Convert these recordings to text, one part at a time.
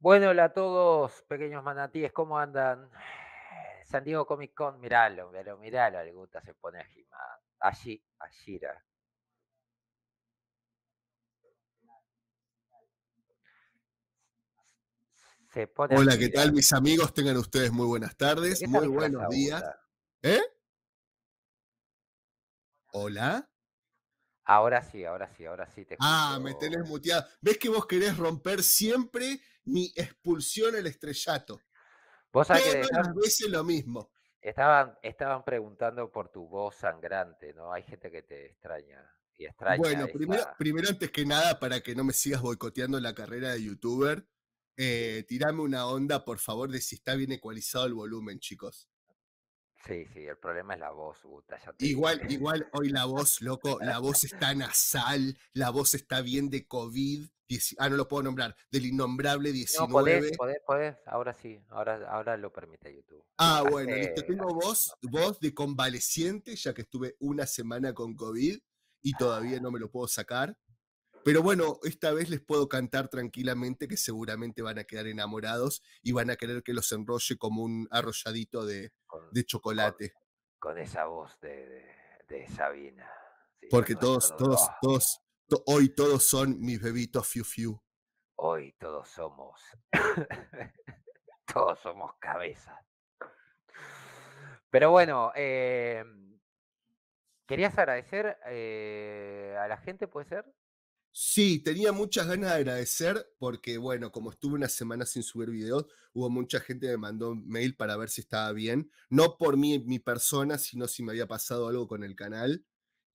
Bueno, hola a todos, pequeños manatíes, ¿cómo andan? San Diego Comic Con, miralo, pero miralo, le gusta se pone a Allí, a gira Se pone Hola, ¿qué tal mis amigos? Tengan ustedes muy buenas tardes, muy buenos días. ¿Eh? Hola. Ahora sí, ahora sí, ahora sí Ah, me tenés muteado. ¿Ves que vos querés romper siempre mi expulsión al estrellato. Vos sabés que lo mismo. Estaban, estaban preguntando por tu voz sangrante, ¿no? Hay gente que te extraña. Y extraña bueno, primero, antes que nada, para que no me sigas boicoteando la carrera de youtuber, eh, tirame una onda, por favor, de si está bien ecualizado el volumen, chicos. Sí, sí, el problema es la voz, Igual, ¿eh? igual hoy la voz, loco, la voz está nasal, la voz está bien de COVID. Ah, no lo puedo nombrar, del innombrable 19. No, podés, podés, ahora sí, ahora, ahora lo permite YouTube. Ah, bueno, Tengo voz, voz de convaleciente, ya que estuve una semana con COVID y todavía no me lo puedo sacar. Pero bueno, esta vez les puedo cantar tranquilamente que seguramente van a quedar enamorados y van a querer que los enrolle como un arrolladito de, de chocolate. Con, esa voz de, de, Sabina. Porque todos, todos, todos, hoy todos son mis bebitos fiu fiu. Hoy todos somos, todos somos cabezas. Pero bueno, eh, querías agradecer eh, a la gente, ¿puede ser? Sí, tenía muchas ganas de agradecer porque, bueno, como estuve una semana sin subir videos, hubo mucha gente que me mandó mail para ver si estaba bien. No por mí, mi persona, sino si me había pasado algo con el canal.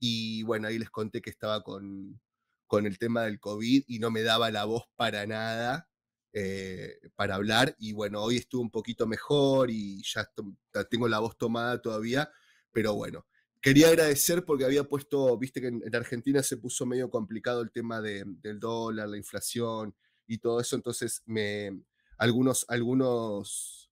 Y bueno, ahí les conté que estaba con, con el tema del COVID y no me daba la voz para nada eh, para hablar. Y bueno, hoy estuve un poquito mejor y ya tengo la voz tomada todavía, pero bueno quería agradecer porque había puesto, viste que en, Argentina se puso medio complicado el tema del dólar, la inflación y todo eso, entonces algunos, algunos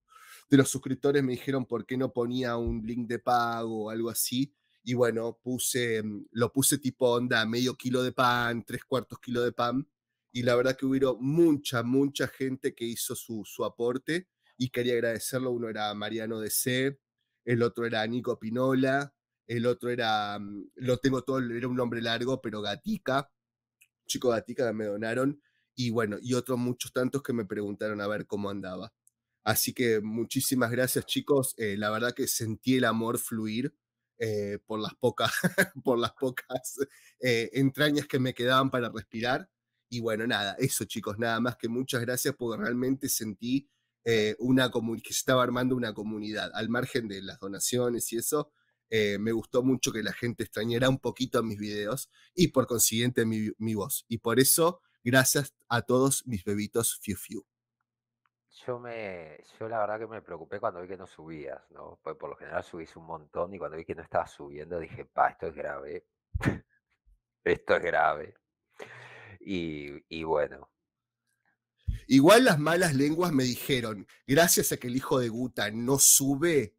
de los suscriptores me dijeron por qué no ponía un link de pago o algo así. Y bueno, puse, mm, lo puse tipo onda, medio kilo de pan, tres cuartos kilo de pan. Y la verdad que hubo mucha, mucha gente que hizo su, aporte y quería agradecerlo. Uno era Mariano DC, el otro era Nico Pinola, el otro era, mm, lo tengo todo, era un nombre largo, pero Gatica, chico Gatica me donaron, y bueno, y otros muchos tantos que me preguntaron a ver cómo andaba. Así que muchísimas gracias chicos, eh, la verdad que sentí el amor fluir eh, por las pocas, por las pocas entrañas que me quedaban para respirar. Y bueno, nada, eso chicos, nada más que muchas gracias porque realmente sentí eh, una que se estaba armando una comunidad, al margen de las donaciones y eso, eh, me gustó mucho que la gente extrañara un poquito mis videos y por consiguiente mi, voz. Y por eso, gracias a todos mis bebitos Fiu Fiu yo me, yo la verdad que me preocupé cuando vi que no subías, ¿no? Porque por lo general subís un montón y cuando vi que no estabas subiendo dije, pa, esto es grave. esto es grave. Y, y, bueno. Igual las malas lenguas me dijeron, gracias a que el hijo de Guta no sube,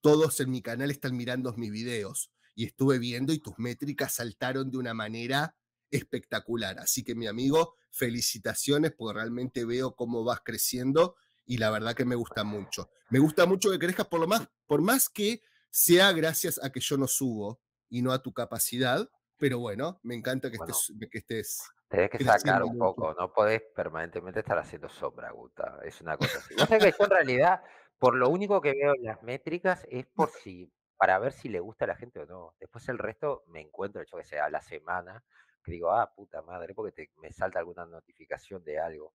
todos en mi canal están mirando mis videos y estuve viendo y tus métricas saltaron de una manera espectacular. Así que mi amigo, felicitaciones porque realmente veo cómo vas creciendo y la verdad que me gusta mucho. Me gusta mucho que crezcas por lo más, por más que sea gracias a que yo no subo y no a tu capacidad, pero bueno, me encanta que estés... Que estés que sacar un poco, no podés permanentemente estar haciendo sombra, Guta. Es una cosa así. No sé que yo en realidad por lo único que veo las métricas es por si, para ver si le gusta a la gente o no. Después el resto me encuentro, yo que sé, a la semana, que digo, ah, puta madre, porque me salta alguna notificación de algo.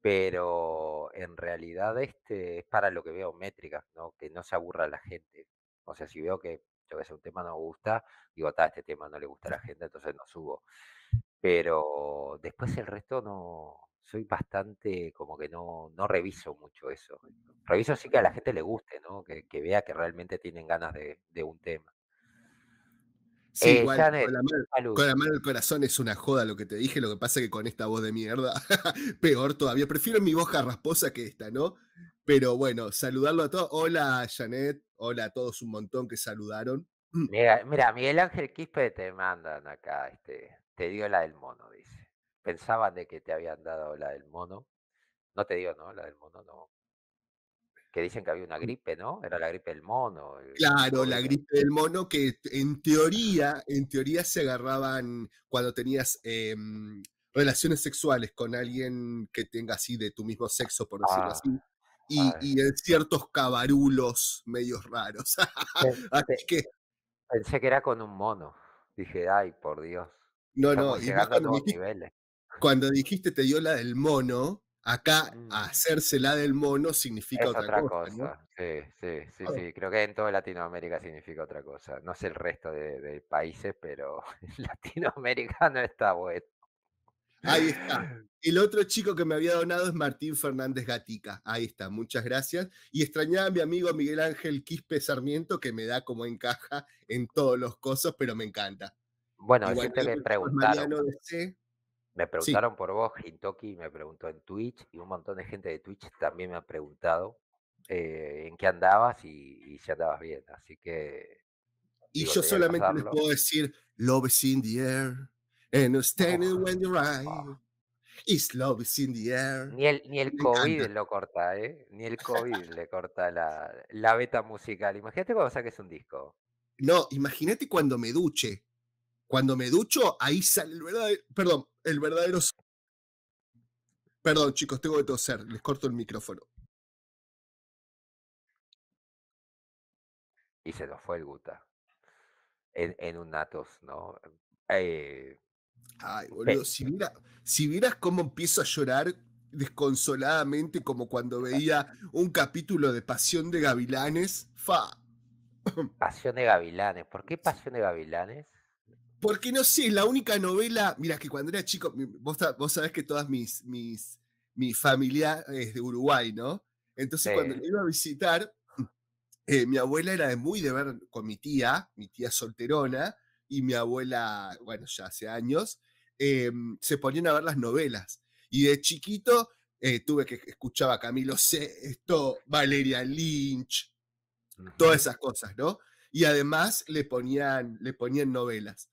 Pero en realidad este es para lo que veo métricas, ¿no? Que no se aburra la gente. O sea, si veo que yo que sé, un tema no gusta, digo, está, este tema no le gusta a la gente, entonces no subo. Pero después el resto no, soy bastante como que no, no reviso mucho eso. Reviso sí que a la gente le guste, ¿no? Que, vea que realmente tienen ganas de, un tema. Sí, eh, con, la mano, del corazón es una joda lo que te dije, lo que pasa es que con esta voz de mierda, peor todavía. Prefiero mi voz rasposa que esta, ¿no? Pero bueno, saludarlo a todos. Hola, Janet. Hola a todos un montón que saludaron. Mira, mira Miguel Ángel Quispe te mandan acá, este, te dio la del mono, dice pensaban de que te habían dado la del mono. No te digo, ¿no? La del mono, no. Que dicen que había una gripe, ¿no? Era la gripe del mono. Claro, la gripe del mono que en teoría, en teoría se agarraban cuando tenías em, relaciones sexuales con alguien que tenga así de tu mismo sexo, por decirlo ah, así. Y, en ciertos cabarulos medios raros. así que... Pensé que era con un mono. Dije, ay, por Dios. No, no, y a nuevos niveles cuando dijiste te dio la del mono, acá mm. hacerse la del mono significa otra, cosa. Sí, sí, sí, sí, Creo que en toda Latinoamérica significa otra cosa. No sé el resto de, países, pero latinoamericano Latinoamérica no está bueno. Ahí está. El otro chico que me había donado es Martín Fernández Gatica. Ahí está, muchas gracias. Y extrañaba a mi amigo Miguel Ángel Quispe Sarmiento, que me da como encaja en todos los cosos, pero me encanta. Bueno, Igual, siempre le preguntaron. Me preguntaron por vos, Hintoki me preguntó en Twitch y un montón de gente de Twitch también me ha preguntado eh, en qué andabas y, si andabas bien. Así que. Y yo solamente les puedo decir: Love is in the air, and standing when you're right ah. It's love is in the air. Ni el, ni el COVID lo corta, ¿eh? Ni el COVID le corta la, la beta musical. Imagínate cuando saques un disco. No, imagínate cuando me duche. Cuando me ducho, ahí sale el verdadero. Perdón, el verdadero. Perdón, chicos, tengo que toser. Les corto el micrófono. Y se nos fue el Guta. En, un atos, ¿no? Eh, Ay, boludo, si, miras cómo empiezo a llorar desconsoladamente, como cuando veía un capítulo de Pasión de Gavilanes, fa. Pasión de Gavilanes, ¿por qué Pasión de Gavilanes? Porque no sé, la única novela. Mira, que cuando era chico, vos, vos sabés que todas mis, mis. Mi familia es de Uruguay, ¿no? Entonces, cuando me iba a visitar, eh, mi abuela era de muy de ver con mi tía, mi tía solterona, y mi abuela, bueno, ya hace años, em, se ponían a ver las novelas. Y de chiquito eh, tuve que escuchaba a Camilo Sesto, Valeria Lynch, todas esas cosas, ¿no? Y además le ponían, le ponían novelas.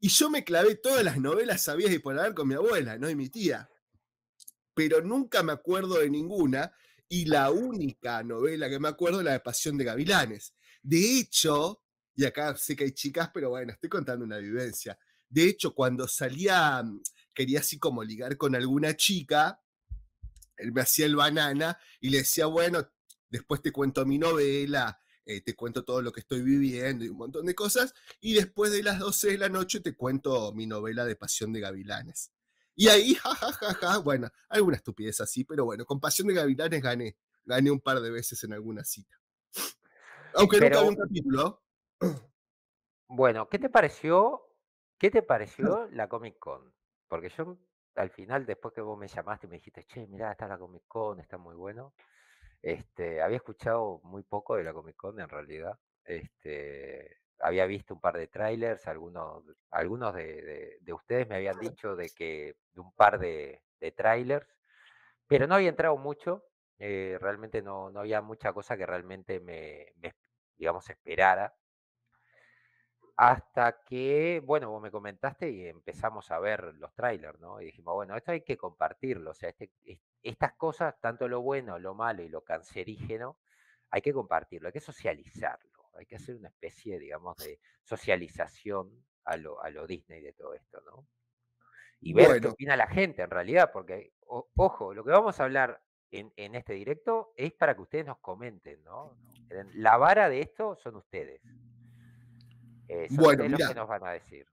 Y yo me clavé todas las novelas sabías y por hablar con mi abuela, no y mi tía. Pero nunca me acuerdo de ninguna. Y la única novela que me acuerdo es la de Pasión de Gavilanes. De hecho, y acá sé que hay chicas, pero bueno, estoy contando una vivencia. De hecho, cuando salía, mm, quería así como ligar con alguna chica, él me hacía el banana y le decía, bueno, después te cuento mi novela, eh, te cuento todo lo que estoy viviendo y un montón de cosas, y después de las 12 de la noche te cuento mi novela de Pasión de Gavilanes. Y ahí, jajajaja, ja, ja, ja, bueno, alguna estupidez así, pero bueno, con Pasión de Gavilanes gané, gané un par de veces en alguna cita. Aunque no nunca un capítulo. Bueno, ¿qué te pareció? ¿Qué te pareció la Comic Con? Porque yo al final, después que vos me llamaste y me dijiste, che, mirá, está la Comic Con, está muy bueno. Este, había escuchado muy poco de la Comic Con en realidad. Este, había visto un par de trailers, algunos, algunos de, ustedes me habían dicho de que de un par de, trailers, pero no había entrado mucho. Eh, realmente no, había mucha cosa que realmente me, me digamos, esperara. Hasta que, bueno, vos me comentaste y empezamos a ver los trailers, ¿no? Y dijimos, bueno, esto hay que compartirlo, o sea, este, estas cosas, tanto lo bueno, lo malo y lo cancerígeno, hay que compartirlo, hay que socializarlo, hay que hacer una especie, digamos, de socialización a lo, Disney de todo esto, ¿no? Y ver qué opina la gente en realidad, porque, ojo, lo que vamos a hablar en, en, este directo es para que ustedes nos comenten, ¿no? La vara de esto son ustedes. Eh, bueno, mira, nos van a decir.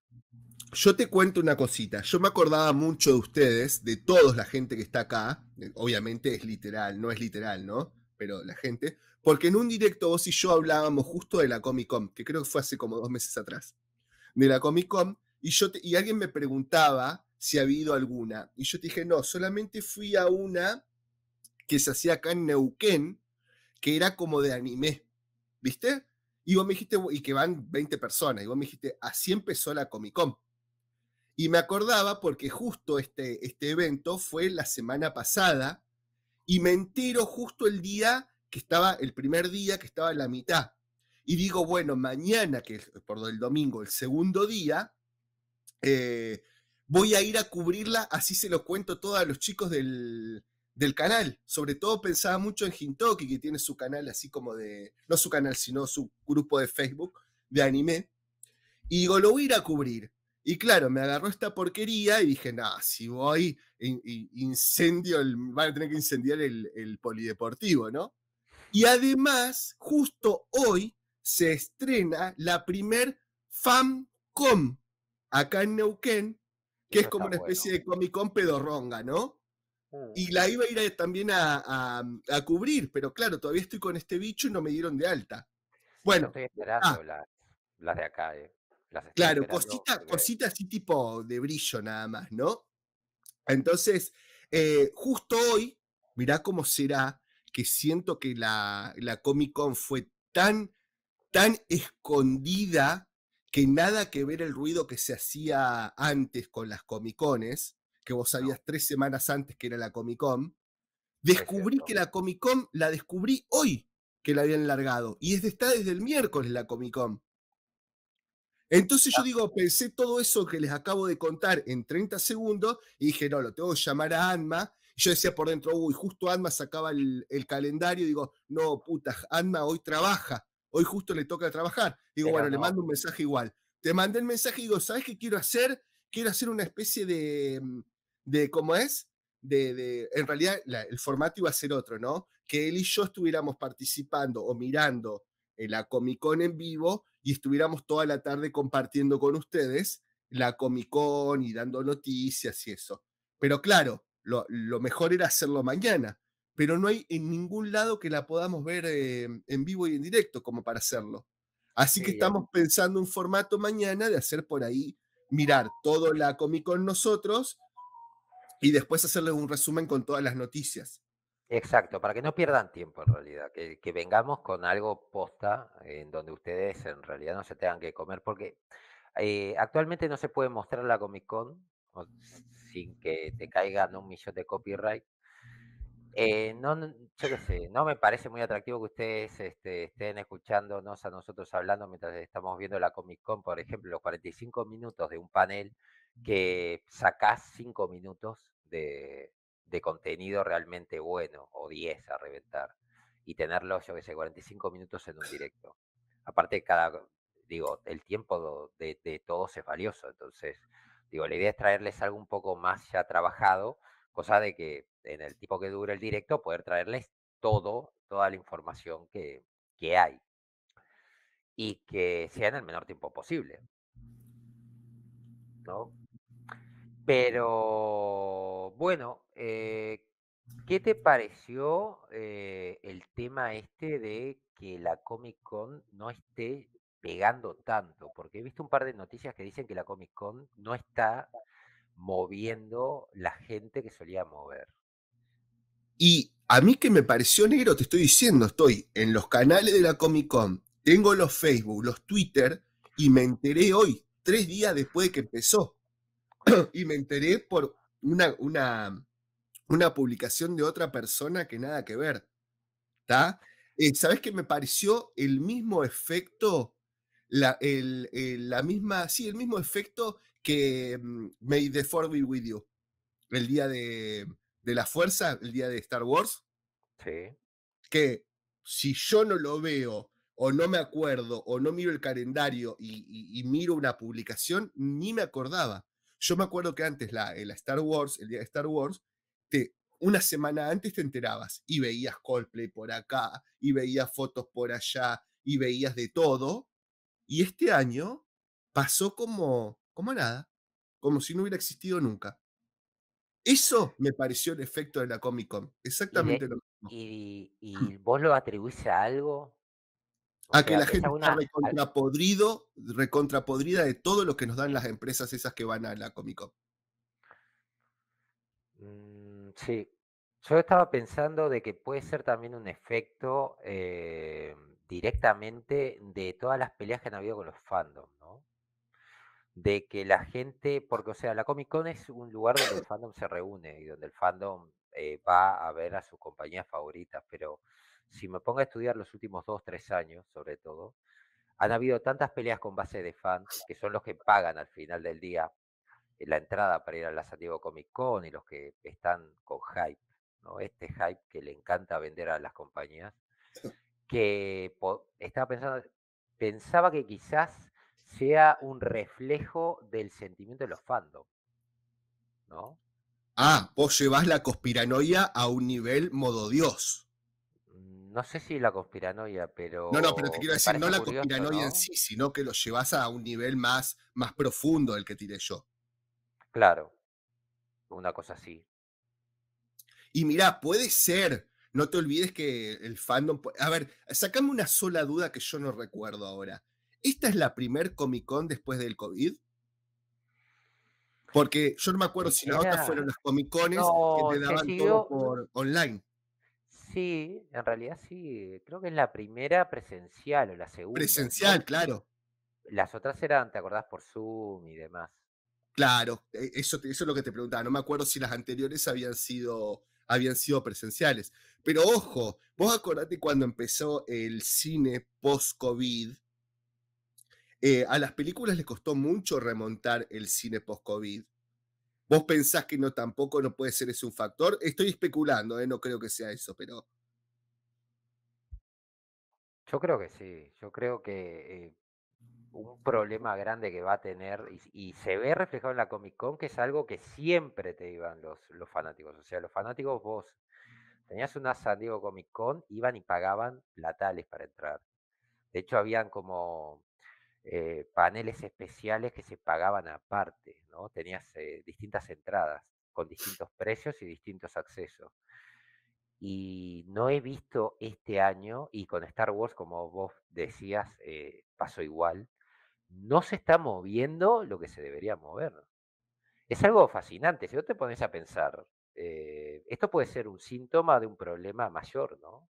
Yo te cuento una cosita. Yo me acordaba mucho de ustedes, de todos la gente que está acá. Eh, obviamente es literal, no es literal, ¿no? Pero la gente. Porque en un directo vos y yo hablábamos justo de la Comic Con, que creo que fue hace como dos meses atrás. De la Comic Con. Y, yo y alguien me preguntaba si ha habido alguna. Y yo te dije, no, solamente fui a una que se hacía acá en Neuquén, que era como de anime. ¿Viste? Y vos me dijiste, y que van 20 personas, y vos me dijiste, así empezó la Comic Con. Y me acordaba porque justo este, este evento fue la semana pasada, y me entero justo el día que estaba, el primer día que estaba en la mitad. Y digo, bueno, mañana, que es por el domingo, el segundo día, eh, voy a ir a cubrirla, así se lo cuento todo a los chicos del, del canal. Sobre todo pensaba mucho en Hintoki, que tiene su canal así como de, no su canal, sino su grupo de Facebook de anime. Y digo, lo voy a ir a cubrir. Y claro, me agarró esta porquería y dije, nada, si voy, incendio, van a tener que incendiar el, polideportivo, ¿no? Y además, justo hoy se estrena la primer FamCom acá en Neuquén, que es como una especie de Comic Con pedorronga, ¿no? Mm. Y la iba a ir también a, a, a, cubrir, pero claro, todavía estoy con este bicho y no me dieron de alta. Bueno. Ah. de acá. Eh, claro, cositas así tipo de brillo nada más, ¿no? Entonces, eh, justo hoy, mirá cómo será que siento que la, la Comic Con fue tan, tan escondida que nada que ver el ruido que se hacía antes con las Comic Cones que vos sabías tres semanas antes que era la Comic Con. Descubrí que la Comic Con la descubrí hoy que la habían largado. Y desde, está desde el miércoles la Comic Con. Entonces yo ah. digo, pensé todo eso que les acabo de contar en 30 segundos y dije, no, lo tengo que llamar a Anma. yo decía por dentro, uy, justo Anma sacaba el, calendario digo, no, puta, Anma hoy trabaja, hoy justo le toca trabajar. Digo, bueno, le mando un mensaje igual. Te mandé el mensaje y digo, ¿sabes qué quiero hacer? Quiero hacer una especie de, mm, de cómo es, de, de en realidad el formato iba a ser otro, ¿no? Que él y yo estuviéramos participando o mirando eh, la Comic Con en vivo y estuviéramos toda la tarde compartiendo con ustedes la Comic Con y dando noticias y eso. Pero claro, lo, lo mejor era hacerlo mañana, pero no hay en ningún lado que la podamos ver eh, en vivo y en directo como para hacerlo. Así que eh. estamos pensando un formato mañana de hacer por ahí, mirar todo la Comic Con nosotros y después hacerle un resumen con todas las noticias. Exacto, para que no pierdan tiempo en realidad, que, vengamos con algo posta en donde ustedes en realidad no se tengan que comer, porque eh, actualmente no se puede mostrar la Comic Con sin que te caigan un millón de copyright. Eh, no, no me parece muy atractivo que ustedes este, estén escuchándonos a nosotros hablando mientras estamos viendo la Comic Con, por ejemplo, los 45 minutos de un panel que sacás 5 minutos de, contenido realmente bueno o 10 a reventar y tenerlo, yo que sé, 45 minutos en un directo. Aparte, cada, digo, el tiempo de, todos es valioso, entonces, digo, la idea es traerles algo un poco más ya trabajado, cosa de que en el tipo que dure el directo poder traerles todo, toda la información que, que hay y que sea en el menor tiempo posible. ¿No? Pero bueno, eh, ¿qué te pareció eh, el tema este de que la Comic Con no esté pegando tanto? Porque he visto un par de noticias que dicen que la Comic Con no está moviendo la gente que solía mover. Y a mí que me pareció negro, te estoy diciendo, estoy en los canales de la Comic Con, tengo los Facebook, los Twitter, y me enteré hoy, tres días después de que empezó. y me enteré por una, una, una publicación de otra persona que nada que ver. ¿Está? Eh, ¿Sabes qué? Me pareció el mismo efecto, la, el, la misma, sí, el mismo efecto que mm, Made for the Be With You, el día de, de la fuerza, el día de Star Wars. Sí. Que si yo no lo veo o no me acuerdo o no miro el calendario y miro una publicación, ni me acordaba. Yo me acuerdo que antes eh, la, Star Wars, el día de Star Wars, te, una semana antes te enterabas y veías Coldplay por acá, y veías fotos por allá, y veías de todo. Y este año pasó como, como nada, como si no hubiera existido nunca. Eso me pareció el efecto de la Comic Con, exactamente lo mismo. ¿y, mm. ¿Y vos lo atribuís a algo? a que la gente una... podrido recontrapodrida de todo lo que nos dan las empresas esas que van a la Comic Con. Mm, sí. Yo estaba pensando de que puede ser también un efecto eh, directamente de todas las peleas que han habido con los fandom, ¿no? De que la gente, porque o sea, la Comic Con es un lugar donde el fandom se reúne y donde el fandom eh, va a ver a sus compañías favoritas, pero si me pongo a estudiar los últimos dos, tres años, sobre todo, han habido tantas peleas con base de fans, que son los que pagan al final del día eh, la entrada para ir a la Comic Con y los que están con hype, ¿no? Este hype que le encanta vender a las compañías, que estaba pensando, pensaba que quizás sea un reflejo del sentimiento de los fandom, ¿no? Ah, vos llevas la conspiranoia a un nivel modo Dios no sé si la conspiranoia, pero... No, no, pero te quiero decir, no la conspiranoia en sí, sino que lo llevas a un nivel más, más profundo del que tiré yo. Claro, una cosa así. Y mirá, puede ser, no te olvides que el fandom... A ver, sacame una sola duda que yo no recuerdo ahora. ¿Esta es la primer Comic Con después del COVID? Porque yo no me acuerdo si la otras fueron las Comic Cones que te daban todo por online sí, en realidad sí. Creo que es la primera presencial o la segunda. Presencial, claro. Las otras eran, ¿te acordás? Por Zoom y demás. Claro, e, eso, es lo que te preguntaba. No me acuerdo si las anteriores habían sido, habían sido presenciales. Pero ojo, vos acordate cuando empezó el cine post-COVID. Eh, a las películas les costó mucho remontar el cine post-COVID ¿Vos pensás que no tampoco no puede ser ese un factor? Estoy especulando, ¿eh? no creo que sea eso, pero. Yo creo que sí. Yo creo que eh, un problema grande que va a tener, y, se ve reflejado en la Comic Con, que es algo que siempre te iban los, los fanáticos. O sea, los fanáticos vos tenías una San Diego Comic Con, iban y pagaban platales para entrar. De hecho, habían como eh, paneles especiales que se pagaban aparte, ¿no? Tenías eh, distintas entradas con distintos precios y distintos accesos. Y no he visto este año, y con Star Wars, como vos decías, eh, pasó igual, no se está moviendo lo que se debería mover. Es algo fascinante, si vos te pones a pensar, esto puede ser un síntoma de un problema mayor, ¿no?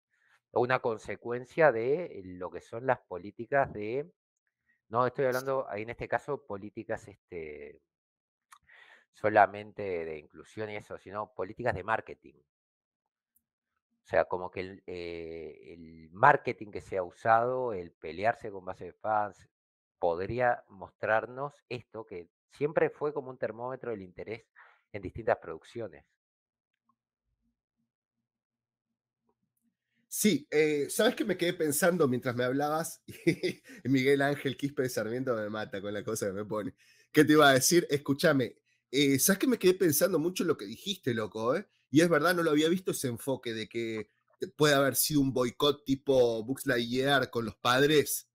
O una consecuencia de lo que son las políticas de no, estoy hablando ahí en este caso políticas este, solamente de inclusión y eso, sino políticas de marketing. O sea, como que el, eh, el marketing que se ha usado, el pelearse con base de fans, podría mostrarnos esto que siempre fue como un termómetro del interés en distintas producciones. Sí, eh, sabes que me quedé pensando mientras me hablabas y Miguel Ángel Quispe de Sarmiento me mata con la cosa que me pone. ¿Qué te iba a decir? Escúchame, eh, sabes que me quedé pensando mucho en lo que dijiste, loco, eh? Y es verdad, no lo había visto ese enfoque de que puede haber sido un boicot tipo Bugs con los padres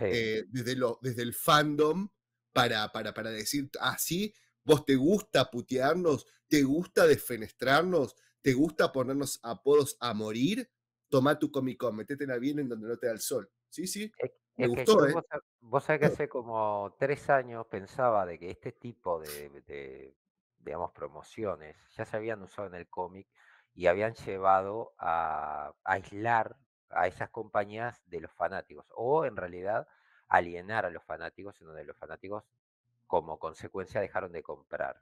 desde, lo, desde el fandom para, para, decir, así, ah, vos te gusta putearnos, te gusta desfenestrarnos, te gusta ponernos apodos a morir toma tu Comic Con, metete en bien en donde no te da el sol. Sí, sí, me gustó. Que ¿eh? Vos sabés que hace como tres años pensaba de que este tipo de, digamos, promociones ya se habían usado en el cómic y habían llevado a, a aislar a esas compañías de los fanáticos o en realidad alienar a los fanáticos en donde los fanáticos como consecuencia dejaron de comprar.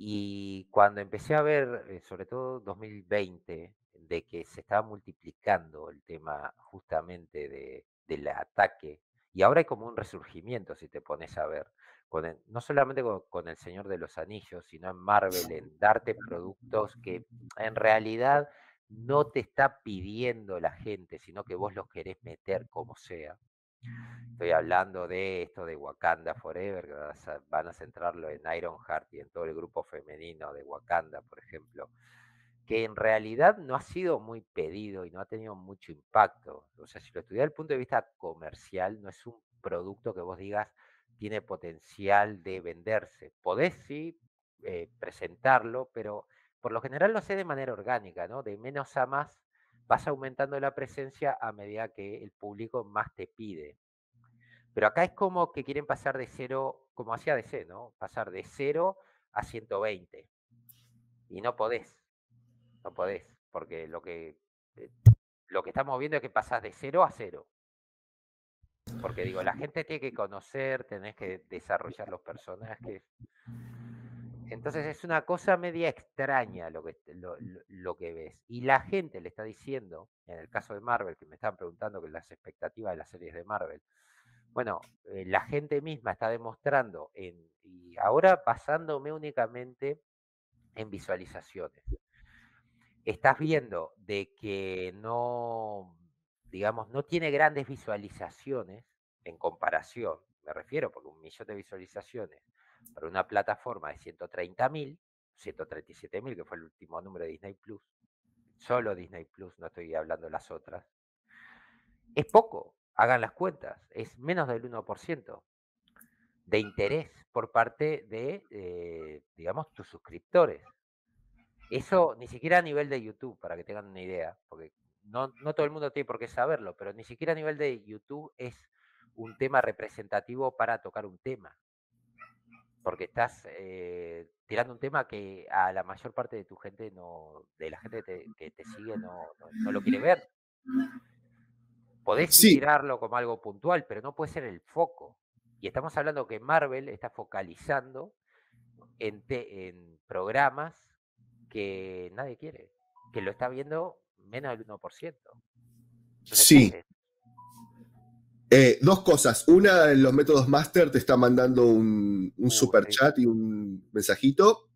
Y cuando empecé a ver, eh, sobre todo 2020, de que se estaba multiplicando el tema justamente de, del ataque, y ahora hay como un resurgimiento, si te pones a ver, con no solamente con, con, El Señor de los Anillos, sino en Marvel, en darte productos que en realidad no te está pidiendo la gente, sino que vos los querés meter como sea. Estoy hablando de esto de Wakanda Forever, que van a centrarlo en Ironheart y en todo el grupo femenino de Wakanda, por ejemplo, que en realidad no ha sido muy pedido y no ha tenido mucho impacto. O sea, si lo estudias desde el punto de vista comercial, no es un producto que vos digas tiene potencial de venderse. Podés sí eh, presentarlo, pero por lo general lo sé de manera orgánica, ¿no? De menos a más vas aumentando la presencia a medida que el público más te pide. Pero mm. acá es como que quieren pasar de cero, como hacía DC, ¿no? Pasar de cero a 120. Y no podés, no podés, porque lo que, eh, lo que estamos viendo es que pasás de cero a cero. Porque digo, la gente tiene que conocer, tenés que desarrollar los personajes. Entonces es una cosa media extraña lo que, lo, que ves. Y la gente le está diciendo, en el caso de Marvel, que me están preguntando que las expectativas de las series de Marvel, bueno, eh, la gente misma está demostrando, en, y ahora basándome únicamente en visualizaciones. Estás viendo de que no, digamos, no tiene grandes visualizaciones en comparación, me refiero, porque un millón de visualizaciones para una plataforma de 130.000, 137.000, que fue el último número de Disney Plus, solo Disney Plus, no estoy hablando de las otras, es poco, hagan las cuentas, es menos del 1% de interés por parte de, eh, digamos, tus suscriptores. Eso ni siquiera a nivel de YouTube, para que tengan una idea, porque no todo el mundo tiene por qué saberlo, pero ni siquiera a nivel de YouTube es un tema representativo para tocar un tema porque estás eh, tirando un tema que a la mayor parte de tu gente no, de la gente que te sigue no, lo quiere ver. Podés tirarlo como algo puntual, pero no puede ser el foco. Y estamos hablando que Marvel está focalizando en, en programas que nadie quiere, que lo está viendo menos del 1%. Entonces, sí. Eh, dos cosas. Una, los métodos master te está mandando un, un super chat y un mensajito.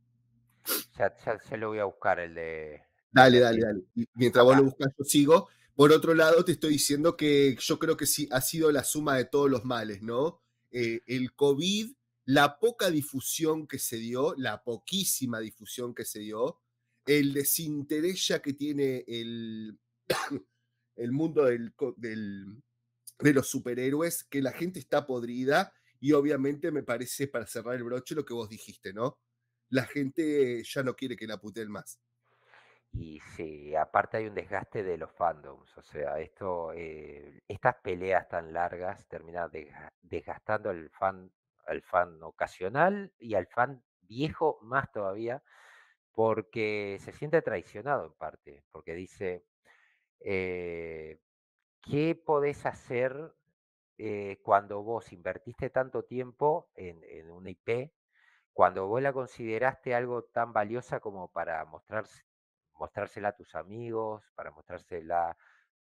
Ya, ya, lo voy a buscar el de. Dale, dale, dale. mientras vos ah. lo buscas, yo sigo. Por otro lado, te estoy diciendo que yo creo que sí ha sido la suma de todos los males, ¿no? Eh, el COVID, la poca difusión que se dio, la poquísima difusión que se dio, el desinterés ya que tiene el, el mundo del de los superhéroes, que la gente está podrida y obviamente me parece, para cerrar el broche, lo que vos dijiste, ¿no? La gente ya no quiere que la puten más. Y sí, aparte hay un desgaste de los fandoms, o sea, esto, eh, estas peleas tan largas terminan desgastando al fan, al fan ocasional y al fan viejo más todavía, porque se siente traicionado en parte, porque dice, eh, ¿qué podés hacer eh, cuando vos invertiste tanto tiempo en, una IP, cuando vos la consideraste algo tan valiosa como para mostrársela a tus amigos, para mostrársela,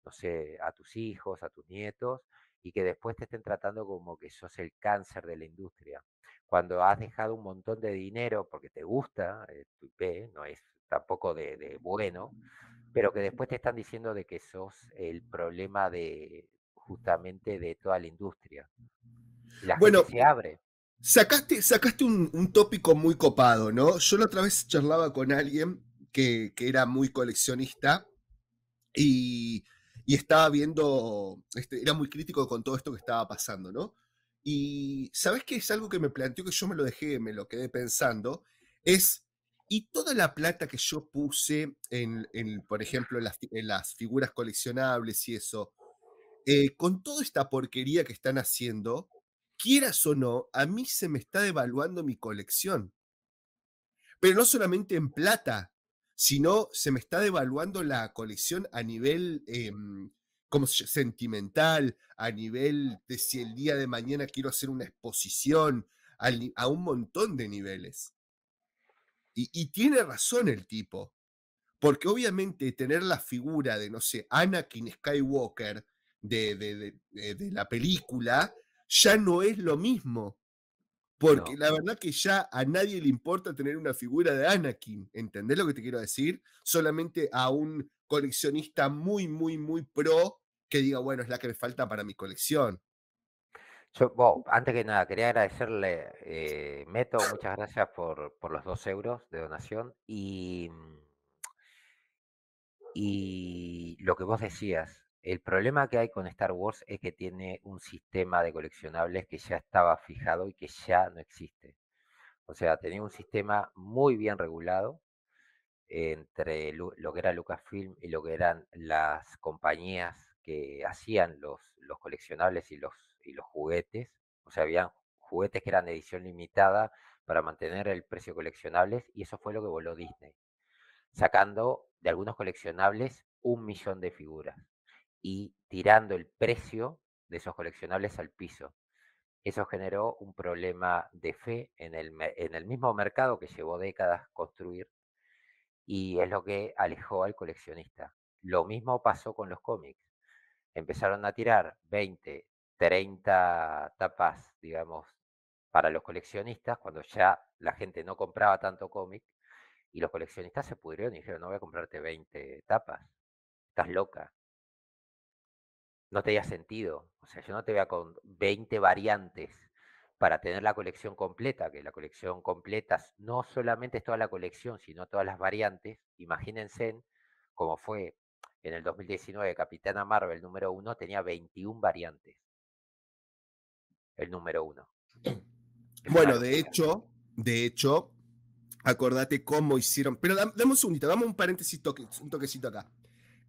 no sé, a tus hijos, a tus nietos, y que después te estén tratando como que sos el cáncer de la industria? Cuando has dejado un montón de dinero porque te gusta eh, tu IP, no es tampoco de, de bueno, pero que después te están diciendo de que sos el problema de justamente de toda la industria. La bueno, gente se abre. Sacaste, sacaste un, tópico muy copado, ¿no? Yo la otra vez charlaba con alguien que, era muy coleccionista y, estaba viendo, este, era muy crítico con todo esto que estaba pasando, ¿no? Y sabes que es algo que me planteó que yo me lo dejé, me lo quedé pensando, es y toda la plata que yo puse en, por ejemplo, en las, figuras coleccionables y eso, eh, con toda esta porquería que están haciendo, quieras o no, a mí se me está devaluando mi colección. Pero no solamente en plata, sino se me está devaluando la colección a nivel em, como sentimental, a nivel de si el día de mañana quiero hacer una exposición, a un montón de niveles. Y, tiene razón el tipo, porque obviamente tener la figura de, no sé, Anakin Skywalker de, la película ya no es lo mismo. Porque la verdad que ya a nadie le importa tener una figura de Anakin, ¿entendés lo que te quiero decir? Solamente a un coleccionista muy, muy, muy pro que diga, bueno, es la que me falta para mi colección. Yo, bueno, antes que nada, quería agradecerle, eh, Meto, muchas gracias por, por, los dos euros de donación y, mm, y lo que vos decías, el problema que hay con Star Wars es que tiene un sistema de coleccionables que ya estaba fijado y que ya no existe. O sea, tenía un sistema muy bien regulado entre lo que era Lucasfilm y lo que eran las compañías que hacían los, los coleccionables y los y los juguetes. O sea, había juguetes que eran de edición limitada para mantener el precio coleccionables y eso fue lo que voló Disney, sacando de algunos coleccionables un millón de figuras y tirando el precio de esos coleccionables al piso. Eso generó un problema de fe en el, en el mismo mercado que llevó décadas construir y es lo que alejó al coleccionista. Lo mismo pasó con los cómics. Empezaron a tirar 20, 30 tapas, digamos, para los coleccionistas, cuando ya la gente no compraba tanto cómic, y los coleccionistas se pudrieron y dijeron, no voy a comprarte 20 tapas, estás loca. No tenía sentido. O sea, yo no te voy con 20 variantes para tener la colección completa, que la colección completa no solamente es toda la colección, sino todas las variantes. Imagínense como fue en el 2019 Capitana Marvel número uno tenía 21 variantes el número uno. Bueno, de hecho, de hecho, acordate cómo hicieron. Pero damos un segundito, un paréntesis, un toquecito acá.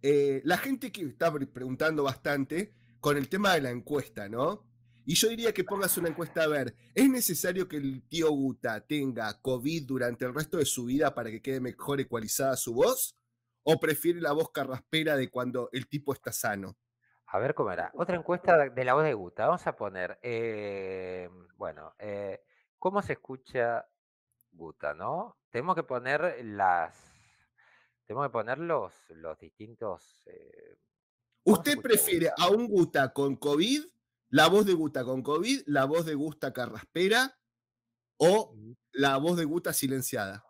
Eh, la gente que está preguntando bastante con el tema de la encuesta, ¿no? Y yo diría que pongas una encuesta a ver, ¿es necesario que el tío Guta tenga COVID durante el resto de su vida para que quede mejor ecualizada su voz? ¿O prefiere la voz carraspera de cuando el tipo está sano? A ver cómo era. Otra encuesta de la voz de Guta. Vamos a poner, eh, bueno, eh, ¿cómo se escucha Guta, no? Tenemos que poner las, tenemos que poner los, los distintos... Eh, ¿Usted prefiere a un Guta con COVID, la voz de Guta con COVID, la voz de Guta Carraspera o la voz de Guta silenciada?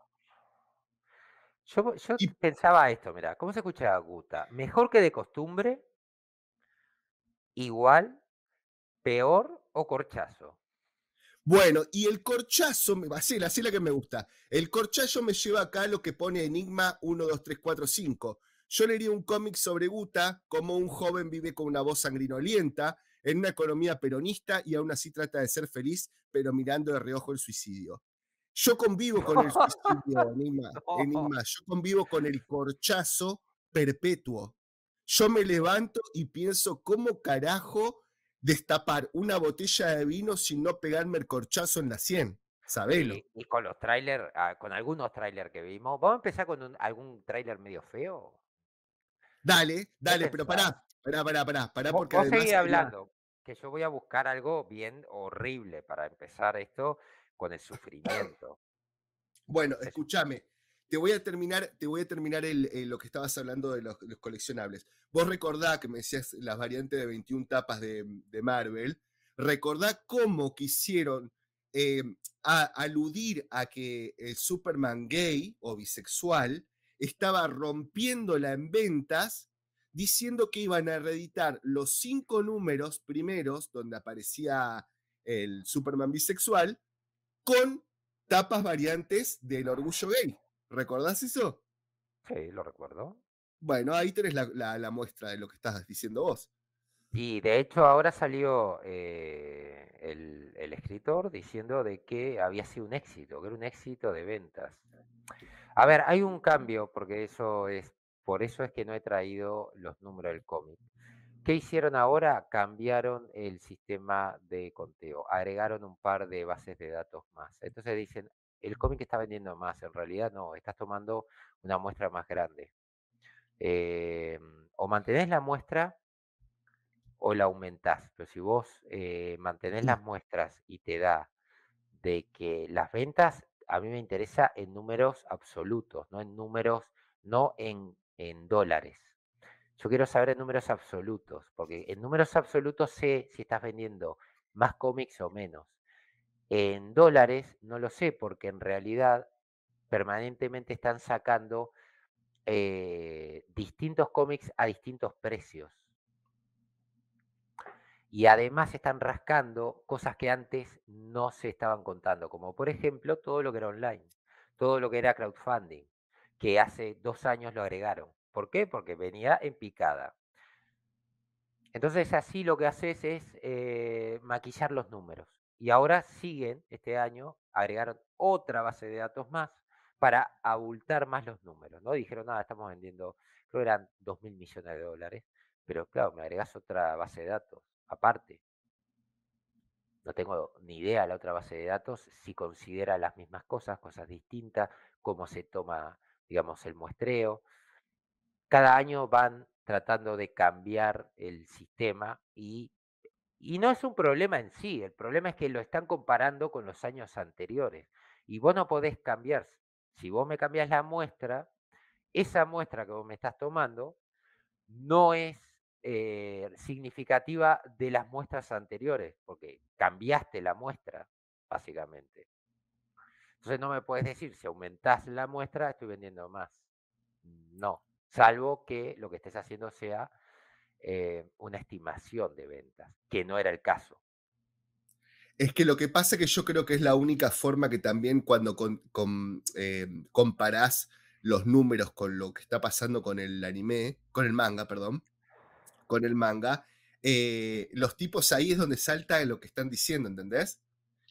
Yo, pensaba esto, mira, ¿cómo se escucha Guta? Mejor que de costumbre, igual, peor o corchazo. Bueno, y el corchazo, así, así la que me gusta. El corchazo me lleva acá lo que pone Enigma 1, 2, 3, 4, 5. Yo leería un cómic sobre Guta, cómo un joven vive con una voz sangrinolienta en una economía peronista y aún así trata de ser feliz, pero mirando de reojo el suicidio. Yo convivo con el suicidio, Enigma, Enigma. Yo convivo con el corchazo perpetuo. Yo me levanto y pienso, ¿cómo carajo destapar una botella de vino sin no pegarme el corchazo en la sien? Sabelo. Y, con los trailers, ah, con algunos trailers que vimos, ¿vamos a empezar con algún trailer medio feo? Dale, dale, pero pará, pará, pará, pará, pará porque vos hablando, que yo voy a buscar algo bien horrible para empezar esto con el sufrimiento. Bueno, escúchame, te voy a terminar, te voy a terminar eh, lo que estabas hablando de los, coleccionables. Vos recordá que me decías las variantes de 21 tapas de, Marvel. Recordá cómo quisieron eh, aludir a que el Superman gay o bisexual estaba rompiéndola en ventas, diciendo que iban a reeditar los cinco números primeros donde aparecía el Superman bisexual con tapas variantes del orgullo gay. ¿Recordás eso? Sí, lo recuerdo. Bueno, ahí tenés la, muestra de lo que estás diciendo vos. Y de hecho ahora salió eh, el, el, escritor diciendo de que había sido un éxito, que era un éxito de ventas. A ver, hay un cambio, porque eso es, por eso es que no he traído los números del cómic. ¿Qué hicieron ahora? Cambiaron el sistema de conteo, agregaron un par de bases de datos más. Entonces dicen, el cómic está vendiendo más, en realidad no, estás tomando una muestra más grande. Em, o mantenés la muestra o la aumentás, pero si vos eh, mantenés las mm. muestras y te da de que las ventas, a mí me interesa en números absolutos, no en números, no en, en dólares. Yo quiero saber en números absolutos, porque en números absolutos sé si estás vendiendo más cómics o menos. En dólares, no lo sé, porque en realidad permanentemente están sacando eh, distintos cómics a distintos precios. Y además están rascando cosas que antes no se estaban contando, como por ejemplo todo lo que era online, todo lo que era crowdfunding, que hace dos años lo agregaron. ¿Por qué? Porque venía en picada. Entonces así lo que haces es eh, maquillar los números. Y ahora siguen, este año, agregaron otra base de datos más para abultar más los números, ¿no? Dijeron, nada, estamos vendiendo, creo que eran 2.000 mil millones de dólares, pero claro, me agregas otra base de datos aparte. No tengo ni idea la otra base de datos si considera las mismas cosas, cosas distintas, cómo se toma, digamos, el muestreo. Cada año van tratando de cambiar el sistema y y no es un problema en sí, el problema es que lo están comparando con los años anteriores. Y vos no podés cambiar. Si vos me cambias la muestra, esa muestra que vos me estás tomando no es eh, significativa de las muestras anteriores, porque cambiaste la muestra, básicamente. Entonces no me puedes decir, si aumentás la muestra, estoy vendiendo más. No, salvo que lo que estés haciendo sea eh, una estimación de ventas, que no era el caso. Es que lo que pasa es que yo creo que es la única forma que también cuando em, comparás los números con lo que está pasando con el anime, con el manga, perdón, con el manga, eh, los tipos ahí es donde salta lo que están diciendo, ¿entendés?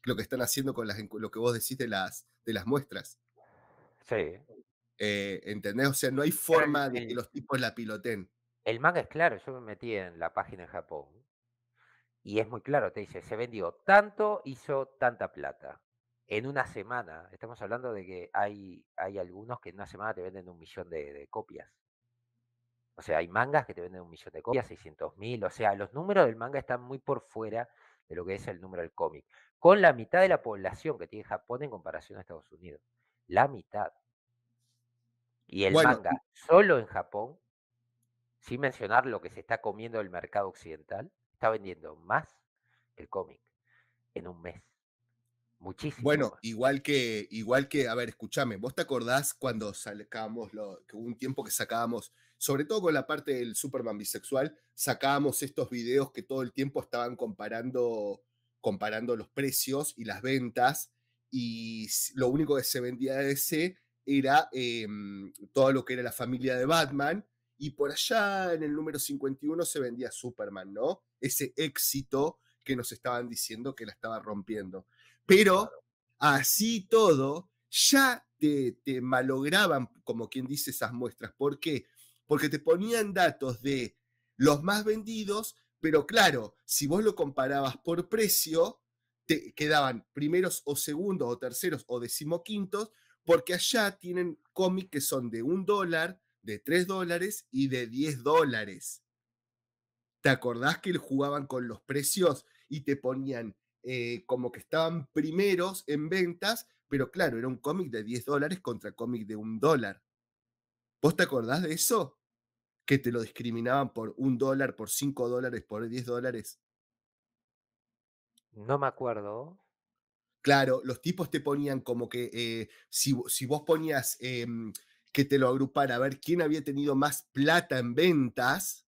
Lo que están haciendo con las, lo que vos decís de las, de las muestras. Sí. Eh, ¿Entendés? O sea, no hay forma de que los tipos la piloten. El manga es claro, yo me metí en la página en Japón y es muy claro, te dice, se vendió tanto, hizo tanta plata. En una semana, estamos hablando de que hay, hay algunos que en una semana te venden un millón de, copias. O sea, hay mangas que te venden un millón de copias, 600 mil. O sea, los números del manga están muy por fuera de lo que es el número del cómic. Con la mitad de la población que tiene Japón en comparación a Estados Unidos. La mitad. Y el manga solo en Japón sin mencionar lo que se está comiendo el mercado occidental, está vendiendo más el cómic en un mes. Muchísimo. Bueno, igual que, igual que, a ver, escúchame, ¿vos te acordás cuando sacábamos, lo, que hubo un tiempo que sacábamos, sobre todo con la parte del Superman bisexual, sacábamos estos videos que todo el tiempo estaban comparando, comparando los precios y las ventas, y lo único que se vendía de ese era em, todo lo que era la familia de Batman, y por allá en el número 51 se vendía Superman, ¿no? Ese éxito que nos estaban diciendo que la estaba rompiendo. Pero así todo, ya te, te malograban, como quien dice, esas muestras. ¿Por qué? Porque te ponían datos de los más vendidos, pero claro, si vos lo comparabas por precio, te quedaban primeros o segundos o terceros o decimoquintos, porque allá tienen cómics que son de un dólar, de 3 dólares y de 10 dólares. ¿Te acordás que jugaban con los precios y te ponían eh, como que estaban primeros en ventas, pero claro, era un cómic de 10 dólares contra cómic de un dólar. ¿Vos te acordás de eso? Que te lo discriminaban por un dólar, por 5 dólares, por 10 dólares. No me acuerdo. Claro, los tipos te ponían como que eh, si, vos ponías em, que te lo agrupara, a ver quién había tenido más plata en ventas,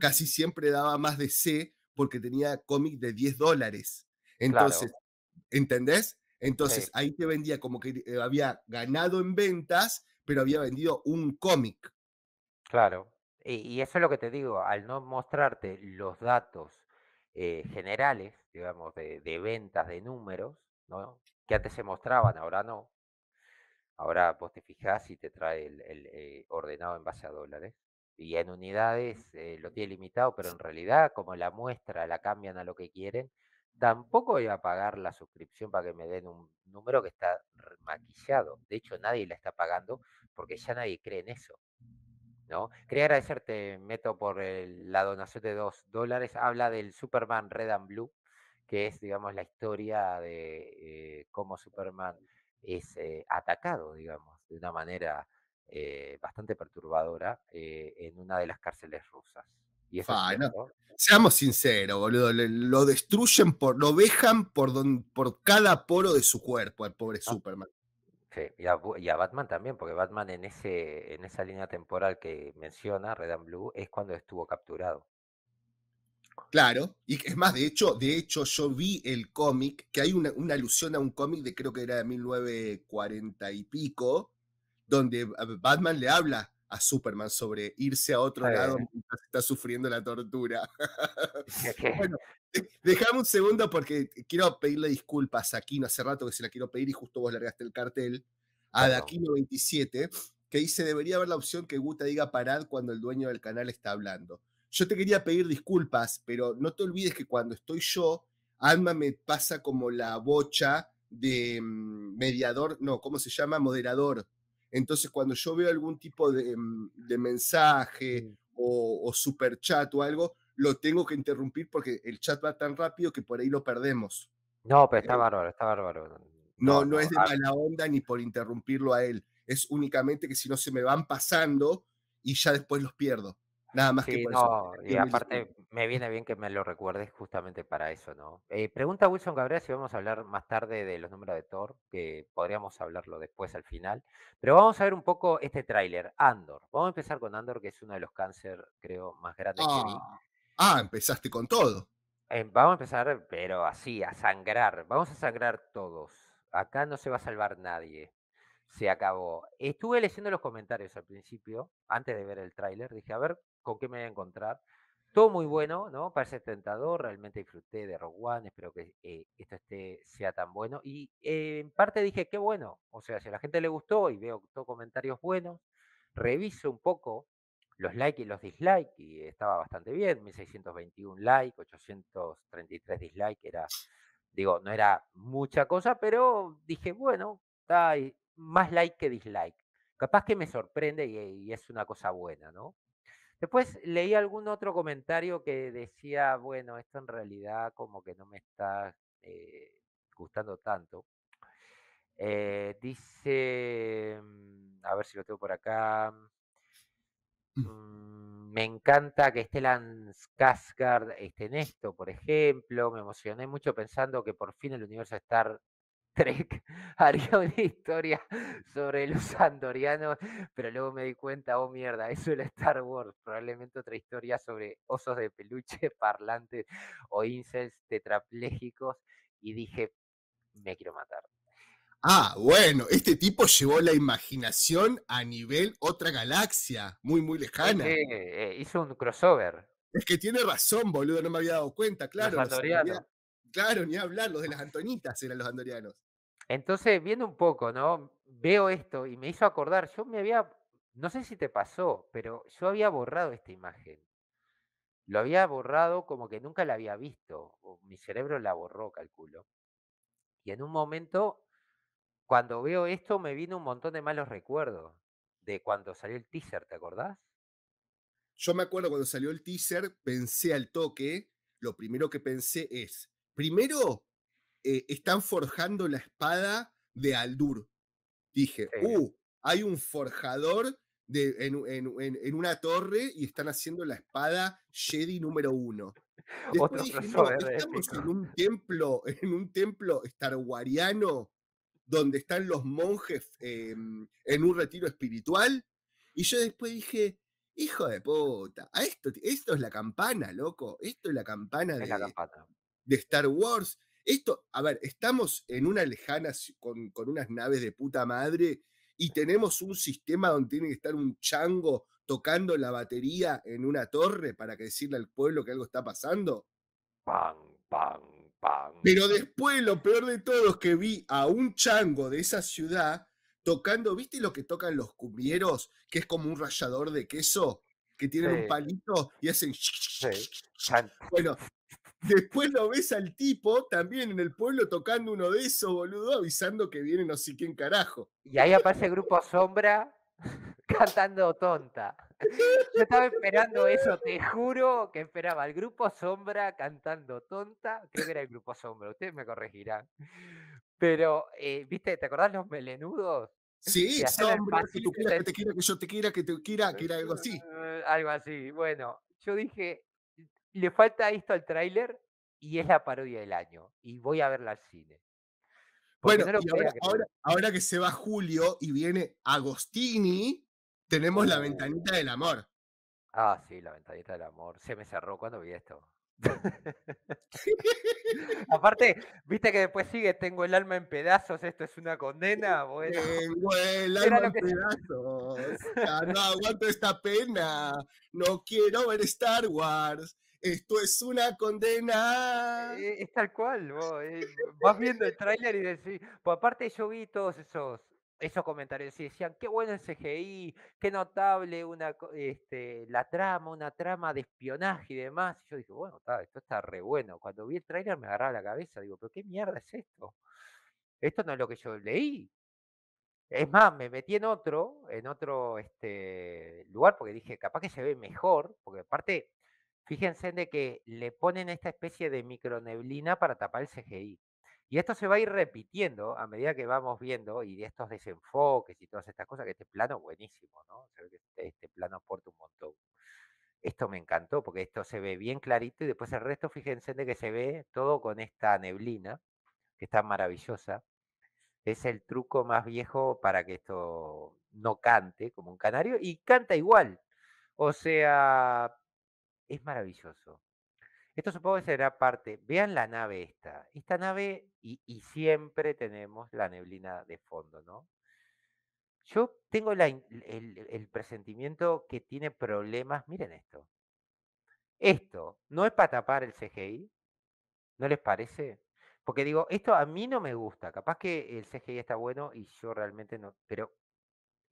casi siempre daba más de C porque tenía cómic de 10 dólares. Entonces, ¿entendés? Entonces ahí te vendía como que eh, había ganado en ventas, pero había vendido un cómic. Claro, y, eso es lo que te digo, al no mostrarte los datos eh, generales, digamos, de, de ventas, de números, ¿no? que antes se mostraban, ahora no, Ahora vos te fijás y te trae el, eh, ordenado en base a dólares. Y en unidades eh, lo tiene limitado, pero en realidad, como la muestra la cambian a lo que quieren, tampoco voy a pagar la suscripción para que me den un número que está maquillado. De hecho, nadie la está pagando porque ya nadie cree en eso. ¿no? Quería agradecerte, Meto, por la donación de dos dólares. Habla del Superman Red and Blue, que es, digamos, la historia de eh, cómo Superman es eh, atacado, digamos, de una manera eh, bastante perturbadora eh, en una de las cárceles rusas. Y seamos sinceros, boludo, lo destruyen, por, lo dejan por, don, por cada poro de su cuerpo, el pobre ah, Superman. y a, Batman también, porque Batman en, ese, en esa línea temporal que menciona Red and Blue es cuando estuvo capturado. Claro, y es más, de hecho, de hecho yo vi el cómic, que hay una, alusión a un cómic de creo que era de 1940 y pico, donde Batman le habla a Superman sobre irse a otro lado mientras está sufriendo la tortura. bueno, dejame un segundo porque quiero pedirle disculpas a Aquino, hace rato que se la quiero pedir y justo vos largaste el cartel, a Daquino 27, que dice, debería haber la opción que Guta diga parad cuando el dueño del canal está hablando yo te quería pedir disculpas, pero no te olvides que cuando estoy yo, Alma me pasa como la bocha de mm, mediador, no, ¿cómo se llama? Moderador. Entonces, cuando yo veo algún tipo de, mm, mensaje o, superchat chat o algo, lo tengo que interrumpir porque el chat va tan rápido que por ahí lo perdemos. No, pero está eh, bárbaro, está bárbaro. no, no es de ah mala onda ni por interrumpirlo a él. Es únicamente que si no se me van pasando y ya después los pierdo. Nada más que no, Y aparte, me viene bien que me lo recuerdes justamente para eso, ¿no? Eh, pregunta Wilson Gabriel si vamos a hablar más tarde de los números de Thor, que podríamos hablarlo después al final. Pero vamos a ver un poco este tráiler, Andor. Vamos a empezar con Andor, que es uno de los cáncer, creo, más grandes ah, que Ah, empezaste con todo. Eh, vamos a empezar, pero así, a sangrar. Vamos a sangrar todos. Acá no se va a salvar nadie se acabó. Estuve leyendo los comentarios al principio, antes de ver el tráiler, dije, a ver con qué me voy a encontrar. Todo muy bueno, ¿no? Parece tentador, realmente disfruté de Rogue One, espero que eh, esto esté, sea tan bueno. Y eh, en parte dije, qué bueno, o sea, si a la gente le gustó y veo todos comentarios buenos, reviso un poco los likes y los dislikes y estaba bastante bien, 1621 likes, 833 dislikes, era, digo, no era mucha cosa, pero dije, bueno, está más like que dislike. Capaz que me sorprende y es una cosa buena, ¿no? Después leí algún otro comentario que decía, bueno, esto en realidad como que no me está eh, gustando tanto. Eh, dice, mm, a ver si lo tengo por acá. Mm. Mm, me encanta que Lance Skarsgård esté en esto, por ejemplo. Me emocioné mucho pensando que por fin el universo estar... Trek haría una historia sobre los andorianos, pero luego me di cuenta, oh mierda, eso era Star Wars, probablemente otra historia sobre osos de peluche, parlantes o incels tetrapléjicos y dije, me quiero matar. Ah, bueno, este tipo llevó la imaginación a nivel otra galaxia, muy, muy lejana. Sí, eh, hizo un crossover. Es que tiene razón, boludo, no me había dado cuenta, claro. claro, ni hablar, los de las Antonitas eran los andorianos. Entonces, viene un poco, ¿no? Veo esto y me hizo acordar, yo me había, no sé si te pasó, pero yo había borrado esta imagen. Lo había borrado como que nunca la había visto, mi cerebro la borró, calculo. Y en un momento, cuando veo esto, me vino un montón de malos recuerdos de cuando salió el teaser, ¿te acordás? Yo me acuerdo cuando salió el teaser, pensé al toque, lo primero que pensé es, primero, eh, están forjando la espada de Aldur. Dije, uh, hay un forjador de, en, una torre y están haciendo la espada Jedi número uno. Después estamos en un templo, en un templo starwariano donde están los monjes em, en un retiro espiritual. Y yo después dije, hijo de puta, esto, esto es la campana, loco, esto es la de, la campana. de Star Wars. Esto, a ver, estamos en una lejana con, unas naves de puta madre y tenemos un sistema donde tiene que estar un chango tocando la batería en una torre para que decirle al pueblo que algo está pasando. Pam, pam, pam. Pero después lo peor de todo es que vi a un chango de esa ciudad tocando, ¿viste lo que tocan los cumbieros? Que es como un rallador de queso, que tienen un palito y hacen... Bueno, Después lo ves al tipo también en el pueblo tocando uno de esos, boludo, avisando que viene no sé quién carajo. Y ahí aparece el grupo Sombra cantando tonta. Yo estaba esperando eso, te juro que esperaba El grupo Sombra cantando tonta. Creo que era el grupo Sombra, ustedes me corregirán. Pero, eh, ¿viste? ¿Te acordás los melenudos? Sí, sombra, que, tú que te quiera, que yo te quiera, que te quiera, que era algo así. Algo así. Bueno, yo dije, le falta esto al tráiler y es la parodia del año. Y voy a verla al cine. bueno, ahora, que... se va Julio y viene Agostini, tenemos la uh. ventanita del amor. Ah, sí, la ventanita del amor. Se me cerró cuando vi esto. Aparte, viste que después sigue, tengo el alma en pedazos, esto es una condena. Tengo el alma en pedazos. no aguanto esta pena. No quiero ver Star Wars esto es una condena. Eh, es, tal cual, eh, vas viendo el tráiler y decís, pues aparte yo vi todos esos, esos comentarios y decían, qué bueno el CGI, qué notable una, este, la trama, una trama de espionaje y demás. Y yo dije, bueno, esto está re bueno. Cuando vi el tráiler me agarraba la cabeza, digo, pero qué mierda es esto. Esto no es lo que yo leí. Es más, me metí en otro, en otro este, lugar, porque dije, capaz que se ve mejor, porque aparte Fíjense de que le ponen esta especie de microneblina para tapar el CGI. Y esto se va a ir repitiendo a medida que vamos viendo y de estos desenfoques y todas estas cosas, que este plano es buenísimo, ¿no? que este, este, plano aporta un montón. Esto me encantó porque esto se ve bien clarito y después el resto, fíjense de que se ve todo con esta neblina, que está maravillosa. Es el truco más viejo para que esto no cante como un canario y canta igual. O sea, es maravilloso. Esto supongo que será parte. Vean la nave esta. Esta nave, y, siempre tenemos la neblina de fondo, ¿no? Yo tengo el, el, presentimiento que tiene problemas. Miren esto. Esto no es para tapar el CGI. ¿No les parece? Porque digo, esto a mí no me gusta. Capaz que el CGI está bueno y yo realmente no. Pero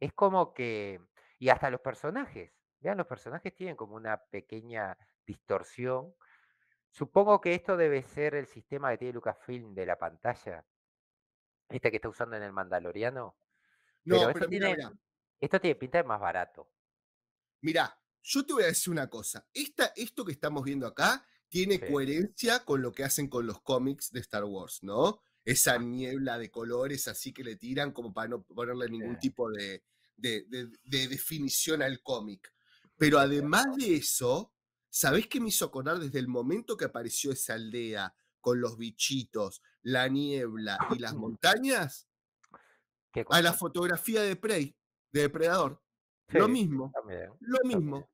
es como que. Y hasta los personajes. Vean, los personajes tienen como una pequeña distorsión. Supongo que esto debe ser el sistema que tiene Lucasfilm de la pantalla, este que está usando en el Mandaloriano. No, pero, mira, tiene, esto tiene pinta de más barato. mira, yo te voy a decir una cosa. Esta, esto que estamos viendo acá tiene coherencia con lo que hacen con los cómics de Star Wars, ¿no? Esa ah. niebla de colores así que le tiran como para no ponerle ningún tipo de, de, definición al cómic. Pero además de eso, ¿sabés qué me hizo acordar desde el momento que apareció esa aldea con los bichitos, la niebla y las mm. montañas? A la fotografía de Prey, de Depredador. lo mismo. lo mismo.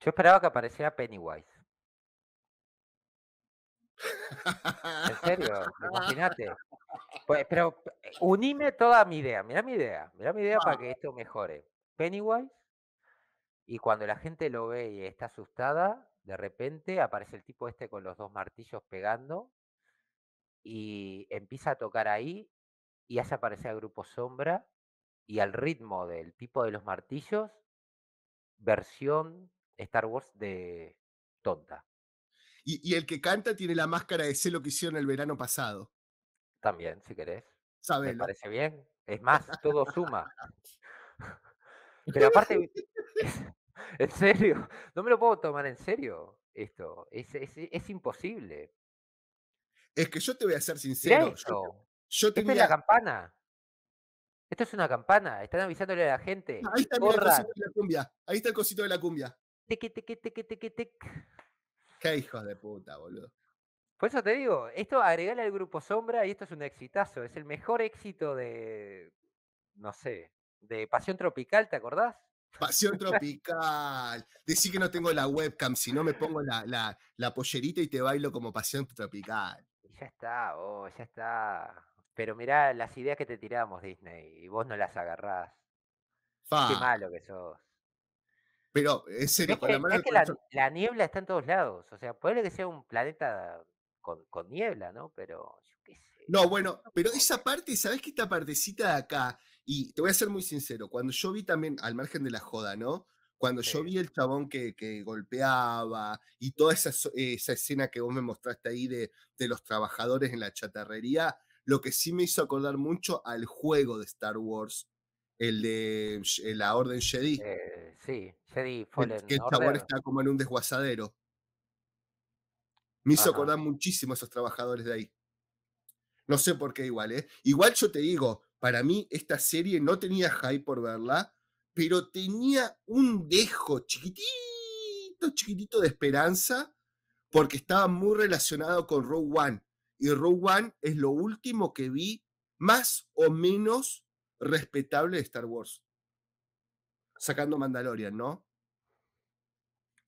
Yo esperaba que apareciera Pennywise. En serio, imagínate. Pues, pero eh, unime toda mi idea. Mira mi idea. Mira mi idea para que esto mejore. Pennywise, y cuando la gente lo ve y está asustada, de repente aparece el tipo este con los dos martillos pegando y empieza a tocar ahí y hace aparecer al Grupo Sombra y al ritmo del tipo de los martillos, versión Star Wars de tonta. Y, el que canta tiene la máscara de celo que hicieron el verano pasado. También, si querés. ¿Te parece bien. Es más, todo suma. Pero aparte, en serio, no me lo puedo tomar en serio esto. Es, es, imposible. Es que yo te voy a ser sincero. Yo, yo tenía... la campana. Esto es una campana. Están avisándole a la gente. ahí está el cosito de la cumbia. Ahí está el cosito de la cumbia. Qué hijos de puta, boludo. Por eso te digo, esto agregale al grupo Sombra y esto es un exitazo. Es el mejor éxito de. No sé de Pasión Tropical, ¿te acordás? Pasión Tropical. Decí que no tengo la webcam, si no me pongo la, pollerita y te bailo como Pasión Tropical. Ya está, oh, ya está. Pero mirá las ideas que te tiramos, Disney, y vos no las agarrás. Qué malo que sos. Pero, en serio, es con la mano. la, niebla está en todos lados. O sea, puede que sea un planeta con, niebla, ¿no? Pero No, bueno, pero esa parte, ¿sabés que esta partecita de acá y te voy a ser muy sincero, cuando yo vi también, al margen de la joda, ¿no? Cuando yo vi el chabón que, golpeaba y toda esa, escena que vos me mostraste ahí de, los trabajadores en la chatarrería, lo que sí me hizo acordar mucho al juego de Star Wars, el de eh, la Orden Jedi. Eh, sí, Jedi Fallen Que el chabón está como en un desguazadero. Me hizo acordar muchísimo a esos trabajadores de ahí. No sé por qué igual, ¿eh? Igual yo te digo, para mí esta serie no tenía hype por verla, pero tenía un dejo chiquitito, chiquitito de esperanza porque estaba muy relacionado con Rogue One. Y Rogue One es lo último que vi más o menos respetable de Star Wars. Sacando Mandalorian, ¿no?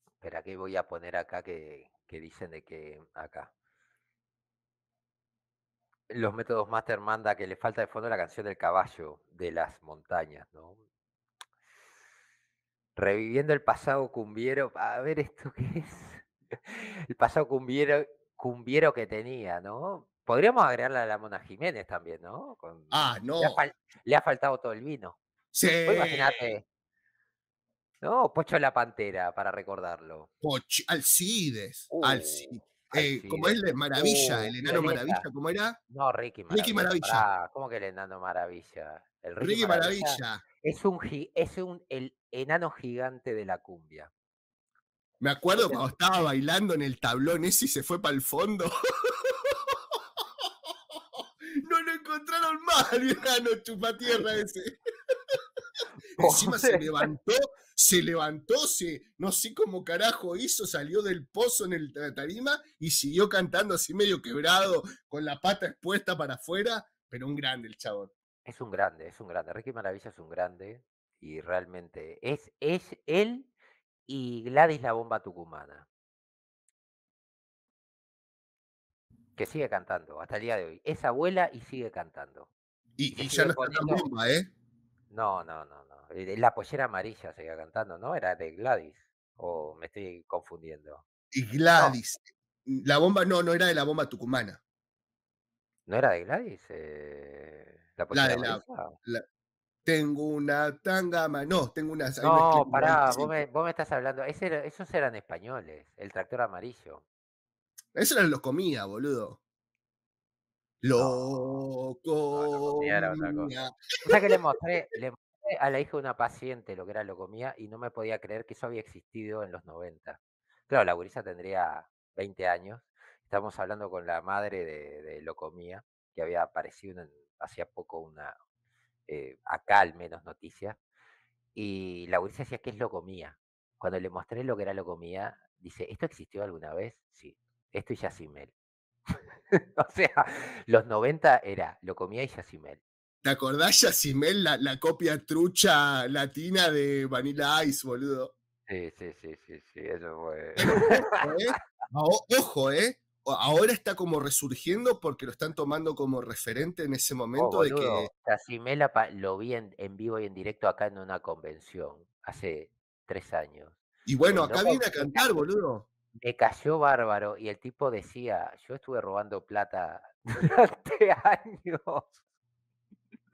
Espera, qué voy a poner acá que, que dicen de que acá los métodos Master manda que le falta de fondo la canción del caballo de las montañas, ¿no? Reviviendo el pasado cumbiero, a ver esto qué es. El pasado cumbiero, cumbiero que tenía, ¿no? Podríamos agregarle a la Mona Jiménez también, ¿no? ah, no. Le ha, faltado todo el vino. Sí. Imagínate. No, Pocho la Pantera, para recordarlo. Pocho, Alcides. Uh. Alcides eh, como es eh. Maravilla, uh, el enano Maravilla, ¿cómo era? No, Ricky Maravilla. Ricky ¿Cómo que el enano Maravilla? Ricky, Maravilla, Es un es un el enano gigante de la cumbia. Me acuerdo cuando estaba bailando en el tablón ese y se fue para el fondo. no lo encontraron más, el enano chupatierra ese. Encima se levantó, se levantó, no sé cómo carajo hizo, salió del pozo en el tarima y siguió cantando así medio quebrado, con la pata expuesta para afuera, pero un grande el chabón. Es un grande, es un grande. Ricky Maravilla es un grande y realmente es, es él y Gladys la bomba tucumana. Que sigue cantando hasta el día de hoy. Es abuela y sigue cantando. Y, ya no está bomba, ¿eh? No, no, no, no. La pollera amarilla seguía cantando, ¿no? Era de Gladys. O me estoy confundiendo. Y Gladys. Mm, la bomba, no, no era de la bomba tucumana. ¿No era de Gladys? Eh, la pollera tengo una tanga No, tengo una. No, pará, vos me, estás hablando. esos eran españoles, el tractor amarillo. Eso los comía, boludo. Loco. O sea que le mostré, a la hija de una paciente lo que era locomía y no me podía creer que eso había existido en los 90. Claro, la gurisa tendría 20 años. Estamos hablando con la madre de, locomía, que había aparecido hacía poco una, eh, acá al menos noticias. Y la gurisa decía que es locomía. Cuando le mostré lo que era locomía, dice, ¿esto existió alguna vez? Sí. Esto y Yacimel. o sea, los 90 era, lo comía y Yacimel. ¿Te acordás Yacimel, la, copia trucha latina de Vanilla Ice, boludo? Sí, sí, sí, sí, eso fue. Eh, ojo, ¿eh? Ahora está como resurgiendo porque lo están tomando como referente en ese oh, momento de lo vi en, en vivo y en directo acá en una convención hace tres años. Y bueno, acá viene a cantar, boludo me cayó bárbaro y el tipo decía, yo estuve robando plata durante años.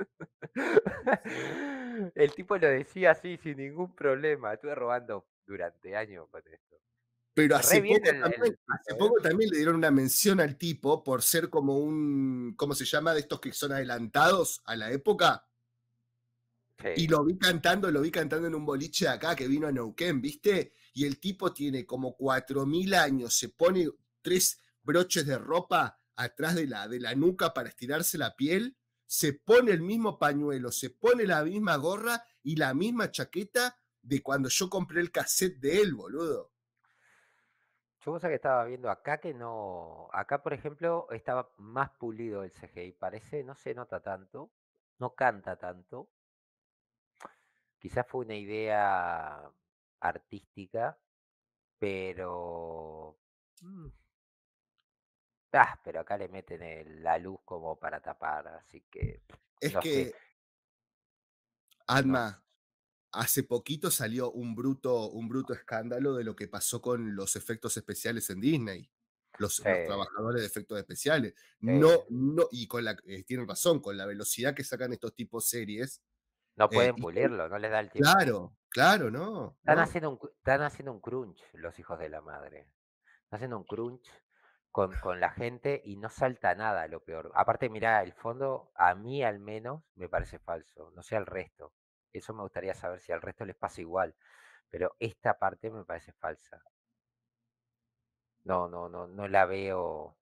el tipo lo decía así sin ningún problema, estuve robando durante años con esto. Pero hace ¿eh? poco, también, le dieron una mención al tipo por ser como un, ¿cómo se llama? De estos que son adelantados a la época. Y lo vi cantando, lo vi cantando en un boliche acá que vino a Neuquén, ¿viste? y el tipo tiene como 4.000 años, se pone tres broches de ropa atrás de la, de la nuca para estirarse la piel, se pone el mismo pañuelo, se pone la misma gorra y la misma chaqueta de cuando yo compré el cassette de él, boludo. Yo cosa que estaba viendo acá que no, acá por ejemplo estaba más pulido el CGI, parece, no se nota tanto, no canta tanto. Quizás fue una idea artística, pero... Mm. Ah, pero acá le meten la luz como para tapar, así que... Es que... Alma hace poquito salió un bruto, un bruto escándalo de lo que pasó con los efectos especiales en Disney. Los, trabajadores de efectos especiales. No, no, y con la, eh, tienen razón, con la velocidad que sacan estos tipos series. No eh, pueden pulirlo, no les da el tiempo. Claro, Claro, no. Están, Haciendo un, están haciendo un crunch los hijos de la madre. Están haciendo un crunch con, con, la gente y no salta nada lo peor. Aparte, mirá, el fondo, a mí al menos, me parece falso. No sé al resto. Eso me gustaría saber si al resto les pasa igual. Pero esta parte me parece falsa. No, no, no, no la veo.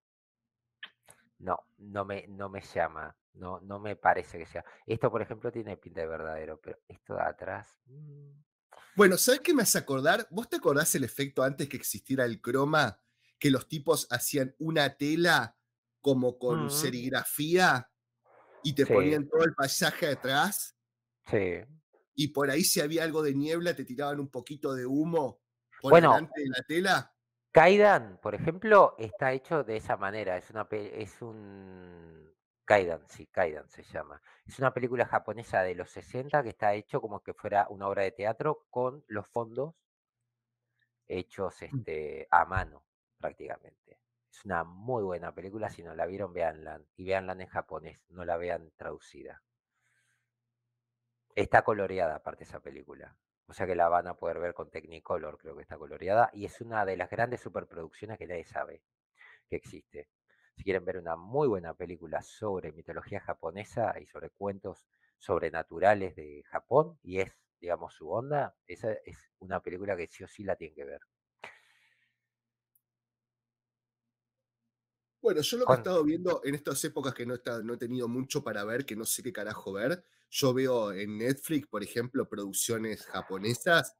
No, no me, no me llama. No, no me parece que sea. Esto, por ejemplo, tiene pinta de verdadero, pero esto de atrás. Mm. Bueno, ¿sabes qué me hace acordar? ¿Vos te acordás el efecto antes que existiera el croma? Que los tipos hacían una tela como con mm. serigrafía y te ponían todo el paisaje atrás. Sí. Y por ahí si había algo de niebla te tiraban un poquito de humo por bueno, delante de la tela. Kaidan, por ejemplo, está hecho de esa manera. Es, una, es un Kaidan, sí, Kaidan se llama. Es una película japonesa de los 60 que está hecho como que fuera una obra de teatro con los fondos hechos mm. este, a mano prácticamente. Es una muy buena película, si no la vieron, véanla. Y véanla en japonés, no la vean traducida. Está coloreada aparte esa película. O sea que la van a poder ver con Technicolor, creo que está coloreada. Y es una de las grandes superproducciones que nadie sabe que existe. Si quieren ver una muy buena película sobre mitología japonesa y sobre cuentos sobrenaturales de Japón, y es, digamos, su onda, esa es una película que sí o sí la tienen que ver. Bueno, yo lo que he estado viendo en estas épocas que no, he tenido mucho para ver, que no sé qué carajo ver, yo veo en Netflix, por ejemplo, producciones japonesas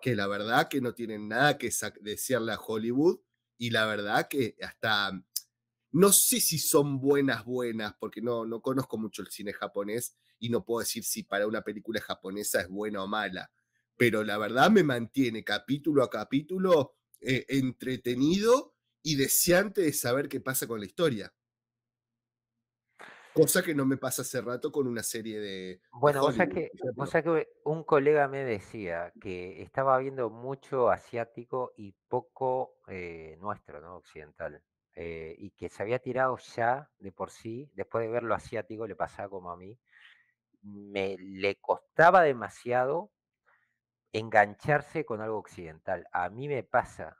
que la verdad que no tienen nada que decirle a Hollywood y la verdad que hasta no sé si son buenas, buenas, porque no, no conozco mucho el cine japonés y no puedo decir si para una película japonesa es buena o mala, pero la verdad me mantiene capítulo a capítulo eh, entretenido y deseante de saber qué pasa con la historia. Cosa que no me pasa hace rato con una serie de. Bueno, cosa que, o que un colega me decía que estaba viendo mucho asiático y poco eh, nuestro, ¿no? Occidental. Eh, y que se había tirado ya de por sí, después de verlo asiático, le pasaba como a mí, me le costaba demasiado engancharse con algo occidental. A mí me pasa.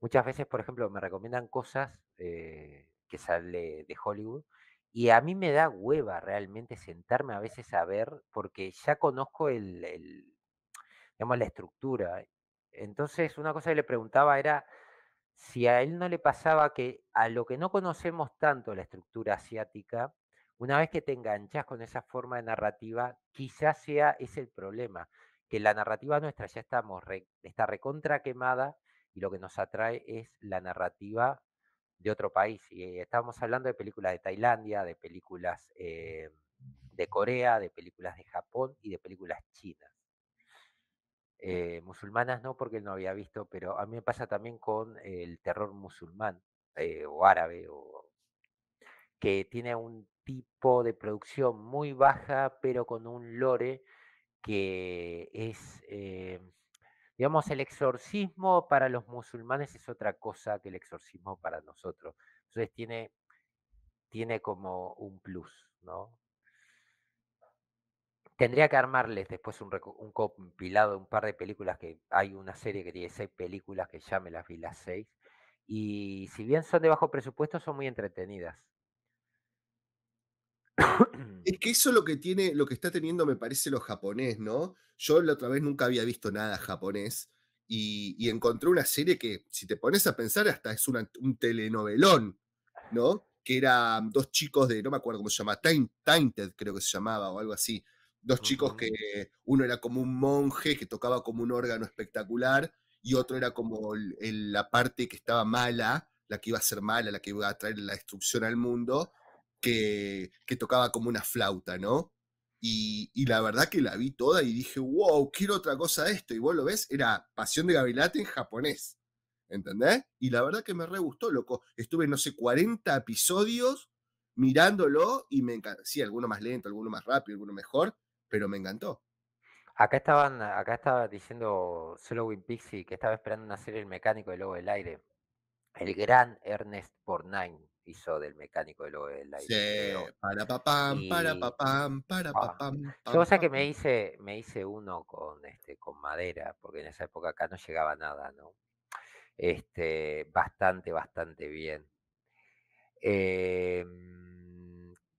Muchas veces, por ejemplo, me recomiendan cosas eh, que sale de Hollywood y a mí me da hueva realmente sentarme a veces a ver porque ya conozco el, el digamos, la estructura. Entonces, una cosa que le preguntaba era si a él no le pasaba que a lo que no conocemos tanto la estructura asiática, una vez que te enganchas con esa forma de narrativa, quizás sea ese el problema, que la narrativa nuestra ya estamos está recontra quemada y lo que nos atrae es la narrativa de otro país. Y eh, estábamos hablando de películas de Tailandia, de películas eh, de Corea, de películas de Japón y de películas chinas. Eh, musulmanas no porque él no había visto, pero a mí me pasa también con el terror musulmán eh, o árabe, o, que tiene un tipo de producción muy baja, pero con un lore que es, eh, digamos, el exorcismo para los musulmanes es otra cosa que el exorcismo para nosotros. Entonces tiene, tiene como un plus, ¿no? Tendría que armarles después un, compilado de un par de películas que hay una serie que tiene seis películas que ya me las vi las seis. Y si bien son de bajo presupuesto, son muy entretenidas. Es que eso lo que tiene, lo que está teniendo, me parece, lo japonés, ¿no? Yo la otra vez nunca había visto nada japonés y, encontré una serie que, si te pones a pensar, hasta es un telenovelón, ¿no? Que eran dos chicos de, no me acuerdo cómo se llama, Tainted, creo que se llamaba, o algo así. Dos chicos que uno era como un monje que tocaba como un órgano espectacular y otro era como el, la parte que estaba mala, la que iba a ser mala, la que iba a traer la destrucción al mundo, que, que tocaba como una flauta, ¿no? Y, la verdad que la vi toda y dije, wow, quiero otra cosa de esto. Y vos lo ves, era Pasión de Gavilate en japonés. ¿Entendés? Y la verdad que me re gustó, loco. Estuve, no sé, 40 episodios mirándolo y me encantó. Sí, alguno más lento, alguno más rápido, alguno mejor, pero me encantó. Acá estaban, acá estaba diciendo Win Pixie que estaba esperando una serie El Mecánico de Lobo del Aire. El gran Ernest Bornheim hizo del Mecánico de Lobo del Aire. Sí, para papá, para papá, para papá. Ah, Cosa que me hice, me hice uno con este, con madera, porque en esa época acá no llegaba nada, ¿no? Este, bastante, bastante bien. Eh,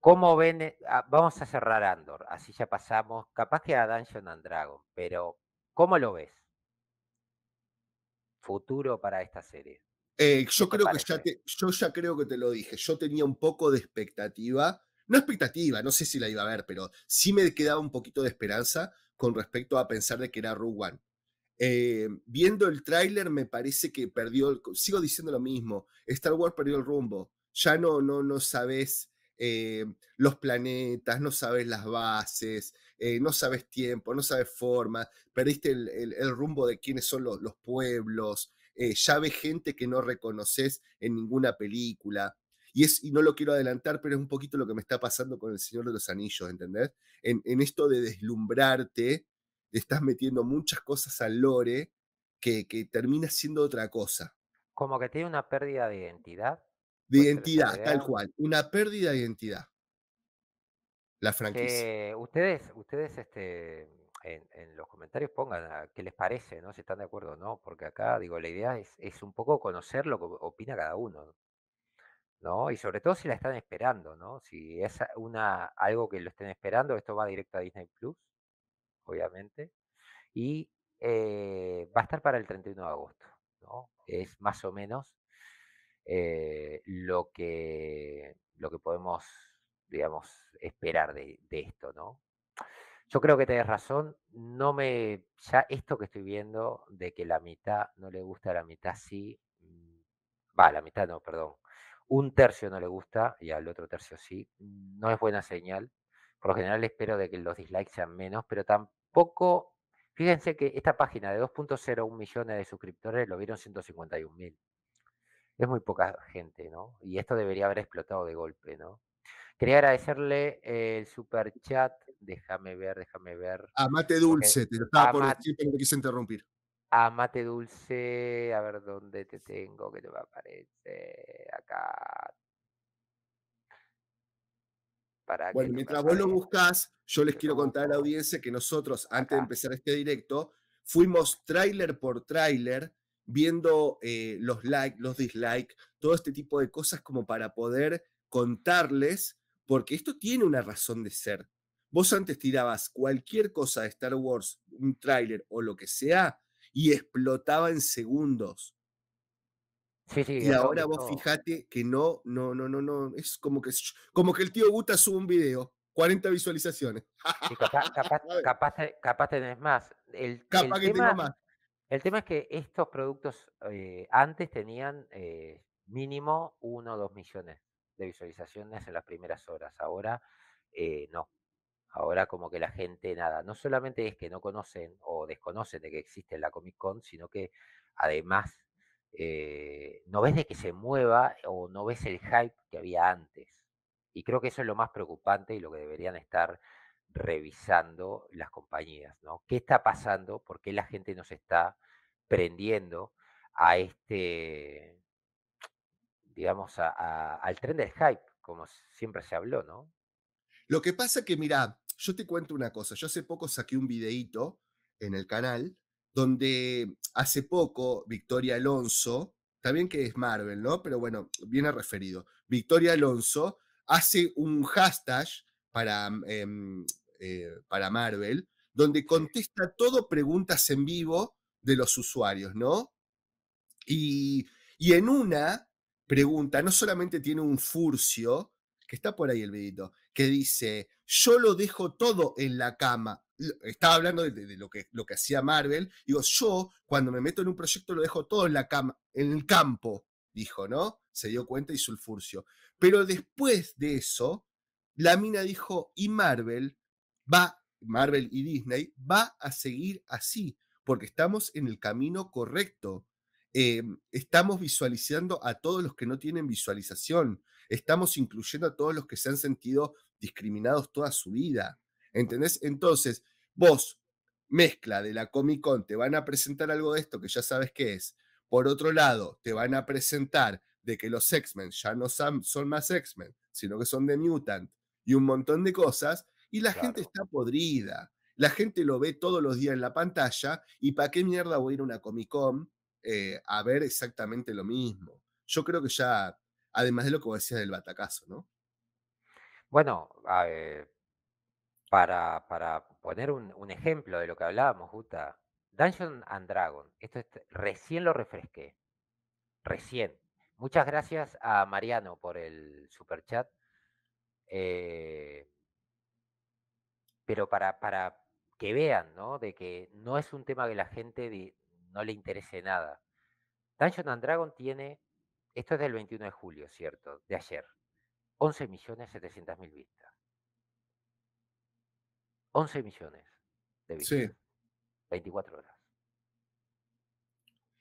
¿Cómo ven? Ah, vamos a cerrar Andor, así ya pasamos, capaz que a Dungeon and Dragon, pero ¿cómo lo ves? Futuro para esta serie. Eh, yo, creo que ya te, yo ya creo que te lo dije, yo tenía un poco de expectativa, no expectativa, no sé si la iba a ver, pero sí me quedaba un poquito de esperanza con respecto a pensar de que era Rogue One. Eh, viendo el tráiler me parece que perdió, el, sigo diciendo lo mismo, Star Wars perdió el rumbo, ya no, no, no sabes eh, los planetas, no sabes las bases, eh, no sabes tiempo, no sabes forma, perdiste el, rumbo de quiénes son los, pueblos, eh, ya ves gente que no reconoces en ninguna película. Y, es, y no lo quiero adelantar, pero es un poquito lo que me está pasando con El Señor de los Anillos, ¿entendés? En, esto de deslumbrarte, estás metiendo muchas cosas al lore que, que termina siendo otra cosa. Como que tiene una pérdida de identidad de pues, identidad, tal cual. Una pérdida de identidad. La franquicia. Eh, ustedes, ustedes este, en, los comentarios pongan qué les parece, ¿no? Si están de acuerdo o no, porque acá, digo, la idea es, un poco conocer lo que opina cada uno, ¿no? Y sobre todo si la están esperando, ¿no? Si es una, algo que lo estén esperando, esto va directo a Disney Plus, obviamente. Y eh, va a estar para el 31 de agosto, ¿no? Es más o menos eh, lo, que, lo que podemos, digamos, esperar de, esto, ¿no? Yo creo que tenés razón, no me, ya esto que estoy viendo de que la mitad no le gusta, la mitad sí, mm, va, la mitad no, perdón, un tercio no le gusta y al otro tercio sí, no es buena señal. Por lo general espero de que los dislikes sean menos, pero tampoco Fíjense que esta página de 2.01 millones de suscriptores lo vieron 151 mil es muy poca gente, ¿no? Y esto debería haber explotado de golpe, ¿no? Quería agradecerle eh, el super chat. Déjame ver, déjame ver. Amate eh, Dulce, te estaba por decir, pero quise interrumpir. Amate Dulce, a ver dónde te tengo, que te va a aparecer acá. bueno, mientras vos lo buscas, yo les quiero contar a la audiencia que nosotros, antes de empezar este directo, fuimos tráiler por tráiler viendo eh, los likes, los dislikes, todo este tipo de cosas como para poder contarles, porque esto tiene una razón de ser. Vos antes tirabas cualquier cosa de Star Wars, un tráiler o lo que sea, y explotaba en segundos. y ahora vos fijate que no, no, no, no, no, es como que, como que el tío Guta sube un video, 40 visualizaciones. capaz, capaz, tenés más. El, capaz que más. El tema es que estos productos eh, antes tenían eh, mínimo 1 o 2 millones de visualizaciones en las primeras horas. Ahora eh, no. Ahora como que la gente, nada, no solamente es que no conocen o desconocen de que existe la Comic Con, sino que además no ves de que se mueva o no ves el hype que había antes. Y creo que eso es lo más preocupante y lo que deberían estar revisando las compañías, ¿no? ¿Qué está pasando? ¿Por qué la gente nos está prendiendo a este, digamos, al tren del hype, como siempre se habló, ¿no? Lo que pasa es que, mira, yo te cuento una cosa. Yo hace poco saqué un videíto en el canal donde hace poco Victoria Alonso, también que es Marvel, ¿no? Pero bueno, viene referido. Victoria Alonso hace un hashtag para, em, eh, para Marvel, donde contesta todo preguntas en vivo de los usuarios, ¿no? Y, en una pregunta, no solamente tiene un furcio, que está por ahí el vídeo que dice, yo lo dejo todo en la cama. Estaba hablando de, lo, que, lo que hacía Marvel. Digo, yo cuando me meto en un proyecto lo dejo todo en la cama, en el campo, dijo, ¿no? Se dio cuenta y Furcio Pero después de eso, la mina dijo, y Marvel, va, Marvel y Disney, va a seguir así, porque estamos en el camino correcto. Em, estamos visualizando a todos los que no tienen visualización, estamos incluyendo a todos los que se han sentido discriminados toda su vida. ¿Entendés? Entonces, vos, mezcla de la Comic Con, te van a presentar algo de esto que ya sabes qué es. Por otro lado, te van a presentar de que los X-Men ya no son, son más X-Men, sino que son de Mutant y un montón de cosas. Y la gente está podrida. La gente lo ve todos los días en la pantalla y ¿para qué mierda voy a ir a una Comic Con eh, a ver exactamente lo mismo? Yo creo que ya, además de lo que decías del batacazo, ¿no? Bueno, eh, para, para, poner un, ejemplo de lo que hablábamos, Guta, Dungeon and Dragon, esto es, recién lo refresqué, recién. Muchas gracias a Mariano por el super chat. Eh, pero para, para que vean, ¿no? De que no es un tema que la gente no le interese nada. Dungeon and Dragon tiene, esto es del 21 de julio, ¿cierto? De ayer, 11 millones 700 mil vistas. 11 millones de vistas. Sí. 24 horas.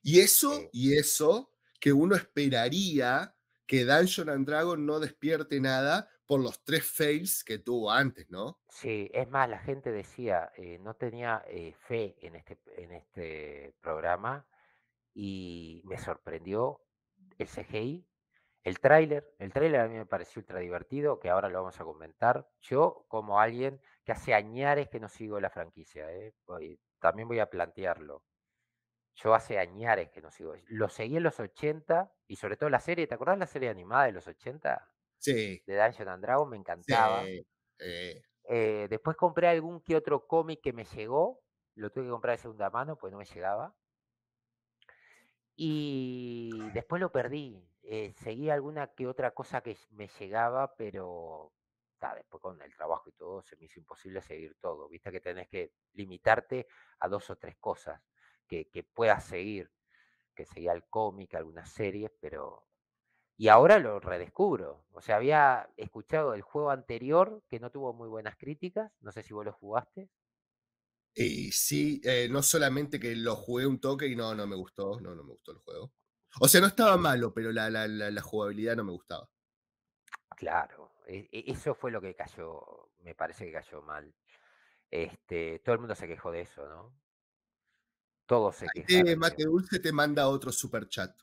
Y eso, eh y eso que uno esperaría que Dungeon and Dragon no despierte nada, por los tres fails que tuvo antes, ¿no? Sí, es más, la gente decía, eh, no tenía eh, fe en este, en este programa y me sorprendió el CGI, el tráiler. El tráiler a mí me pareció ultra divertido, que ahora lo vamos a comentar. Yo, como alguien que hace añares que no sigo la franquicia, eh, también voy a plantearlo. Yo hace añares que no sigo. Lo seguí en los 80 y sobre todo la serie, ¿te acordás la serie animada de los 80? sí. de Dungeon and Dragon, me encantaba. Eh. Eh, después compré algún que otro cómic que me llegó, lo tuve que comprar de segunda mano, pues no me llegaba. Y después lo perdí. Eh, seguí alguna que otra cosa que me llegaba, pero después con el trabajo y todo se me hizo imposible seguir todo. Viste que tenés que limitarte a dos o tres cosas que puedas seguir. Que seguía el cómic, algunas series, pero y ahora lo redescubro. O sea, había escuchado el juego anterior que no tuvo muy buenas críticas, no sé si vos lo jugaste. Y eh, sí, eh, no solamente que lo jugué un toque y no, no me gustó, no, no me gustó el juego. O sea, no estaba malo, pero la, jugabilidad no me gustaba. Claro, e, e, eso fue lo que cayó, me parece que cayó mal. Este, todo el mundo se quejó de eso, ¿no? Todo se ti, Mate Dulce te manda otro super chat.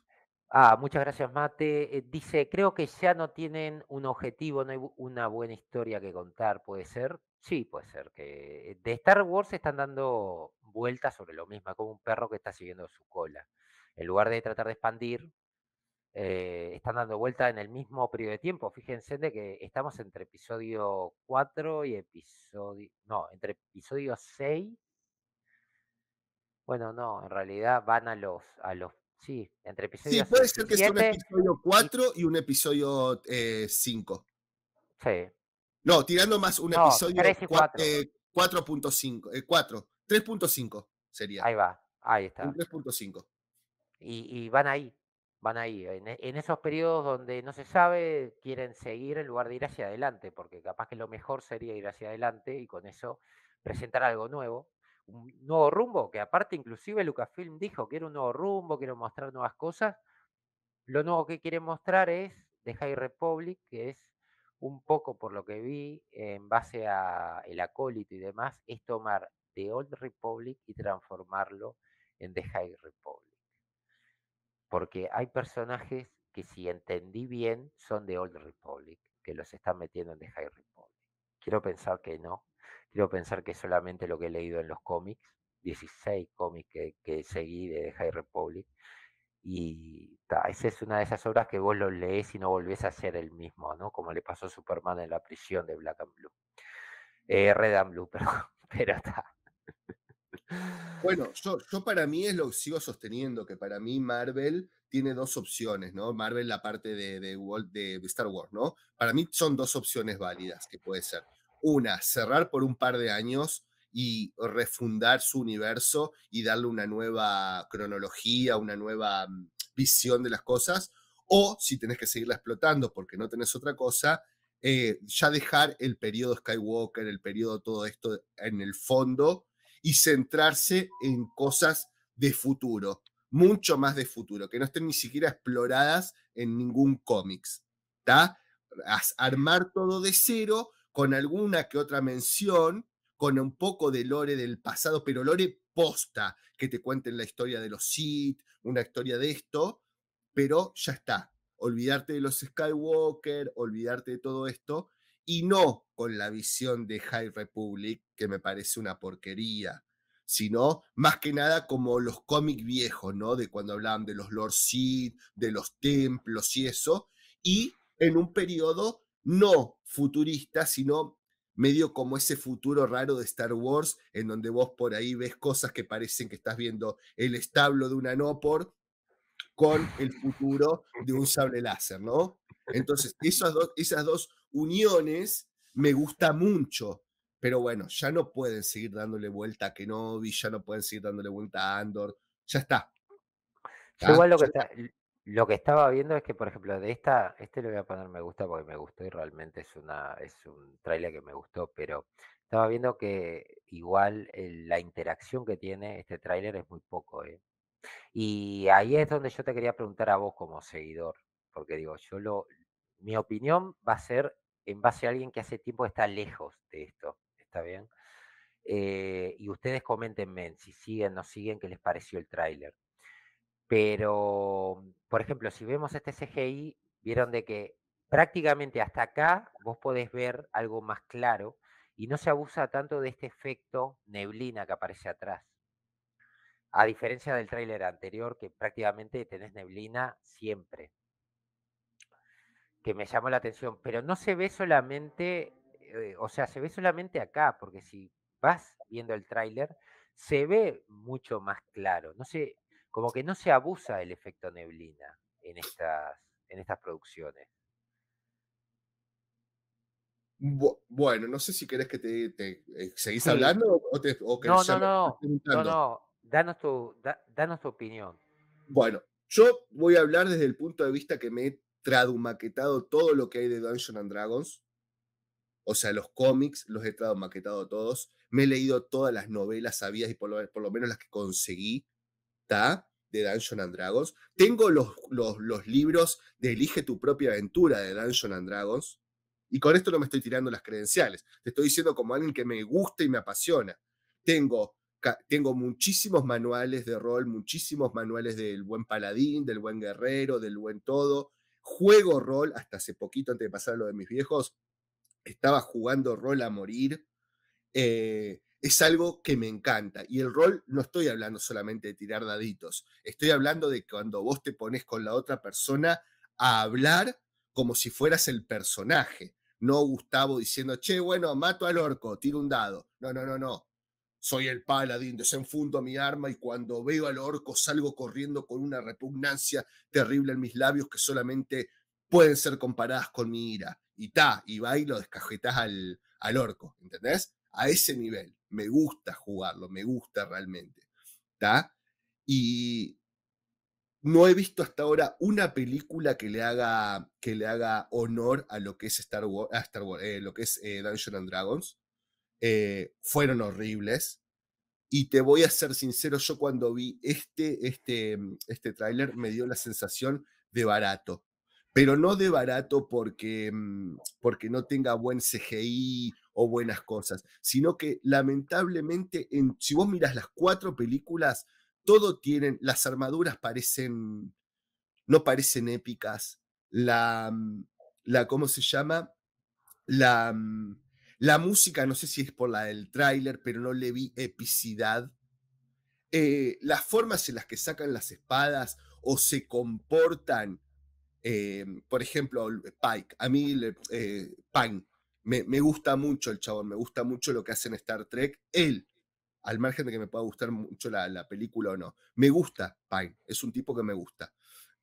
Ah, muchas gracias, Mate. Eh, dice, creo que ya no tienen un objetivo, no hay una buena historia que contar, ¿puede ser? Sí, puede ser. Que eh, de Star Wars están dando vueltas sobre lo mismo, como un perro que está siguiendo su cola. En lugar de tratar de expandir, eh, están dando vueltas en el mismo periodo de tiempo. Fíjense de que estamos entre episodio 4 y episodio... No, entre episodio 6. Bueno, no, en realidad van a los, a los Sí, entre episodios. Sí, puede ser que sea un episodio 4 y, un episodio 5. Eh, sí. No, tirando más un episodio 4.5. 4. 3.5 sería. Ahí va, ahí está. 3.5. Y, y, van ahí, van ahí. E, en, esos periodos donde no se sabe, quieren seguir en lugar de ir hacia adelante, porque capaz que lo mejor sería ir hacia adelante y con eso presentar algo nuevo un nuevo rumbo, que aparte inclusive Lucasfilm dijo que era un nuevo rumbo, quiero mostrar nuevas cosas. Lo nuevo que quiere mostrar es The High Republic, que es un poco por lo que vi en base a el acólito y demás, es tomar The Old Republic y transformarlo en The High Republic. Porque hay personajes que si entendí bien son de Old Republic, que los están metiendo en The High Republic. Quiero pensar que no, quiero pensar que solamente lo que he leído en los cómics, 16 cómics que, seguí de High Republic, y esa es una de esas obras que vos lo lees y no volvés a ser el mismo, ¿no? Como le pasó a Superman en la prisión de Black and Blue. Eh, Red and Blue, perdón, pero está. Bueno, yo, para mí es lo que sigo sosteniendo, que para mí Marvel tiene dos opciones, ¿no? Marvel la parte de, de, de Star Wars, ¿no? Para mí son dos opciones válidas que puede ser una, cerrar por un par de años y refundar su universo y darle una nueva cronología, una nueva mm, visión de las cosas, o si tenés que seguirla explotando porque no tenés otra cosa, eh, ya dejar el periodo Skywalker, el periodo todo esto en el fondo y centrarse en cosas de futuro, mucho más de futuro, que no estén ni siquiera exploradas en ningún cómics. ¿Está? Armar todo de cero con alguna que otra mención, con un poco de lore del pasado, pero lore posta, que te cuenten la historia de los Sith, una historia de esto, pero ya está. Olvidarte de los Skywalker, olvidarte de todo esto, y no con la visión de High Republic, que me parece una porquería, sino más que nada como los cómics viejos, ¿no? De cuando hablaban de los Lord Sith, de los templos y eso, y en un periodo no futurista, sino medio como ese futuro raro de Star Wars, en donde vos por ahí ves cosas que parecen que estás viendo el establo de una Nopor con el futuro de un sable láser, ¿no? Entonces, esas dos, esas dos uniones me gusta mucho, pero bueno, ya no pueden seguir dándole vuelta a Kenobi, ya no pueden seguir dándole vuelta a Andor, ya está. igual lo que, está, lo que estaba viendo es que, por ejemplo, de esta, este le voy a poner me gusta porque me gustó y realmente es una, es un trailer que me gustó, pero estaba viendo que igual la interacción que tiene este tráiler es muy poco, ¿eh? Y ahí es donde yo te quería preguntar a vos como seguidor, porque digo, yo lo, mi opinión va a ser en base a alguien que hace tiempo está lejos de esto, ¿está bien? Eh, y ustedes comentenme si siguen, no siguen, qué les pareció el tráiler. Pero, por ejemplo, si vemos este CGI, vieron de que prácticamente hasta acá vos podés ver algo más claro y no se abusa tanto de este efecto neblina que aparece atrás. A diferencia del tráiler anterior, que prácticamente tenés neblina siempre. Que me llamó la atención, pero no se ve solamente, eh, o sea, se ve solamente acá, porque si vas viendo el tráiler, se ve mucho más claro. No sé, como que no se abusa el efecto neblina en estas, en estas producciones. Bueno, no sé si querés que te, te eh, seguís hablando o, que no, no, no, no, no, danos tu, danos tu opinión. Bueno, yo voy a hablar desde el punto de vista que me he tradumaquetado todo lo que hay de Dungeons and Dragons. O sea, los cómics los he tradumaquetado todos. Me he leído todas las novelas sabías y por lo, por lo menos las que conseguí. ¿Está? de Dungeon and Dragons. Tengo los, los, libros de Elige tu propia aventura de Dungeon and Dragons. Y con esto no me estoy tirando las credenciales. Te estoy diciendo como alguien que me gusta y me apasiona. Tengo, tengo muchísimos manuales de rol, muchísimos manuales del buen paladín, del buen guerrero, del buen todo. Juego rol, hasta hace poquito, antes de pasar a lo de mis viejos, estaba jugando rol a morir. Eh, es algo que me encanta. Y el rol no estoy hablando solamente de tirar daditos, estoy hablando de cuando vos te pones con la otra persona a hablar como si fueras el personaje, no Gustavo diciendo, che, bueno, mato al orco, tiro un dado. No, no, no, no. Soy el paladín, desenfundo mi arma y cuando veo al orco salgo corriendo con una repugnancia terrible en mis labios que solamente pueden ser comparadas con mi ira. Y ta, y va y lo descajetás al, al orco, ¿entendés? A ese nivel me gusta jugarlo, me gusta realmente. ¿Está? Y no he visto hasta ahora una película que le haga, que le haga honor a lo que es Star Wars, Star Wars eh, lo que es eh, Dungeons Dragons. Eh, fueron horribles. Y te voy a ser sincero, yo cuando vi este, este, mm, este tráiler me dio la sensación de barato. Pero no de barato porque, mm, porque no tenga buen CGI o buenas cosas, sino que lamentablemente, en, si vos miras las cuatro películas, todo tienen, las armaduras parecen, no parecen épicas, la, mm, la ¿cómo se llama? La, mm, la música, no sé si es por la del tráiler, pero no le vi epicidad. Eh, las formas en las que sacan las espadas o se comportan, eh, por ejemplo, Pike, a mí, eh, me, gusta mucho el chabón, me gusta mucho lo que hace en Star Trek. Él, al margen de que me pueda gustar mucho la, película o no, me gusta Pine, es un tipo que me gusta.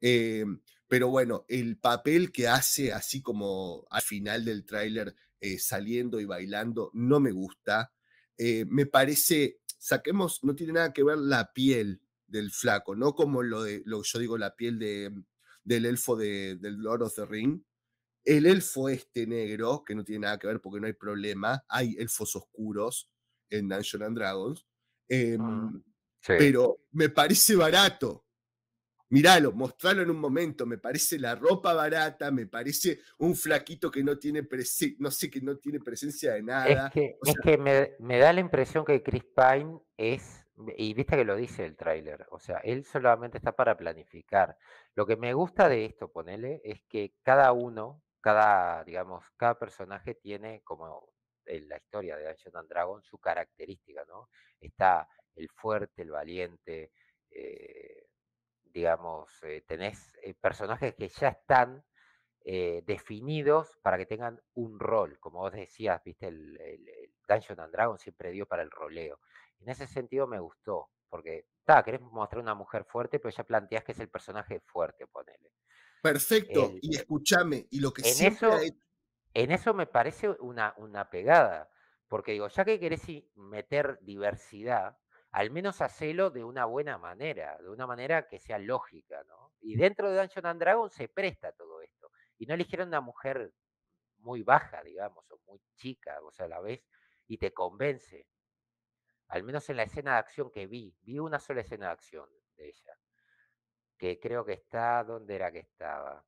Eh, pero bueno, el papel que hace así como al final del tráiler eh, saliendo y bailando, no me gusta. Eh, me parece, saquemos, no tiene nada que ver la piel del flaco, no como lo, de, lo que yo digo, la piel de, del elfo de, del Lord of the Ring, el elfo este negro, que no tiene nada que ver porque no hay problema, hay elfos oscuros en Dungeons and Dragons, ah. em, pero me parece barato. Miralo, mostralo en un momento, me parece la ropa barata, me parece un flaquito que no tiene, no sé, que no tiene presencia de nada. Es que, me, me, da la impresión que Chris Pine es, y viste que lo dice el tráiler, o sea, él solamente está para planificar. Lo que me gusta de esto, ponele, es que cada uno cada, digamos, cada personaje tiene como en la historia de Dungeons and Dragons su característica, ¿no? Está el fuerte, el valiente, eh, digamos, eh, tenés eh, personajes que ya están definidos para que tengan un rol. Como vos decías, viste, el, el, Dungeon Dragon siempre dio para el roleo. En ese sentido me gustó, porque, está, querés mostrar una mujer fuerte, pero ya planteás que es el personaje fuerte, ponele. Perfecto, y eh, escúchame, y lo que en siempre En eso me parece una, una pegada, porque digo, ya que querés meter diversidad, al menos hacelo de una buena manera, de una manera que sea lógica, ¿no? Y dentro de Dungeon and Dragon se presta todo esto. Y no eligieron una mujer muy baja, digamos, o muy chica, o sea, a la vez, y te convence. Al menos en la escena de acción que vi, vi una sola escena de acción de ella que creo que está, donde era que estaba?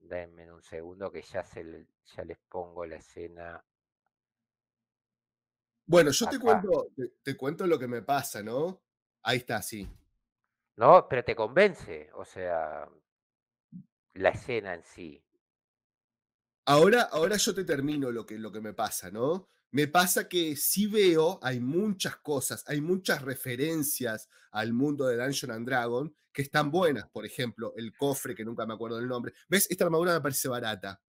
Denme un segundo que ya, se, ya les pongo la escena. Bueno, yo te cuento, te, cuento lo que me pasa, ¿no? Ahí está, sí. No, pero te convence, o sea, la escena en sí. Ahora, ahora yo te termino lo que, lo que me pasa, ¿no? Me pasa que si veo, hay muchas cosas, hay muchas referencias al mundo de Dungeon and Dragon que están buenas. Por ejemplo, el cofre, que nunca me acuerdo del nombre. ¿Ves? Esta armadura me parece barata.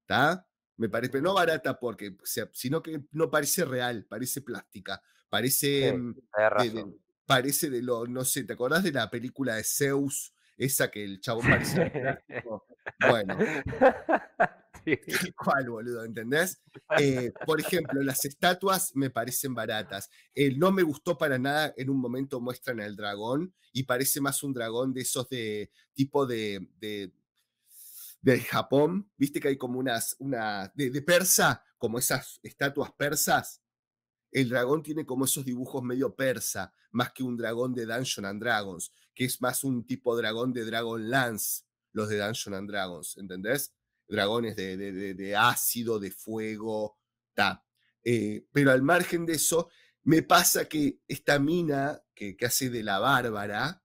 ¿Está? Me parece, no barata porque, sino que no parece real, parece plástica. Parece. Mm, parece de lo, no sé, ¿te acordás de la película de Zeus? Esa que el chavo parece... bueno. ¿Cuál boludo, ¿entendés? Eh, por ejemplo, las estatuas me parecen baratas. Eh, no me gustó para nada, en un momento muestran al dragón y parece más un dragón de esos de tipo de, de Japón, viste que hay como unas, una, de, persa, como esas estatuas persas. El dragón tiene como esos dibujos medio persa, más que un dragón de Dungeon and Dragons, que es más un tipo dragón de Dragon Lance, los de Dungeon and Dragons, ¿entendés? dragones de, ácido, de fuego, ta. Eh, pero al margen de eso, me pasa que esta mina que, hace de la bárbara,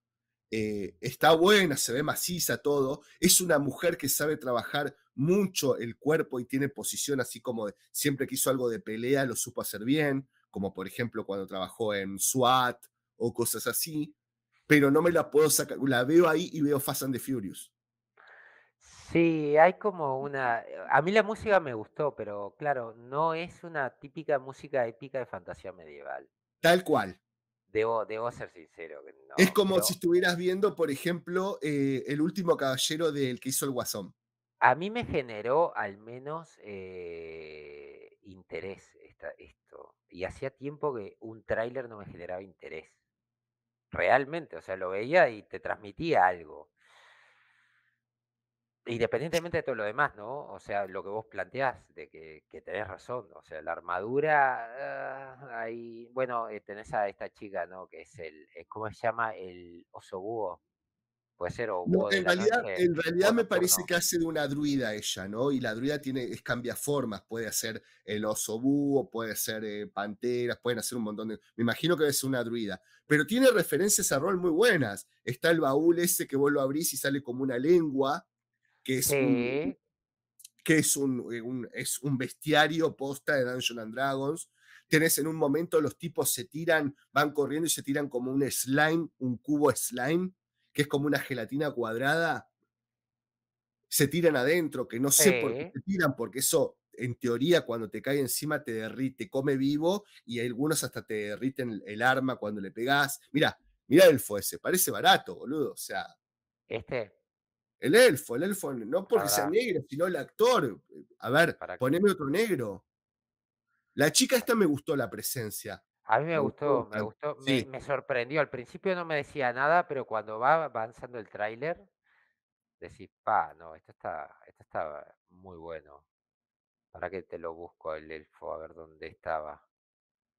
eh, está buena, se ve maciza todo, es una mujer que sabe trabajar mucho el cuerpo y tiene posición así como siempre que hizo algo de pelea lo supo hacer bien, como por ejemplo cuando trabajó en SWAT o cosas así, pero no me la puedo sacar, la veo ahí y veo Fast and the Furious. Sí, hay como una... Eh, a mí la música me gustó, pero claro, no es una típica música épica de fantasía medieval. Tal cual. Debo, debo ser sincero. es como si estuvieras viendo, por ejemplo, eh, El último caballero del que hizo el Guasón. A mí me generó al menos eh, interés esto. Y hacía tiempo que un tráiler no me generaba interés. Realmente, o sea, lo veía y te transmitía algo Independientemente de todo lo demás, ¿no? O sea, lo que vos planteás, de que, tenés razón, o sea, la armadura, ah, ahí, bueno, eh, tenés a esta chica, ¿no? Que es el, eh, ¿cómo se llama? El oso búho. Puede ser o en, realidad, en, realidad, me parece que hace de una druida ella, ¿no? Y la druida tiene, es, cambia formas, puede ser el oso búho, puede ser eh, panteras, pueden hacer un montón de... Me imagino que es una druida, pero tiene referencias a rol muy buenas. Está el baúl ese que vos lo abrís y sale como una lengua, que es, un, que es, eh, un, es un bestiario posta de Dungeons and Dragons. Tenés en un momento los tipos se tiran, van corriendo y se tiran como un slime, un cubo slime, que es como una gelatina cuadrada. Se tiran adentro, que no sé por qué se tiran, porque eso en teoría cuando te cae encima te derrite, come vivo y algunos hasta te derriten el arma cuando le pegás. Mira, mira el fuese, parece barato, boludo, o sea. Este. El elfo, el elfo, no porque sea negro, sino el actor. A ver, poneme otro negro. La chica esta me gustó la presencia. A mí me, gustó, me gustó, me, sorprendió. Al principio no me decía nada, pero cuando va avanzando el tráiler, decís, pa, no, esto está, esto está muy bueno. Para que te lo busco el elfo, a ver dónde estaba.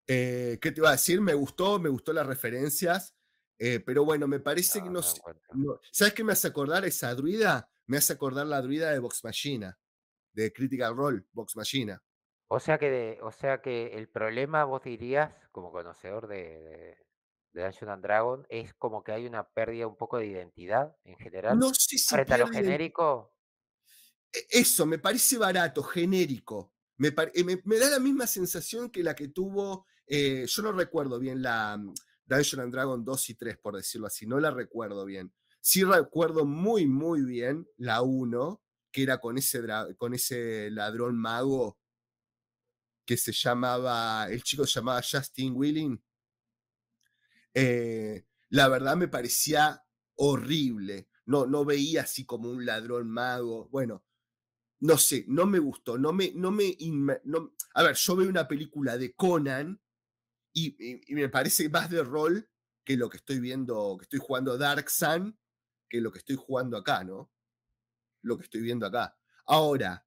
Eh, ¿Qué te iba a decir? Me gustó, me gustó las referencias. Eh, pero bueno, me parece que no, sé... ¿Sabes qué me hace acordar esa druida? Me hace acordar la druida de Vox Machina, de Critical Role, Vox Machina. O sea que, o sea que el problema, vos dirías, como conocedor de, de, Dungeon and Dragon, es como que hay una pérdida un poco de identidad en general. No sé si lo genérico. E, eso, me parece barato, genérico. Me, eh, me, me, da la misma sensación que la que tuvo. Eh, yo no recuerdo bien la. Mm, Dungeon and Dragon 2 y 3, por decirlo así, no la recuerdo bien. Sí recuerdo muy, muy bien la 1, que era con ese, con ese ladrón mago que se llamaba, el chico se llamaba Justin Willing. Eh, la verdad me parecía horrible. No, no veía así como un ladrón mago. Bueno, no sé, no me gustó, no me, no me, a ver, yo veo una película de Conan y, me parece más de rol que lo que estoy viendo, que estoy jugando Dark Sun, que lo que estoy jugando acá, ¿no? Lo que estoy viendo acá. Ahora,